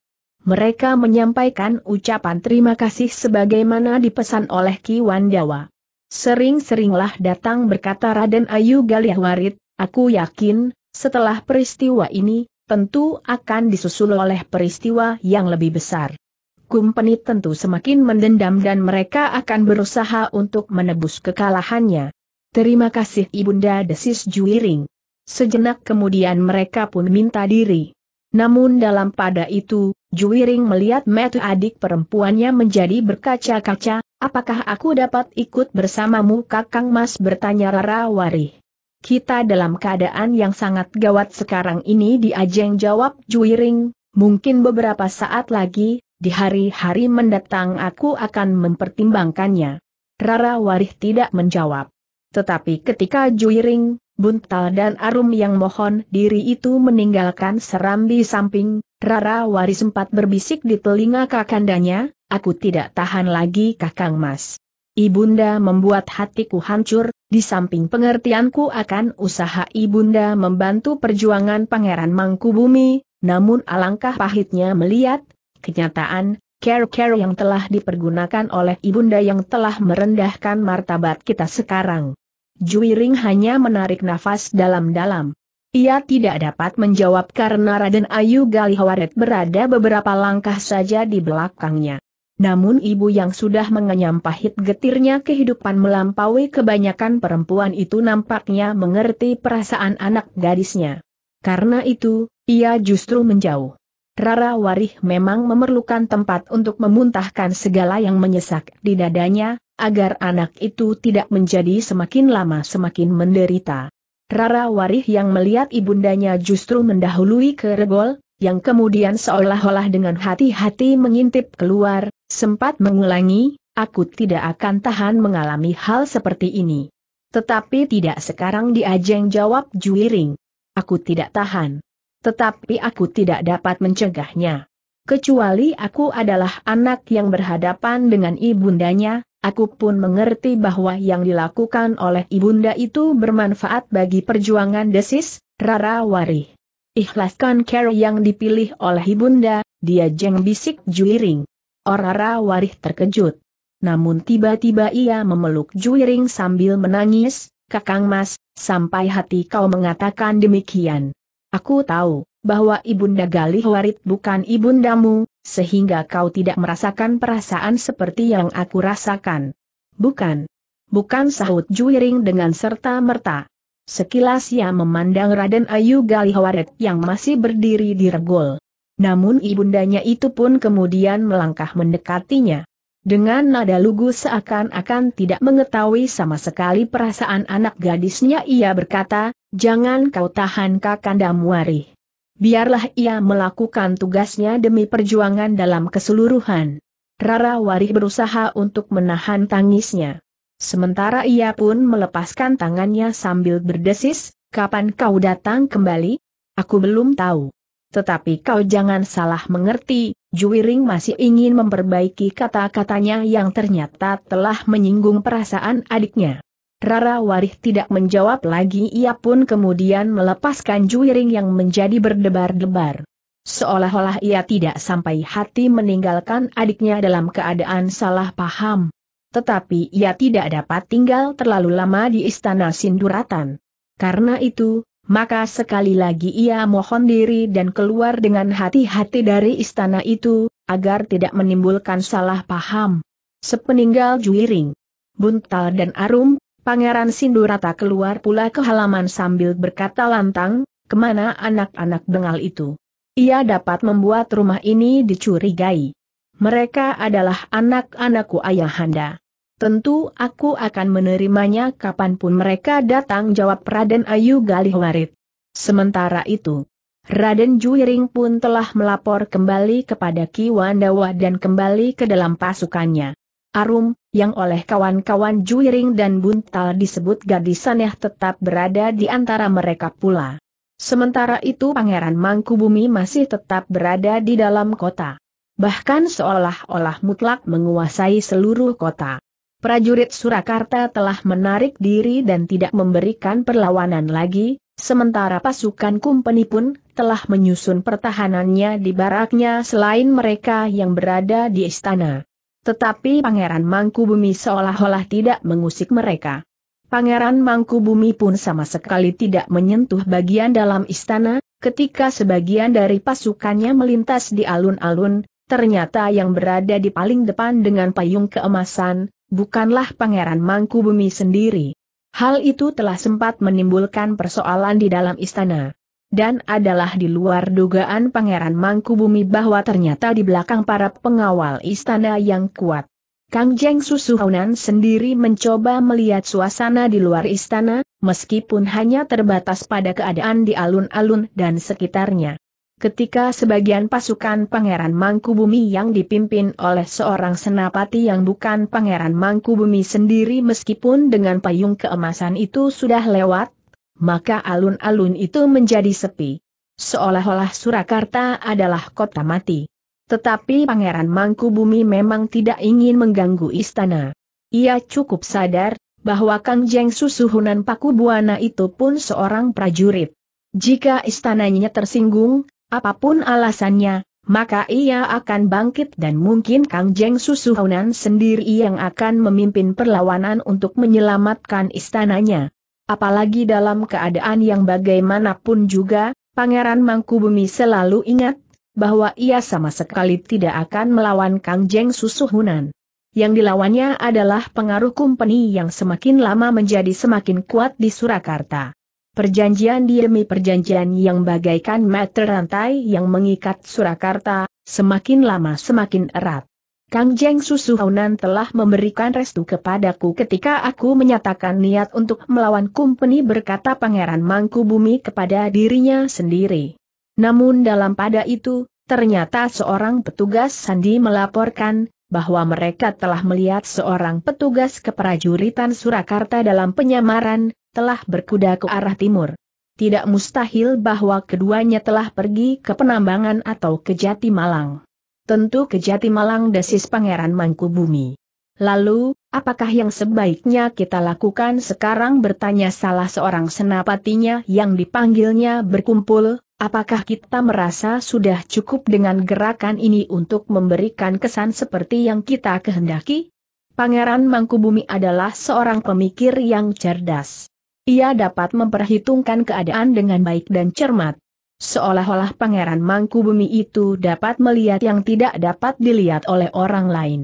Mereka menyampaikan ucapan terima kasih sebagaimana dipesan oleh Ki Wandawa. Sering-seringlah datang berkata Raden Ayu Galih Galihwarit, aku yakin, setelah peristiwa ini, tentu akan disusul oleh peristiwa yang lebih besar. Kumpeni tentu semakin mendendam dan mereka akan berusaha untuk menebus kekalahannya. Terima kasih Ibunda Desis Juiring. Sejenak kemudian mereka pun minta diri. Namun dalam pada itu, Juiring melihat metu adik perempuannya menjadi berkaca-kaca, apakah aku dapat ikut bersamamu kakang mas bertanya Rara Warih kita dalam keadaan yang sangat gawat sekarang ini di Ajeng jawab Juiring, mungkin beberapa saat lagi, di hari-hari mendatang aku akan mempertimbangkannya. Rara Warih tidak menjawab. Tetapi ketika Juiring, Buntal dan Arum yang mohon diri itu meninggalkan serambi samping, Rara Warih sempat berbisik di telinga kakandanya, aku tidak tahan lagi kakang mas. Ibunda membuat hatiku hancur, di samping pengertianku akan usaha Ibunda membantu perjuangan Pangeran Mangkubumi, namun alangkah pahitnya melihat, kenyataan, care-care yang telah dipergunakan oleh Ibunda yang telah merendahkan martabat kita sekarang. Juiring hanya menarik nafas dalam-dalam. Ia tidak dapat menjawab karena Raden Ayu Galihwaret berada beberapa langkah saja di belakangnya namun ibu yang sudah mengenyam pahit getirnya kehidupan melampaui kebanyakan perempuan itu nampaknya mengerti perasaan anak gadisnya. Karena itu, ia justru menjauh. Rara Warih memang memerlukan tempat untuk memuntahkan segala yang menyesak di dadanya, agar anak itu tidak menjadi semakin lama semakin menderita. Rara Warih yang melihat ibundanya justru mendahului ke Regol, yang kemudian seolah-olah dengan hati-hati mengintip keluar, sempat mengulangi, aku tidak akan tahan mengalami hal seperti ini. Tetapi tidak sekarang diajeng jawab Juiring. Aku tidak tahan. Tetapi aku tidak dapat mencegahnya. Kecuali aku adalah anak yang berhadapan dengan ibundanya, aku pun mengerti bahwa yang dilakukan oleh ibunda itu bermanfaat bagi perjuangan desis, Rara Warih. Ikhlaskan Carol yang dipilih oleh ibunda, dia jeng bisik Juiring. Orara warih terkejut. Namun tiba-tiba ia memeluk Juiring sambil menangis, Kakang Mas, sampai hati kau mengatakan demikian. Aku tahu, bahwa ibunda Galih Warit bukan ibundamu, sehingga kau tidak merasakan perasaan seperti yang aku rasakan. Bukan. Bukan sahut Juiring dengan serta merta. Sekilas ia memandang Raden Ayu Galihawaret yang masih berdiri di regol. Namun ibundanya itu pun kemudian melangkah mendekatinya. Dengan nada lugu seakan-akan tidak mengetahui sama sekali perasaan anak gadisnya ia berkata, jangan kau tahan kakanda muari. Biarlah ia melakukan tugasnya demi perjuangan dalam keseluruhan. Rara Warih berusaha untuk menahan tangisnya. Sementara ia pun melepaskan tangannya sambil berdesis, kapan kau datang kembali? Aku belum tahu. Tetapi kau jangan salah mengerti, Juwiring masih ingin memperbaiki kata-katanya yang ternyata telah menyinggung perasaan adiknya. Rara Warih tidak menjawab lagi ia pun kemudian melepaskan Juwiring yang menjadi berdebar-debar. Seolah-olah ia tidak sampai hati meninggalkan adiknya dalam keadaan salah paham tetapi ia tidak dapat tinggal terlalu lama di istana Sinduratan. Karena itu, maka sekali lagi ia mohon diri dan keluar dengan hati-hati dari istana itu, agar tidak menimbulkan salah paham. Sepeninggal Juiring, Buntal dan Arum, Pangeran Sindurata keluar pula ke halaman sambil berkata lantang, kemana anak-anak bengal itu. Ia dapat membuat rumah ini dicurigai. Mereka adalah anak-anakku ayahanda. Tentu aku akan menerimanya kapanpun mereka datang jawab Raden Ayu Galih Warit. Sementara itu, Raden Juiring pun telah melapor kembali kepada Ki Wandawa dan kembali ke dalam pasukannya. Arum, yang oleh kawan-kawan Juiring dan Buntal disebut gadis aneh tetap berada di antara mereka pula. Sementara itu Pangeran Mangkubumi masih tetap berada di dalam kota. Bahkan seolah-olah mutlak menguasai seluruh kota prajurit Surakarta telah menarik diri dan tidak memberikan perlawanan lagi, sementara pasukan Kumpeni pun telah menyusun pertahanannya di baraknya selain mereka yang berada di istana. Tetapi Pangeran Mangkubumi seolah-olah tidak mengusik mereka. Pangeran Mangkubumi pun sama sekali tidak menyentuh bagian dalam istana, ketika sebagian dari pasukannya melintas di alun-alun, ternyata yang berada di paling depan dengan payung keemasan, bukanlah Pangeran Mangku Bumi sendiri. Hal itu telah sempat menimbulkan persoalan di dalam istana. Dan adalah di luar dugaan Pangeran Mangku Bumi bahwa ternyata di belakang para pengawal istana yang kuat. Kang Jeng Susuhunan sendiri mencoba melihat suasana di luar istana, meskipun hanya terbatas pada keadaan di alun-alun dan sekitarnya. Ketika sebagian pasukan Pangeran Mangkubumi yang dipimpin oleh seorang senapati yang bukan Pangeran Mangkubumi sendiri meskipun dengan payung keemasan itu sudah lewat, maka alun-alun itu menjadi sepi. Seolah-olah Surakarta adalah kota mati. Tetapi Pangeran Mangkubumi memang tidak ingin mengganggu istana. Ia cukup sadar bahwa Kang Susuhunan Pakubuana itu pun seorang prajurit. Jika istananya tersinggung, Apapun alasannya, maka ia akan bangkit dan mungkin Kang Jeng Susuhunan sendiri yang akan memimpin perlawanan untuk menyelamatkan istananya. Apalagi dalam keadaan yang bagaimanapun juga, Pangeran Mangkubumi selalu ingat bahwa ia sama sekali tidak akan melawan Kang Jeng Susuhunan. Yang dilawannya adalah pengaruh kumpeni yang semakin lama menjadi semakin kuat di Surakarta. Perjanjian demi perjanjian yang bagaikan mata rantai yang mengikat Surakarta, semakin lama semakin erat. Kang Jeng Susuhaunan telah memberikan restu kepadaku ketika aku menyatakan niat untuk melawan kumpeni berkata Pangeran Mangkubumi kepada dirinya sendiri. Namun dalam pada itu, ternyata seorang petugas Sandi melaporkan, bahwa mereka telah melihat seorang petugas keprajuritan Surakarta dalam penyamaran, telah berkuda ke arah timur. Tidak mustahil bahwa keduanya telah pergi ke penambangan atau ke Jati Malang. Tentu ke Jati Malang desis Pangeran Mangkubumi. Lalu, apakah yang sebaiknya kita lakukan sekarang bertanya salah seorang senapatinya yang dipanggilnya berkumpul, apakah kita merasa sudah cukup dengan gerakan ini untuk memberikan kesan seperti yang kita kehendaki? Pangeran Mangkubumi adalah seorang pemikir yang cerdas. Ia dapat memperhitungkan keadaan dengan baik dan cermat. Seolah-olah Pangeran Mangku Bumi itu dapat melihat yang tidak dapat dilihat oleh orang lain.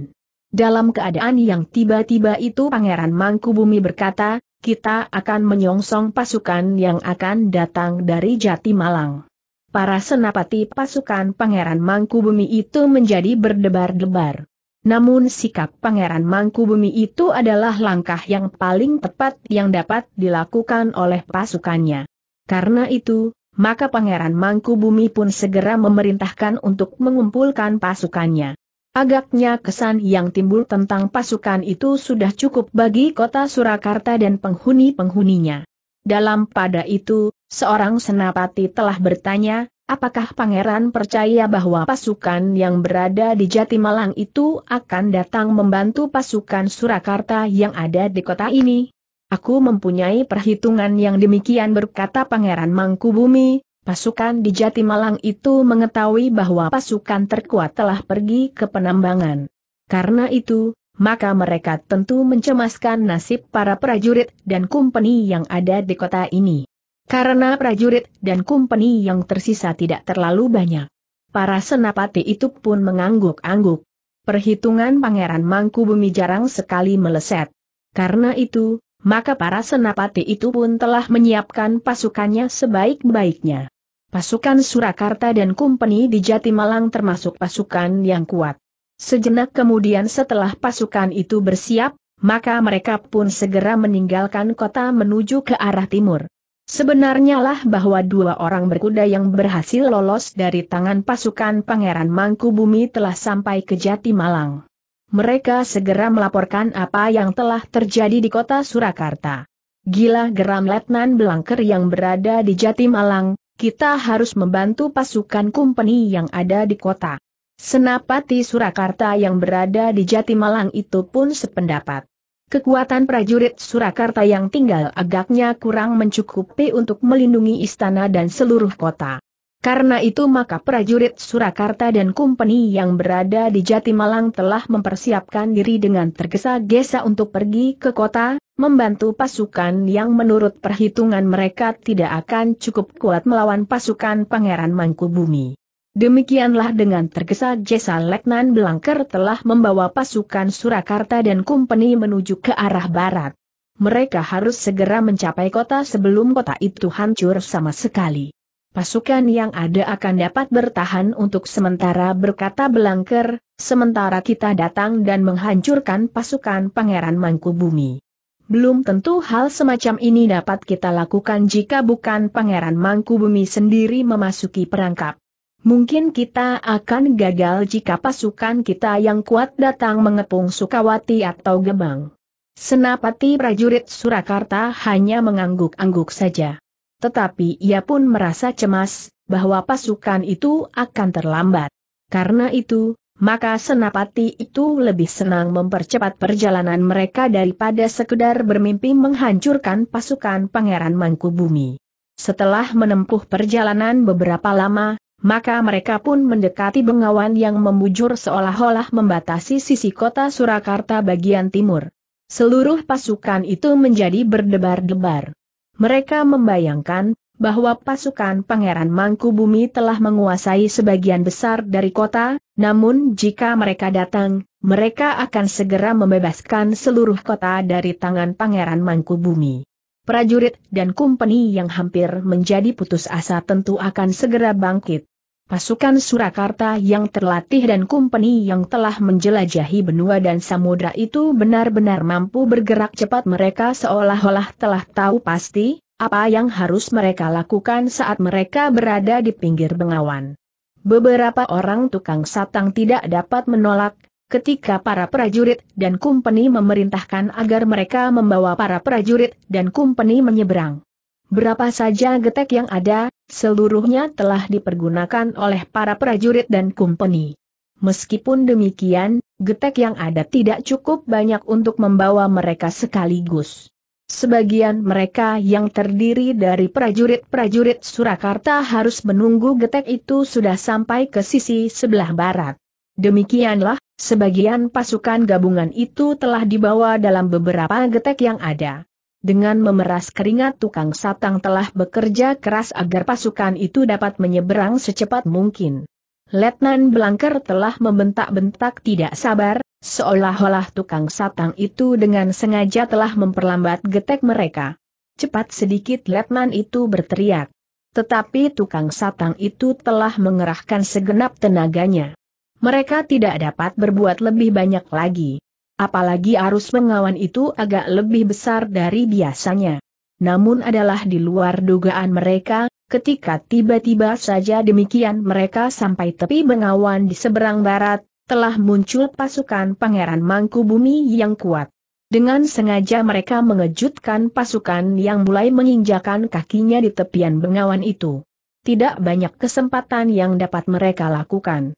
Dalam keadaan yang tiba-tiba itu Pangeran Mangku Bumi berkata, kita akan menyongsong pasukan yang akan datang dari Jati Malang. Para senapati pasukan Pangeran Mangkubumi itu menjadi berdebar-debar. Namun sikap Pangeran Mangkubumi itu adalah langkah yang paling tepat yang dapat dilakukan oleh pasukannya. Karena itu, maka Pangeran Mangkubumi pun segera memerintahkan untuk mengumpulkan pasukannya. Agaknya kesan yang timbul tentang pasukan itu sudah cukup bagi kota Surakarta dan penghuni-penghuninya. Dalam pada itu, seorang senapati telah bertanya, Apakah pangeran percaya bahwa pasukan yang berada di Jatimalang itu akan datang membantu pasukan Surakarta yang ada di kota ini? Aku mempunyai perhitungan yang demikian berkata pangeran Mangkubumi, pasukan di Jatimalang itu mengetahui bahwa pasukan terkuat telah pergi ke penambangan. Karena itu, maka mereka tentu mencemaskan nasib para prajurit dan kumpeni yang ada di kota ini. Karena prajurit dan kumpeni yang tersisa tidak terlalu banyak. Para senapati itu pun mengangguk-angguk. Perhitungan Pangeran Mangku Bumi jarang sekali meleset. Karena itu, maka para senapati itu pun telah menyiapkan pasukannya sebaik-baiknya. Pasukan Surakarta dan Kumpeni di Jatimalang termasuk pasukan yang kuat. Sejenak kemudian setelah pasukan itu bersiap, maka mereka pun segera meninggalkan kota menuju ke arah timur. Sebenarnya lah bahwa dua orang berkuda yang berhasil lolos dari tangan pasukan Pangeran Mangkubumi telah sampai ke Jati Malang. Mereka segera melaporkan apa yang telah terjadi di kota Surakarta. Gila geram Letnan Belangker yang berada di Jati Malang, kita harus membantu pasukan kumpeni yang ada di kota. Senapati Surakarta yang berada di Jati Malang itu pun sependapat. Kekuatan prajurit Surakarta yang tinggal agaknya kurang mencukupi untuk melindungi istana dan seluruh kota. Karena itu maka prajurit Surakarta dan kumpeni yang berada di Jatimalang telah mempersiapkan diri dengan tergesa-gesa untuk pergi ke kota, membantu pasukan yang menurut perhitungan mereka tidak akan cukup kuat melawan pasukan Pangeran Mangkubumi. Demikianlah dengan tergesa Jesa Letnan Belangker telah membawa pasukan Surakarta dan Kumpeni menuju ke arah barat. Mereka harus segera mencapai kota sebelum kota itu hancur sama sekali. Pasukan yang ada akan dapat bertahan untuk sementara berkata Belangker, sementara kita datang dan menghancurkan pasukan Pangeran Mangkubumi. Belum tentu hal semacam ini dapat kita lakukan jika bukan Pangeran Mangkubumi sendiri memasuki perangkap. Mungkin kita akan gagal jika pasukan kita yang kuat datang mengepung Sukawati atau Gebang. Senapati prajurit Surakarta hanya mengangguk-angguk saja. Tetapi ia pun merasa cemas, bahwa pasukan itu akan terlambat. Karena itu, maka senapati itu lebih senang mempercepat perjalanan mereka daripada sekedar bermimpi menghancurkan pasukan Pangeran Mangkubumi. Setelah menempuh perjalanan beberapa lama, maka mereka pun mendekati Bengawan yang membujur seolah-olah membatasi sisi kota Surakarta bagian timur. Seluruh pasukan itu menjadi berdebar-debar. Mereka membayangkan bahwa pasukan Pangeran Mangkubumi telah menguasai sebagian besar dari kota, namun jika mereka datang, mereka akan segera membebaskan seluruh kota dari tangan Pangeran Mangkubumi. Prajurit dan kumpeni yang hampir menjadi putus asa tentu akan segera bangkit. Pasukan Surakarta yang terlatih dan kumpeni yang telah menjelajahi benua dan samudra itu benar-benar mampu bergerak cepat mereka seolah-olah telah tahu pasti, apa yang harus mereka lakukan saat mereka berada di pinggir bengawan. Beberapa orang tukang satang tidak dapat menolak, ketika para prajurit dan kumpeni memerintahkan agar mereka membawa para prajurit dan kumpeni menyeberang. Berapa saja getek yang ada, Seluruhnya telah dipergunakan oleh para prajurit dan kumpeni. Meskipun demikian, getek yang ada tidak cukup banyak untuk membawa mereka sekaligus. Sebagian mereka yang terdiri dari prajurit-prajurit Surakarta harus menunggu getek itu sudah sampai ke sisi sebelah barat. Demikianlah, sebagian pasukan gabungan itu telah dibawa dalam beberapa getek yang ada. Dengan memeras keringat tukang satang telah bekerja keras agar pasukan itu dapat menyeberang secepat mungkin. Letnan Blanker telah membentak-bentak tidak sabar, seolah-olah tukang satang itu dengan sengaja telah memperlambat getek mereka. Cepat sedikit Letnan itu berteriak. Tetapi tukang satang itu telah mengerahkan segenap tenaganya. Mereka tidak dapat berbuat lebih banyak lagi. Apalagi arus pengawan itu agak lebih besar dari biasanya. Namun adalah di luar dugaan mereka, ketika tiba-tiba saja demikian mereka sampai tepi bengawan di seberang barat, telah muncul pasukan Pangeran Mangkubumi yang kuat. Dengan sengaja mereka mengejutkan pasukan yang mulai menginjakan kakinya di tepian bengawan itu. Tidak banyak kesempatan yang dapat mereka lakukan.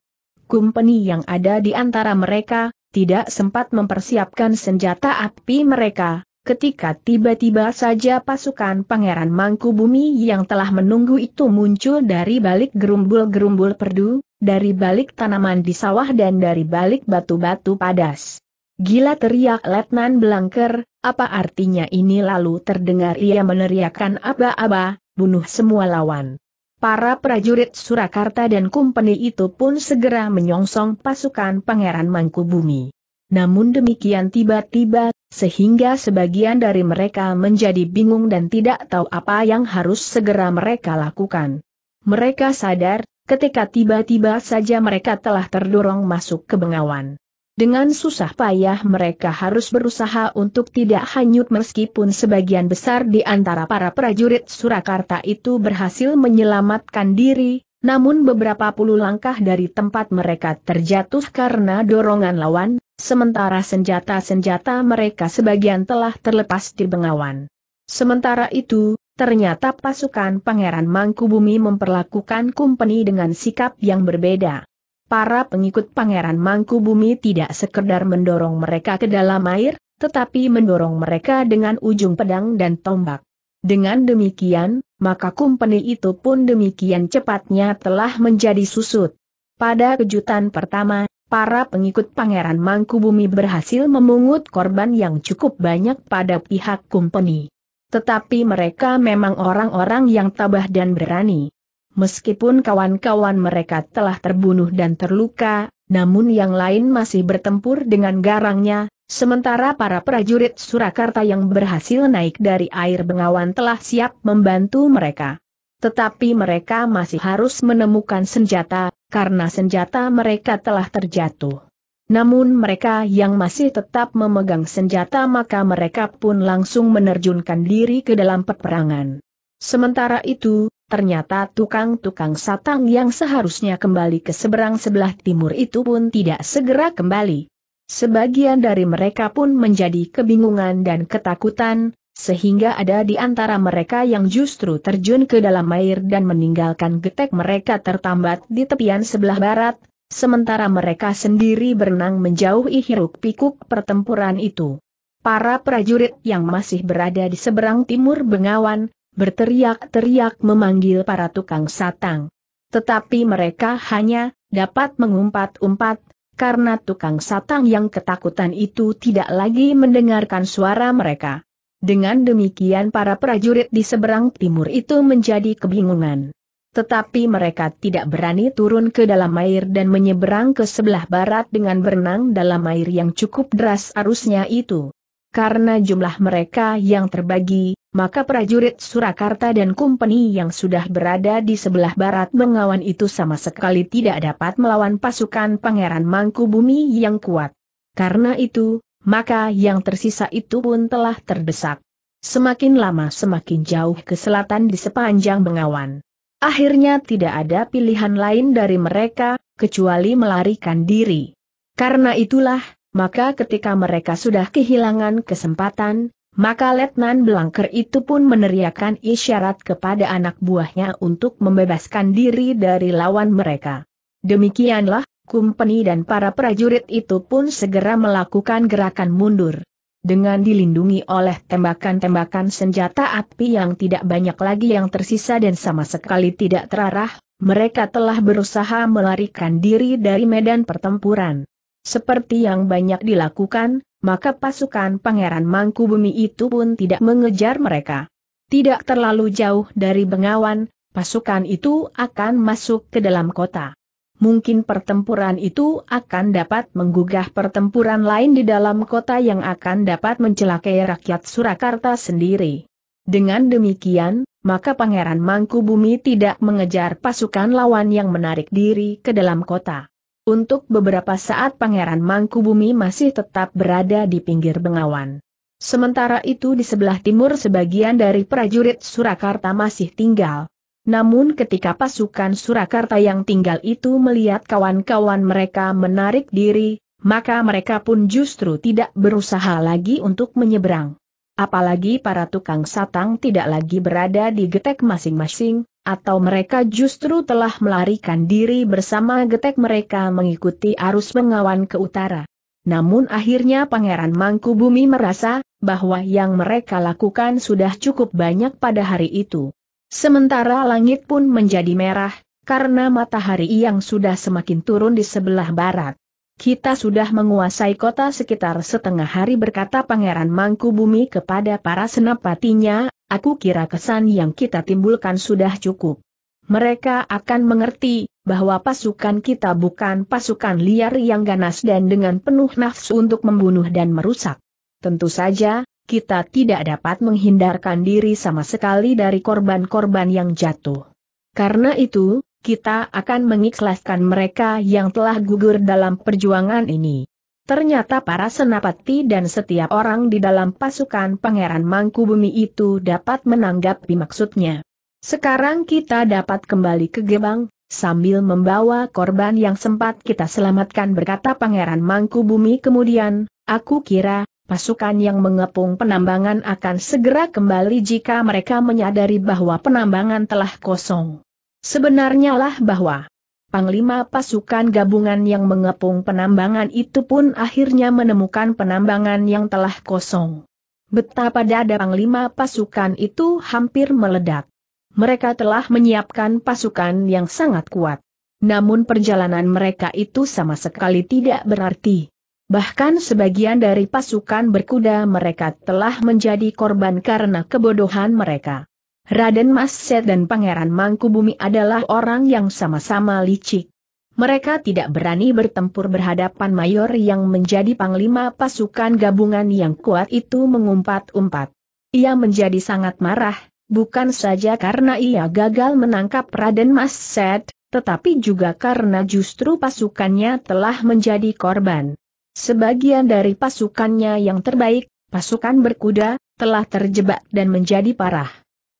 Kumpeni yang ada di antara mereka, tidak sempat mempersiapkan senjata api mereka, ketika tiba-tiba saja pasukan Pangeran Mangkubumi yang telah menunggu itu muncul dari balik gerumbul-gerumbul perdu, dari balik tanaman di sawah dan dari balik batu-batu padas. Gila teriak Letnan Belangker, apa artinya ini lalu terdengar ia meneriakkan aba-aba, bunuh semua lawan. Para prajurit Surakarta dan Kumpeni itu pun segera menyongsong pasukan Pangeran Mangkubumi. Namun demikian tiba-tiba, sehingga sebagian dari mereka menjadi bingung dan tidak tahu apa yang harus segera mereka lakukan. Mereka sadar, ketika tiba-tiba saja mereka telah terdorong masuk ke Bengawan. Dengan susah payah mereka harus berusaha untuk tidak hanyut meskipun sebagian besar di antara para prajurit Surakarta itu berhasil menyelamatkan diri, namun beberapa puluh langkah dari tempat mereka terjatuh karena dorongan lawan, sementara senjata-senjata mereka sebagian telah terlepas di bengawan. Sementara itu, ternyata pasukan Pangeran Mangkubumi memperlakukan kumpeni dengan sikap yang berbeda para pengikut Pangeran Mangkubumi tidak sekedar mendorong mereka ke dalam air, tetapi mendorong mereka dengan ujung pedang dan tombak. Dengan demikian, maka kumpeni itu pun demikian cepatnya telah menjadi susut. Pada kejutan pertama, para pengikut Pangeran Mangkubumi berhasil memungut korban yang cukup banyak pada pihak kumpeni. Tetapi mereka memang orang-orang yang tabah dan berani. Meskipun kawan-kawan mereka telah terbunuh dan terluka, namun yang lain masih bertempur dengan garangnya, sementara para prajurit Surakarta yang berhasil naik dari air bengawan telah siap membantu mereka. Tetapi mereka masih harus menemukan senjata, karena senjata mereka telah terjatuh. Namun mereka yang masih tetap memegang senjata maka mereka pun langsung menerjunkan diri ke dalam peperangan. Sementara itu, Ternyata tukang-tukang satang yang seharusnya kembali ke seberang sebelah timur itu pun tidak segera kembali. Sebagian dari mereka pun menjadi kebingungan dan ketakutan, sehingga ada di antara mereka yang justru terjun ke dalam air dan meninggalkan getek mereka tertambat di tepian sebelah barat, sementara mereka sendiri berenang menjauhi hiruk-pikuk pertempuran itu. Para prajurit yang masih berada di seberang timur Bengawan, berteriak-teriak memanggil para tukang satang. Tetapi mereka hanya dapat mengumpat-umpat, karena tukang satang yang ketakutan itu tidak lagi mendengarkan suara mereka. Dengan demikian para prajurit di seberang timur itu menjadi kebingungan. Tetapi mereka tidak berani turun ke dalam air dan menyeberang ke sebelah barat dengan berenang dalam air yang cukup deras arusnya itu. Karena jumlah mereka yang terbagi, maka prajurit Surakarta dan kompeni yang sudah berada di sebelah barat Bengawan itu sama sekali tidak dapat melawan pasukan Pangeran Mangkubumi yang kuat. Karena itu, maka yang tersisa itu pun telah terdesak. Semakin lama semakin jauh ke selatan di sepanjang Bengawan. Akhirnya tidak ada pilihan lain dari mereka, kecuali melarikan diri. Karena itulah, maka ketika mereka sudah kehilangan kesempatan, maka Letnan Blangker itu pun meneriakkan isyarat kepada anak buahnya untuk membebaskan diri dari lawan mereka. Demikianlah, Kumpeni dan para prajurit itu pun segera melakukan gerakan mundur. Dengan dilindungi oleh tembakan-tembakan senjata api yang tidak banyak lagi yang tersisa dan sama sekali tidak terarah, mereka telah berusaha melarikan diri dari medan pertempuran. Seperti yang banyak dilakukan, maka pasukan Pangeran Mangkubumi itu pun tidak mengejar mereka. Tidak terlalu jauh dari Bengawan, pasukan itu akan masuk ke dalam kota. Mungkin pertempuran itu akan dapat menggugah pertempuran lain di dalam kota yang akan dapat mencelakai rakyat Surakarta sendiri. Dengan demikian, maka Pangeran Mangkubumi tidak mengejar pasukan lawan yang menarik diri ke dalam kota. Untuk beberapa saat Pangeran Mangkubumi masih tetap berada di pinggir Bengawan. Sementara itu di sebelah timur sebagian dari prajurit Surakarta masih tinggal. Namun ketika pasukan Surakarta yang tinggal itu melihat kawan-kawan mereka menarik diri, maka mereka pun justru tidak berusaha lagi untuk menyeberang. Apalagi para tukang satang tidak lagi berada di getek masing-masing, atau mereka justru telah melarikan diri bersama getek mereka mengikuti arus mengawan ke utara. Namun akhirnya Pangeran Mangkubumi merasa bahwa yang mereka lakukan sudah cukup banyak pada hari itu. Sementara langit pun menjadi merah, karena matahari yang sudah semakin turun di sebelah barat. Kita sudah menguasai kota sekitar setengah hari berkata Pangeran Mangkubumi kepada para senapatinya, Aku kira kesan yang kita timbulkan sudah cukup. Mereka akan mengerti bahwa pasukan kita bukan pasukan liar yang ganas dan dengan penuh nafsu untuk membunuh dan merusak. Tentu saja, kita tidak dapat menghindarkan diri sama sekali dari korban-korban yang jatuh. Karena itu, kita akan mengikhlaskan mereka yang telah gugur dalam perjuangan ini. Ternyata para senapati dan setiap orang di dalam pasukan Pangeran Mangkubumi itu dapat menanggapi maksudnya. Sekarang kita dapat kembali ke Gebang, sambil membawa korban yang sempat kita selamatkan berkata Pangeran Mangkubumi kemudian, aku kira, pasukan yang mengepung penambangan akan segera kembali jika mereka menyadari bahwa penambangan telah kosong. Sebenarnya lah bahwa Panglima pasukan gabungan yang mengepung penambangan itu pun akhirnya menemukan penambangan yang telah kosong. Betapa dada panglima pasukan itu hampir meledak. Mereka telah menyiapkan pasukan yang sangat kuat. Namun perjalanan mereka itu sama sekali tidak berarti. Bahkan sebagian dari pasukan berkuda mereka telah menjadi korban karena kebodohan mereka. Raden Mas Set dan Pangeran Mangkubumi adalah orang yang sama-sama licik. Mereka tidak berani bertempur berhadapan mayor yang menjadi panglima pasukan gabungan yang kuat itu mengumpat-umpat. Ia menjadi sangat marah, bukan saja karena ia gagal menangkap Raden Mas Set, tetapi juga karena justru pasukannya telah menjadi korban. Sebagian dari pasukannya yang terbaik, pasukan berkuda, telah terjebak dan menjadi parah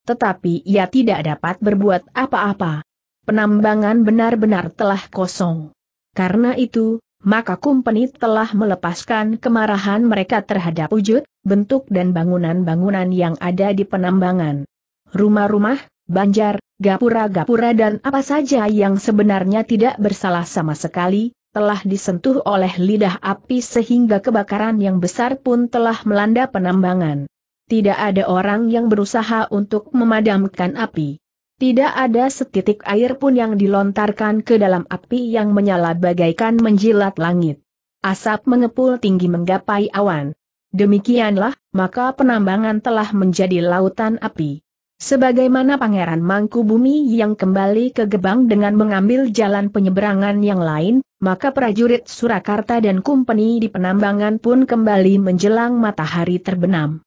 tetapi ia tidak dapat berbuat apa-apa. Penambangan benar-benar telah kosong. Karena itu, maka company telah melepaskan kemarahan mereka terhadap wujud, bentuk dan bangunan-bangunan yang ada di penambangan. Rumah-rumah, banjar, gapura-gapura dan apa saja yang sebenarnya tidak bersalah sama sekali, telah disentuh oleh lidah api sehingga kebakaran yang besar pun telah melanda penambangan. Tidak ada orang yang berusaha untuk memadamkan api. Tidak ada setitik air pun yang dilontarkan ke dalam api yang menyala bagaikan menjilat langit. Asap mengepul tinggi menggapai awan. Demikianlah, maka penambangan telah menjadi lautan api. Sebagaimana Pangeran Mangku Bumi yang kembali ke Gebang dengan mengambil jalan penyeberangan yang lain, maka prajurit Surakarta dan Kumpeni di penambangan pun kembali menjelang matahari terbenam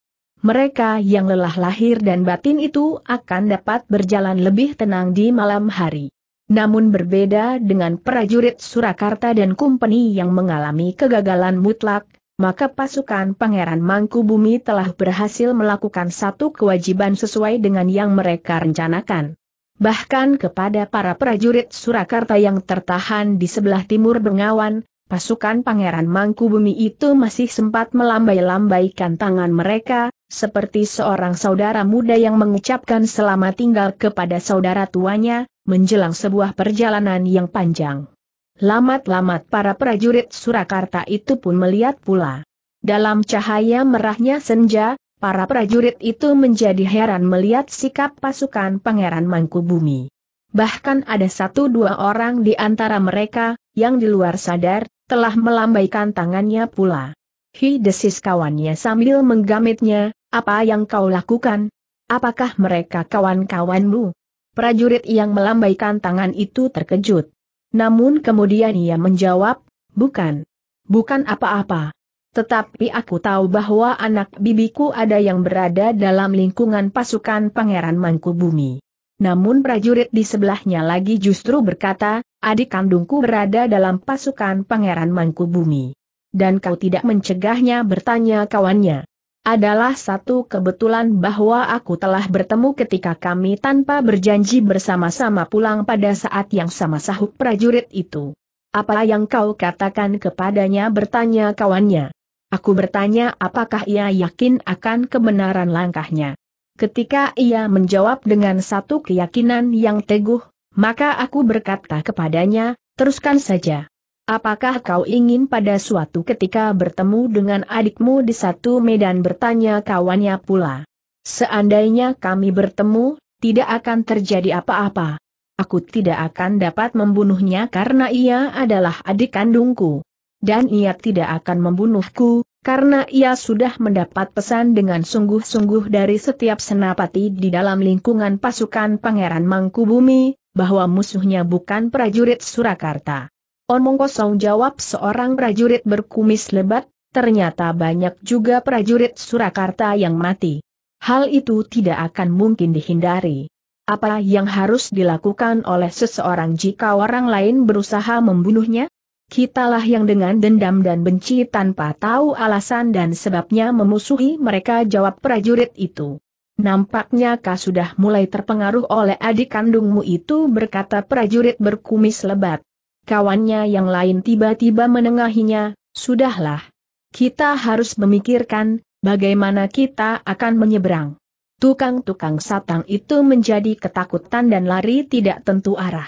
mereka yang lelah lahir dan batin itu akan dapat berjalan lebih tenang di malam hari. Namun berbeda dengan prajurit Surakarta dan Kumpeni yang mengalami kegagalan mutlak, maka pasukan Pangeran Mangkubumi telah berhasil melakukan satu kewajiban sesuai dengan yang mereka rencanakan. Bahkan kepada para prajurit Surakarta yang tertahan di sebelah timur Bengawan, Pasukan Pangeran Mangkubumi itu masih sempat melambai-lambaikan tangan mereka, seperti seorang saudara muda yang mengucapkan selamat tinggal kepada saudara tuanya, menjelang sebuah perjalanan yang panjang. Lamat-lamat para prajurit Surakarta itu pun melihat pula. Dalam cahaya merahnya senja, para prajurit itu menjadi heran melihat sikap pasukan Pangeran Mangkubumi. Bahkan ada satu dua orang di antara mereka, yang di luar sadar, telah melambaikan tangannya pula. Hi desis kawannya sambil menggamitnya, apa yang kau lakukan? Apakah mereka kawan-kawanmu? Prajurit yang melambaikan tangan itu terkejut. Namun kemudian ia menjawab, bukan. Bukan apa-apa. Tetapi aku tahu bahwa anak bibiku ada yang berada dalam lingkungan pasukan Pangeran Mangkubumi. Namun prajurit di sebelahnya lagi justru berkata, Adik kandungku berada dalam pasukan Pangeran Mangkubumi. Dan kau tidak mencegahnya bertanya kawannya. Adalah satu kebetulan bahwa aku telah bertemu ketika kami tanpa berjanji bersama-sama pulang pada saat yang sama sahut prajurit itu. Apa yang kau katakan kepadanya bertanya kawannya. Aku bertanya apakah ia yakin akan kebenaran langkahnya. Ketika ia menjawab dengan satu keyakinan yang teguh, maka aku berkata kepadanya, teruskan saja. Apakah kau ingin pada suatu ketika bertemu dengan adikmu di satu medan bertanya kawannya pula? Seandainya kami bertemu, tidak akan terjadi apa-apa. Aku tidak akan dapat membunuhnya karena ia adalah adik kandungku. Dan ia tidak akan membunuhku, karena ia sudah mendapat pesan dengan sungguh-sungguh dari setiap senapati di dalam lingkungan pasukan Pangeran Mangkubumi, bahwa musuhnya bukan prajurit Surakarta. Omong kosong jawab seorang prajurit berkumis lebat, ternyata banyak juga prajurit Surakarta yang mati. Hal itu tidak akan mungkin dihindari. Apa yang harus dilakukan oleh seseorang jika orang lain berusaha membunuhnya? Kitalah yang dengan dendam dan benci tanpa tahu alasan dan sebabnya memusuhi mereka jawab prajurit itu. Nampaknya kau sudah mulai terpengaruh oleh adik kandungmu itu berkata prajurit berkumis lebat. Kawannya yang lain tiba-tiba menengahinya, sudahlah. Kita harus memikirkan, bagaimana kita akan menyeberang. Tukang-tukang satang itu menjadi ketakutan dan lari tidak tentu arah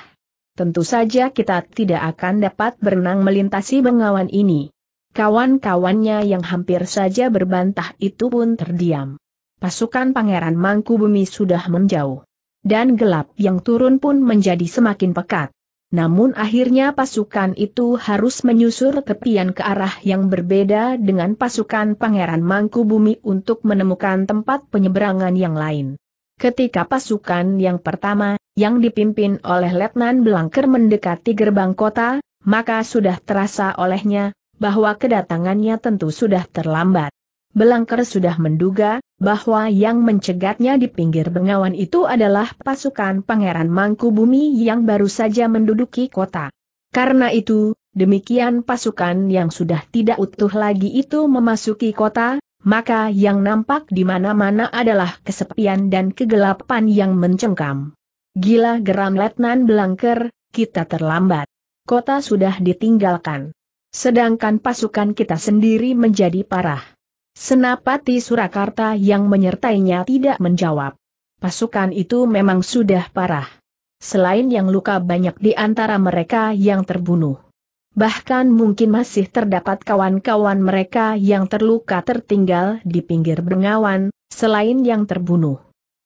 tentu saja kita tidak akan dapat berenang melintasi bengawan ini. Kawan-kawannya yang hampir saja berbantah itu pun terdiam. Pasukan Pangeran Mangku Bumi sudah menjauh. Dan gelap yang turun pun menjadi semakin pekat. Namun akhirnya pasukan itu harus menyusur tepian ke arah yang berbeda dengan pasukan Pangeran Mangku Bumi untuk menemukan tempat penyeberangan yang lain. Ketika pasukan yang pertama, yang dipimpin oleh Letnan Belangker mendekati gerbang kota, maka sudah terasa olehnya, bahwa kedatangannya tentu sudah terlambat. Belangker sudah menduga, bahwa yang mencegatnya di pinggir Bengawan itu adalah pasukan Pangeran Mangkubumi yang baru saja menduduki kota. Karena itu, demikian pasukan yang sudah tidak utuh lagi itu memasuki kota, maka yang nampak di mana-mana adalah kesepian dan kegelapan yang mencengkam. Gila geram Letnan Belangker, kita terlambat. Kota sudah ditinggalkan. Sedangkan pasukan kita sendiri menjadi parah. Senapati Surakarta yang menyertainya tidak menjawab. Pasukan itu memang sudah parah. Selain yang luka banyak di antara mereka yang terbunuh. Bahkan mungkin masih terdapat kawan-kawan mereka yang terluka tertinggal di pinggir bengawan, selain yang terbunuh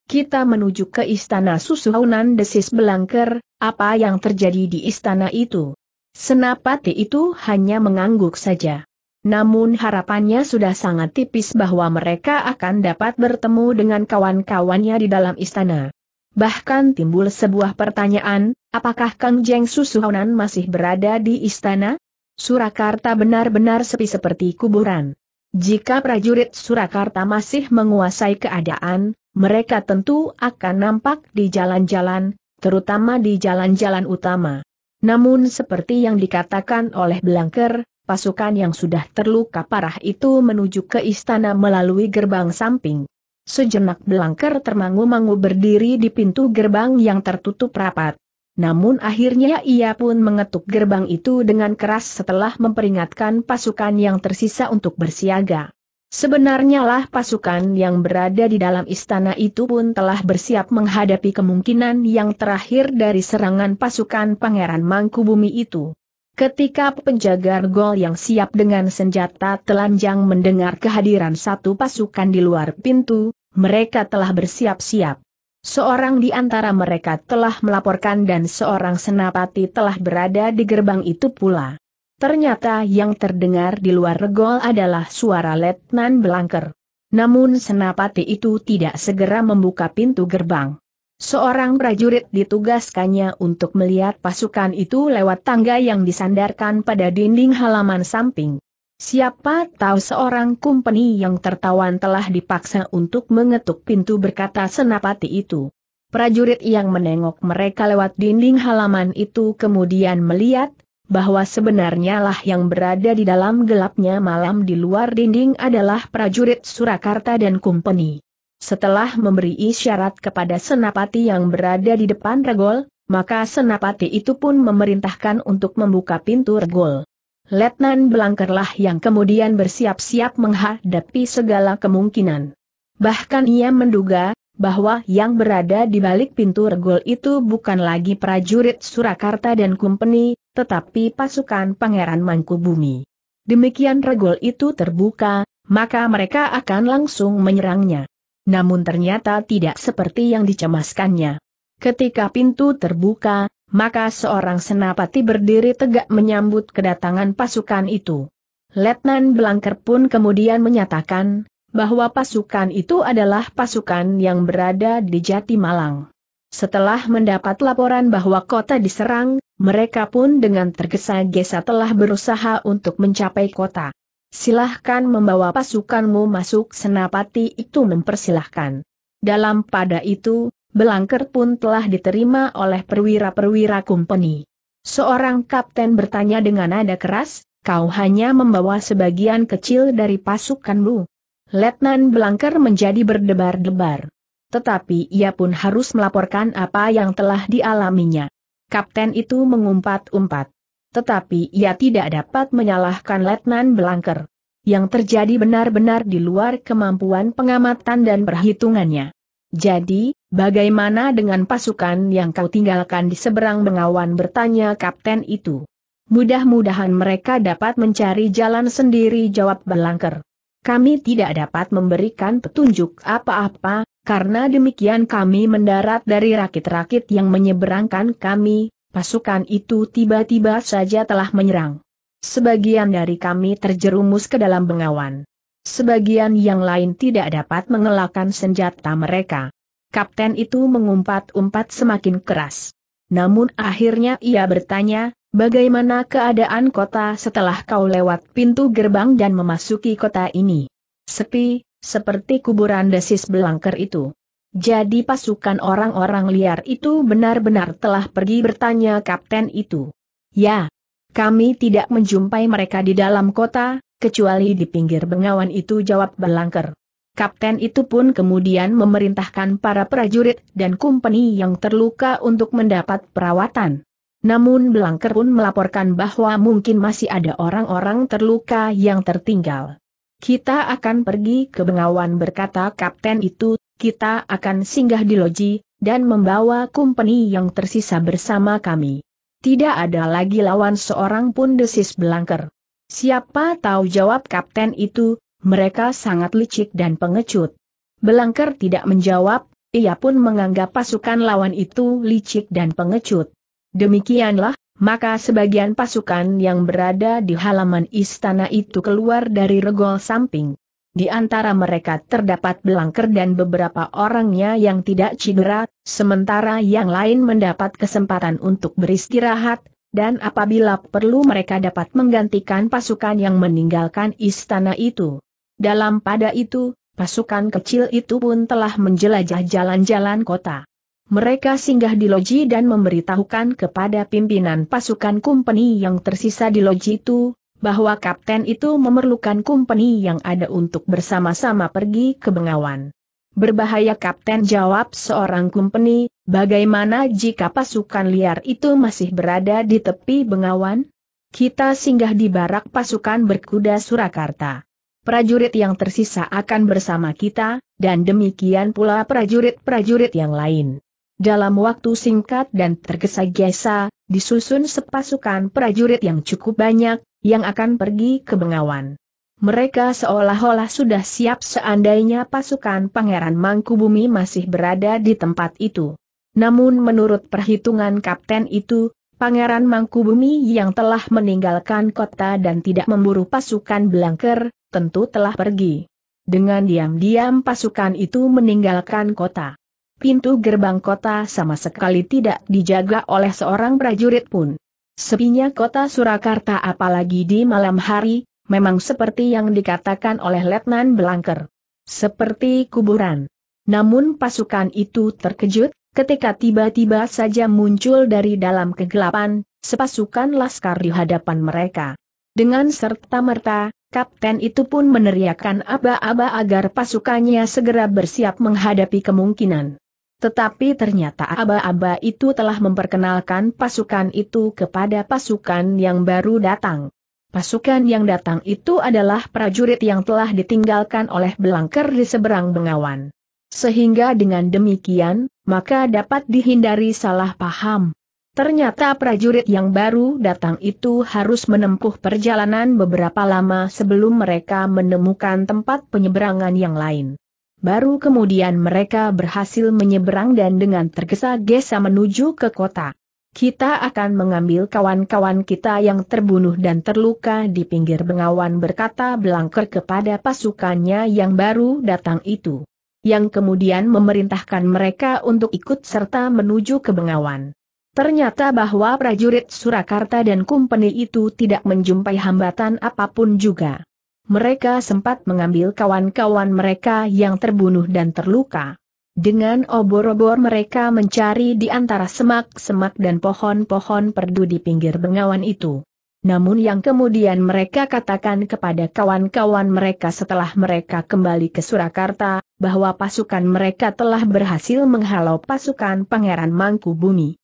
kita menuju ke istana susuhunan desis belangker, apa yang terjadi di istana itu. Senapati itu hanya mengangguk saja. Namun harapannya sudah sangat tipis bahwa mereka akan dapat bertemu dengan kawan-kawannya di dalam istana. Bahkan timbul sebuah pertanyaan, apakah Kang Jeng Susuhunan masih berada di istana? Surakarta benar-benar sepi seperti kuburan. Jika prajurit Surakarta masih menguasai keadaan, mereka tentu akan nampak di jalan-jalan, terutama di jalan-jalan utama. Namun seperti yang dikatakan oleh Belangker, pasukan yang sudah terluka parah itu menuju ke istana melalui gerbang samping. Sejenak Belangker termangu-mangu berdiri di pintu gerbang yang tertutup rapat. Namun akhirnya ia pun mengetuk gerbang itu dengan keras setelah memperingatkan pasukan yang tersisa untuk bersiaga. Sebenarnya lah pasukan yang berada di dalam istana itu pun telah bersiap menghadapi kemungkinan yang terakhir dari serangan pasukan Pangeran Mangkubumi itu. Ketika penjaga gol yang siap dengan senjata telanjang mendengar kehadiran satu pasukan di luar pintu, mereka telah bersiap-siap. Seorang di antara mereka telah melaporkan dan seorang senapati telah berada di gerbang itu pula. Ternyata yang terdengar di luar regol adalah suara Letnan Belangker. Namun senapati itu tidak segera membuka pintu gerbang. Seorang prajurit ditugaskannya untuk melihat pasukan itu lewat tangga yang disandarkan pada dinding halaman samping. Siapa tahu seorang kumpeni yang tertawan telah dipaksa untuk mengetuk pintu berkata senapati itu. Prajurit yang menengok mereka lewat dinding halaman itu kemudian melihat, bahwa sebenarnya lah yang berada di dalam gelapnya malam di luar dinding adalah prajurit Surakarta dan Kumpeni. Setelah memberi isyarat kepada senapati yang berada di depan regol, maka senapati itu pun memerintahkan untuk membuka pintu regol. Letnan Belangkerlah yang kemudian bersiap-siap menghadapi segala kemungkinan. Bahkan ia menduga, bahwa yang berada di balik pintu regol itu bukan lagi prajurit Surakarta dan Kumpeni, tetapi pasukan Pangeran Mangkubumi. Demikian regol itu terbuka, maka mereka akan langsung menyerangnya. Namun ternyata tidak seperti yang dicemaskannya. Ketika pintu terbuka, maka seorang senapati berdiri tegak menyambut kedatangan pasukan itu. Letnan Belangker pun kemudian menyatakan, bahwa pasukan itu adalah pasukan yang berada di Jati Malang. Setelah mendapat laporan bahwa kota diserang, mereka pun dengan tergesa-gesa telah berusaha untuk mencapai kota. Silahkan membawa pasukanmu masuk senapati itu mempersilahkan. Dalam pada itu, belangker pun telah diterima oleh perwira-perwira kumpeni. Seorang kapten bertanya dengan nada keras, kau hanya membawa sebagian kecil dari pasukanmu. Letnan Belangker menjadi berdebar-debar. Tetapi ia pun harus melaporkan apa yang telah dialaminya kapten itu mengumpat-umpat. Tetapi ia tidak dapat menyalahkan Letnan Belangker. Yang terjadi benar-benar di luar kemampuan pengamatan dan perhitungannya. Jadi, bagaimana dengan pasukan yang kau tinggalkan di seberang bengawan bertanya kapten itu? Mudah-mudahan mereka dapat mencari jalan sendiri jawab Belangker. Kami tidak dapat memberikan petunjuk apa-apa, karena demikian kami mendarat dari rakit-rakit yang menyeberangkan kami, pasukan itu tiba-tiba saja telah menyerang. Sebagian dari kami terjerumus ke dalam bengawan. Sebagian yang lain tidak dapat mengelakkan senjata mereka. Kapten itu mengumpat-umpat semakin keras. Namun akhirnya ia bertanya, bagaimana keadaan kota setelah kau lewat pintu gerbang dan memasuki kota ini? Sepi, seperti kuburan desis belangker itu. Jadi pasukan orang-orang liar itu benar-benar telah pergi bertanya kapten itu. Ya, kami tidak menjumpai mereka di dalam kota, kecuali di pinggir bengawan itu jawab belangker. Kapten itu pun kemudian memerintahkan para prajurit dan kumpeni yang terluka untuk mendapat perawatan. Namun Belangker pun melaporkan bahwa mungkin masih ada orang-orang terluka yang tertinggal. Kita akan pergi ke Bengawan berkata kapten itu, kita akan singgah di loji, dan membawa kumpeni yang tersisa bersama kami. Tidak ada lagi lawan seorang pun desis belangker. Siapa tahu jawab kapten itu, mereka sangat licik dan pengecut. Belangker tidak menjawab, ia pun menganggap pasukan lawan itu licik dan pengecut. Demikianlah, maka sebagian pasukan yang berada di halaman istana itu keluar dari regol samping. Di antara mereka terdapat Belangker dan beberapa orangnya yang tidak cedera, sementara yang lain mendapat kesempatan untuk beristirahat, dan apabila perlu mereka dapat menggantikan pasukan yang meninggalkan istana itu. Dalam pada itu, pasukan kecil itu pun telah menjelajah jalan-jalan kota. Mereka singgah di loji dan memberitahukan kepada pimpinan pasukan kompeni yang tersisa di loji itu, bahwa kapten itu memerlukan kompeni yang ada untuk bersama-sama pergi ke Bengawan. Berbahaya kapten jawab seorang kompeni, bagaimana jika pasukan liar itu masih berada di tepi Bengawan? Kita singgah di barak pasukan berkuda Surakarta. Prajurit yang tersisa akan bersama kita, dan demikian pula prajurit-prajurit yang lain. Dalam waktu singkat dan tergesa-gesa, disusun sepasukan prajurit yang cukup banyak, yang akan pergi ke Bengawan. Mereka seolah-olah sudah siap seandainya pasukan Pangeran Mangkubumi masih berada di tempat itu. Namun menurut perhitungan kapten itu, Pangeran Mangkubumi yang telah meninggalkan kota dan tidak memburu pasukan Belangker, tentu telah pergi. Dengan diam-diam pasukan itu meninggalkan kota pintu gerbang kota sama sekali tidak dijaga oleh seorang prajurit pun. Sepinya kota Surakarta apalagi di malam hari, memang seperti yang dikatakan oleh Letnan Belangker. Seperti kuburan. Namun pasukan itu terkejut, ketika tiba-tiba saja muncul dari dalam kegelapan, sepasukan laskar di hadapan mereka. Dengan serta-merta, kapten itu pun meneriakkan aba-aba agar pasukannya segera bersiap menghadapi kemungkinan. Tetapi ternyata aba-aba itu telah memperkenalkan pasukan itu kepada pasukan yang baru datang. Pasukan yang datang itu adalah prajurit yang telah ditinggalkan oleh Belangker di seberang Bengawan. Sehingga dengan demikian, maka dapat dihindari salah paham. Ternyata prajurit yang baru datang itu harus menempuh perjalanan beberapa lama sebelum mereka menemukan tempat penyeberangan yang lain. Baru kemudian mereka berhasil menyeberang dan dengan tergesa-gesa menuju ke kota. Kita akan mengambil kawan-kawan kita yang terbunuh dan terluka di pinggir bengawan berkata Belangker kepada pasukannya yang baru datang itu. Yang kemudian memerintahkan mereka untuk ikut serta menuju ke bengawan. Ternyata bahwa prajurit Surakarta dan kumpeni itu tidak menjumpai hambatan apapun juga mereka sempat mengambil kawan-kawan mereka yang terbunuh dan terluka. Dengan obor-obor mereka mencari di antara semak-semak dan pohon-pohon perdu di pinggir bengawan itu. Namun yang kemudian mereka katakan kepada kawan-kawan mereka setelah mereka kembali ke Surakarta, bahwa pasukan mereka telah berhasil menghalau pasukan Pangeran Mangku Bumi.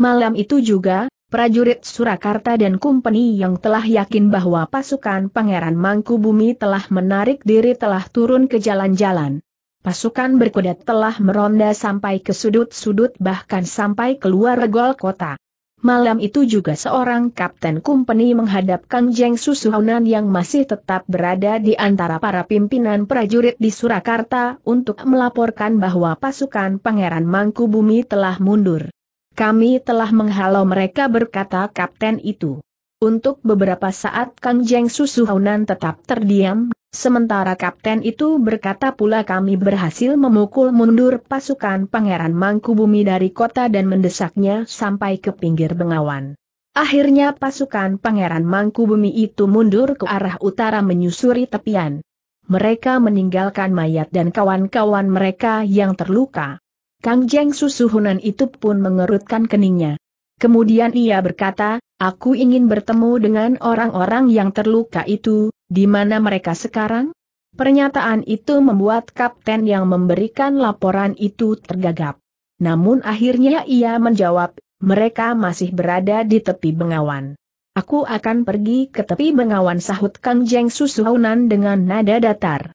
Malam itu juga, prajurit Surakarta dan Kumpeni yang telah yakin bahwa pasukan Pangeran Mangku Bumi telah menarik diri telah turun ke jalan-jalan. Pasukan berkuda telah meronda sampai ke sudut-sudut bahkan sampai keluar regol kota. Malam itu juga seorang Kapten Kumpeni menghadap Kang Jeng Susuhunan yang masih tetap berada di antara para pimpinan prajurit di Surakarta untuk melaporkan bahwa pasukan Pangeran Mangku Bumi telah mundur. Kami telah menghalau mereka berkata kapten itu. Untuk beberapa saat Kang Jeng Susuhaunan tetap terdiam, sementara kapten itu berkata pula kami berhasil memukul mundur pasukan Pangeran Mangkubumi dari kota dan mendesaknya sampai ke pinggir Bengawan. Akhirnya pasukan Pangeran Mangkubumi itu mundur ke arah utara menyusuri tepian. Mereka meninggalkan mayat dan kawan-kawan mereka yang terluka. Kang Jeng Susuhunan itu pun mengerutkan keningnya. Kemudian ia berkata, aku ingin bertemu dengan orang-orang yang terluka itu, di mana mereka sekarang? Pernyataan itu membuat kapten yang memberikan laporan itu tergagap. Namun akhirnya ia menjawab, mereka masih berada di tepi bengawan. Aku akan pergi ke tepi bengawan sahut Kang Jeng Susuhunan dengan nada datar.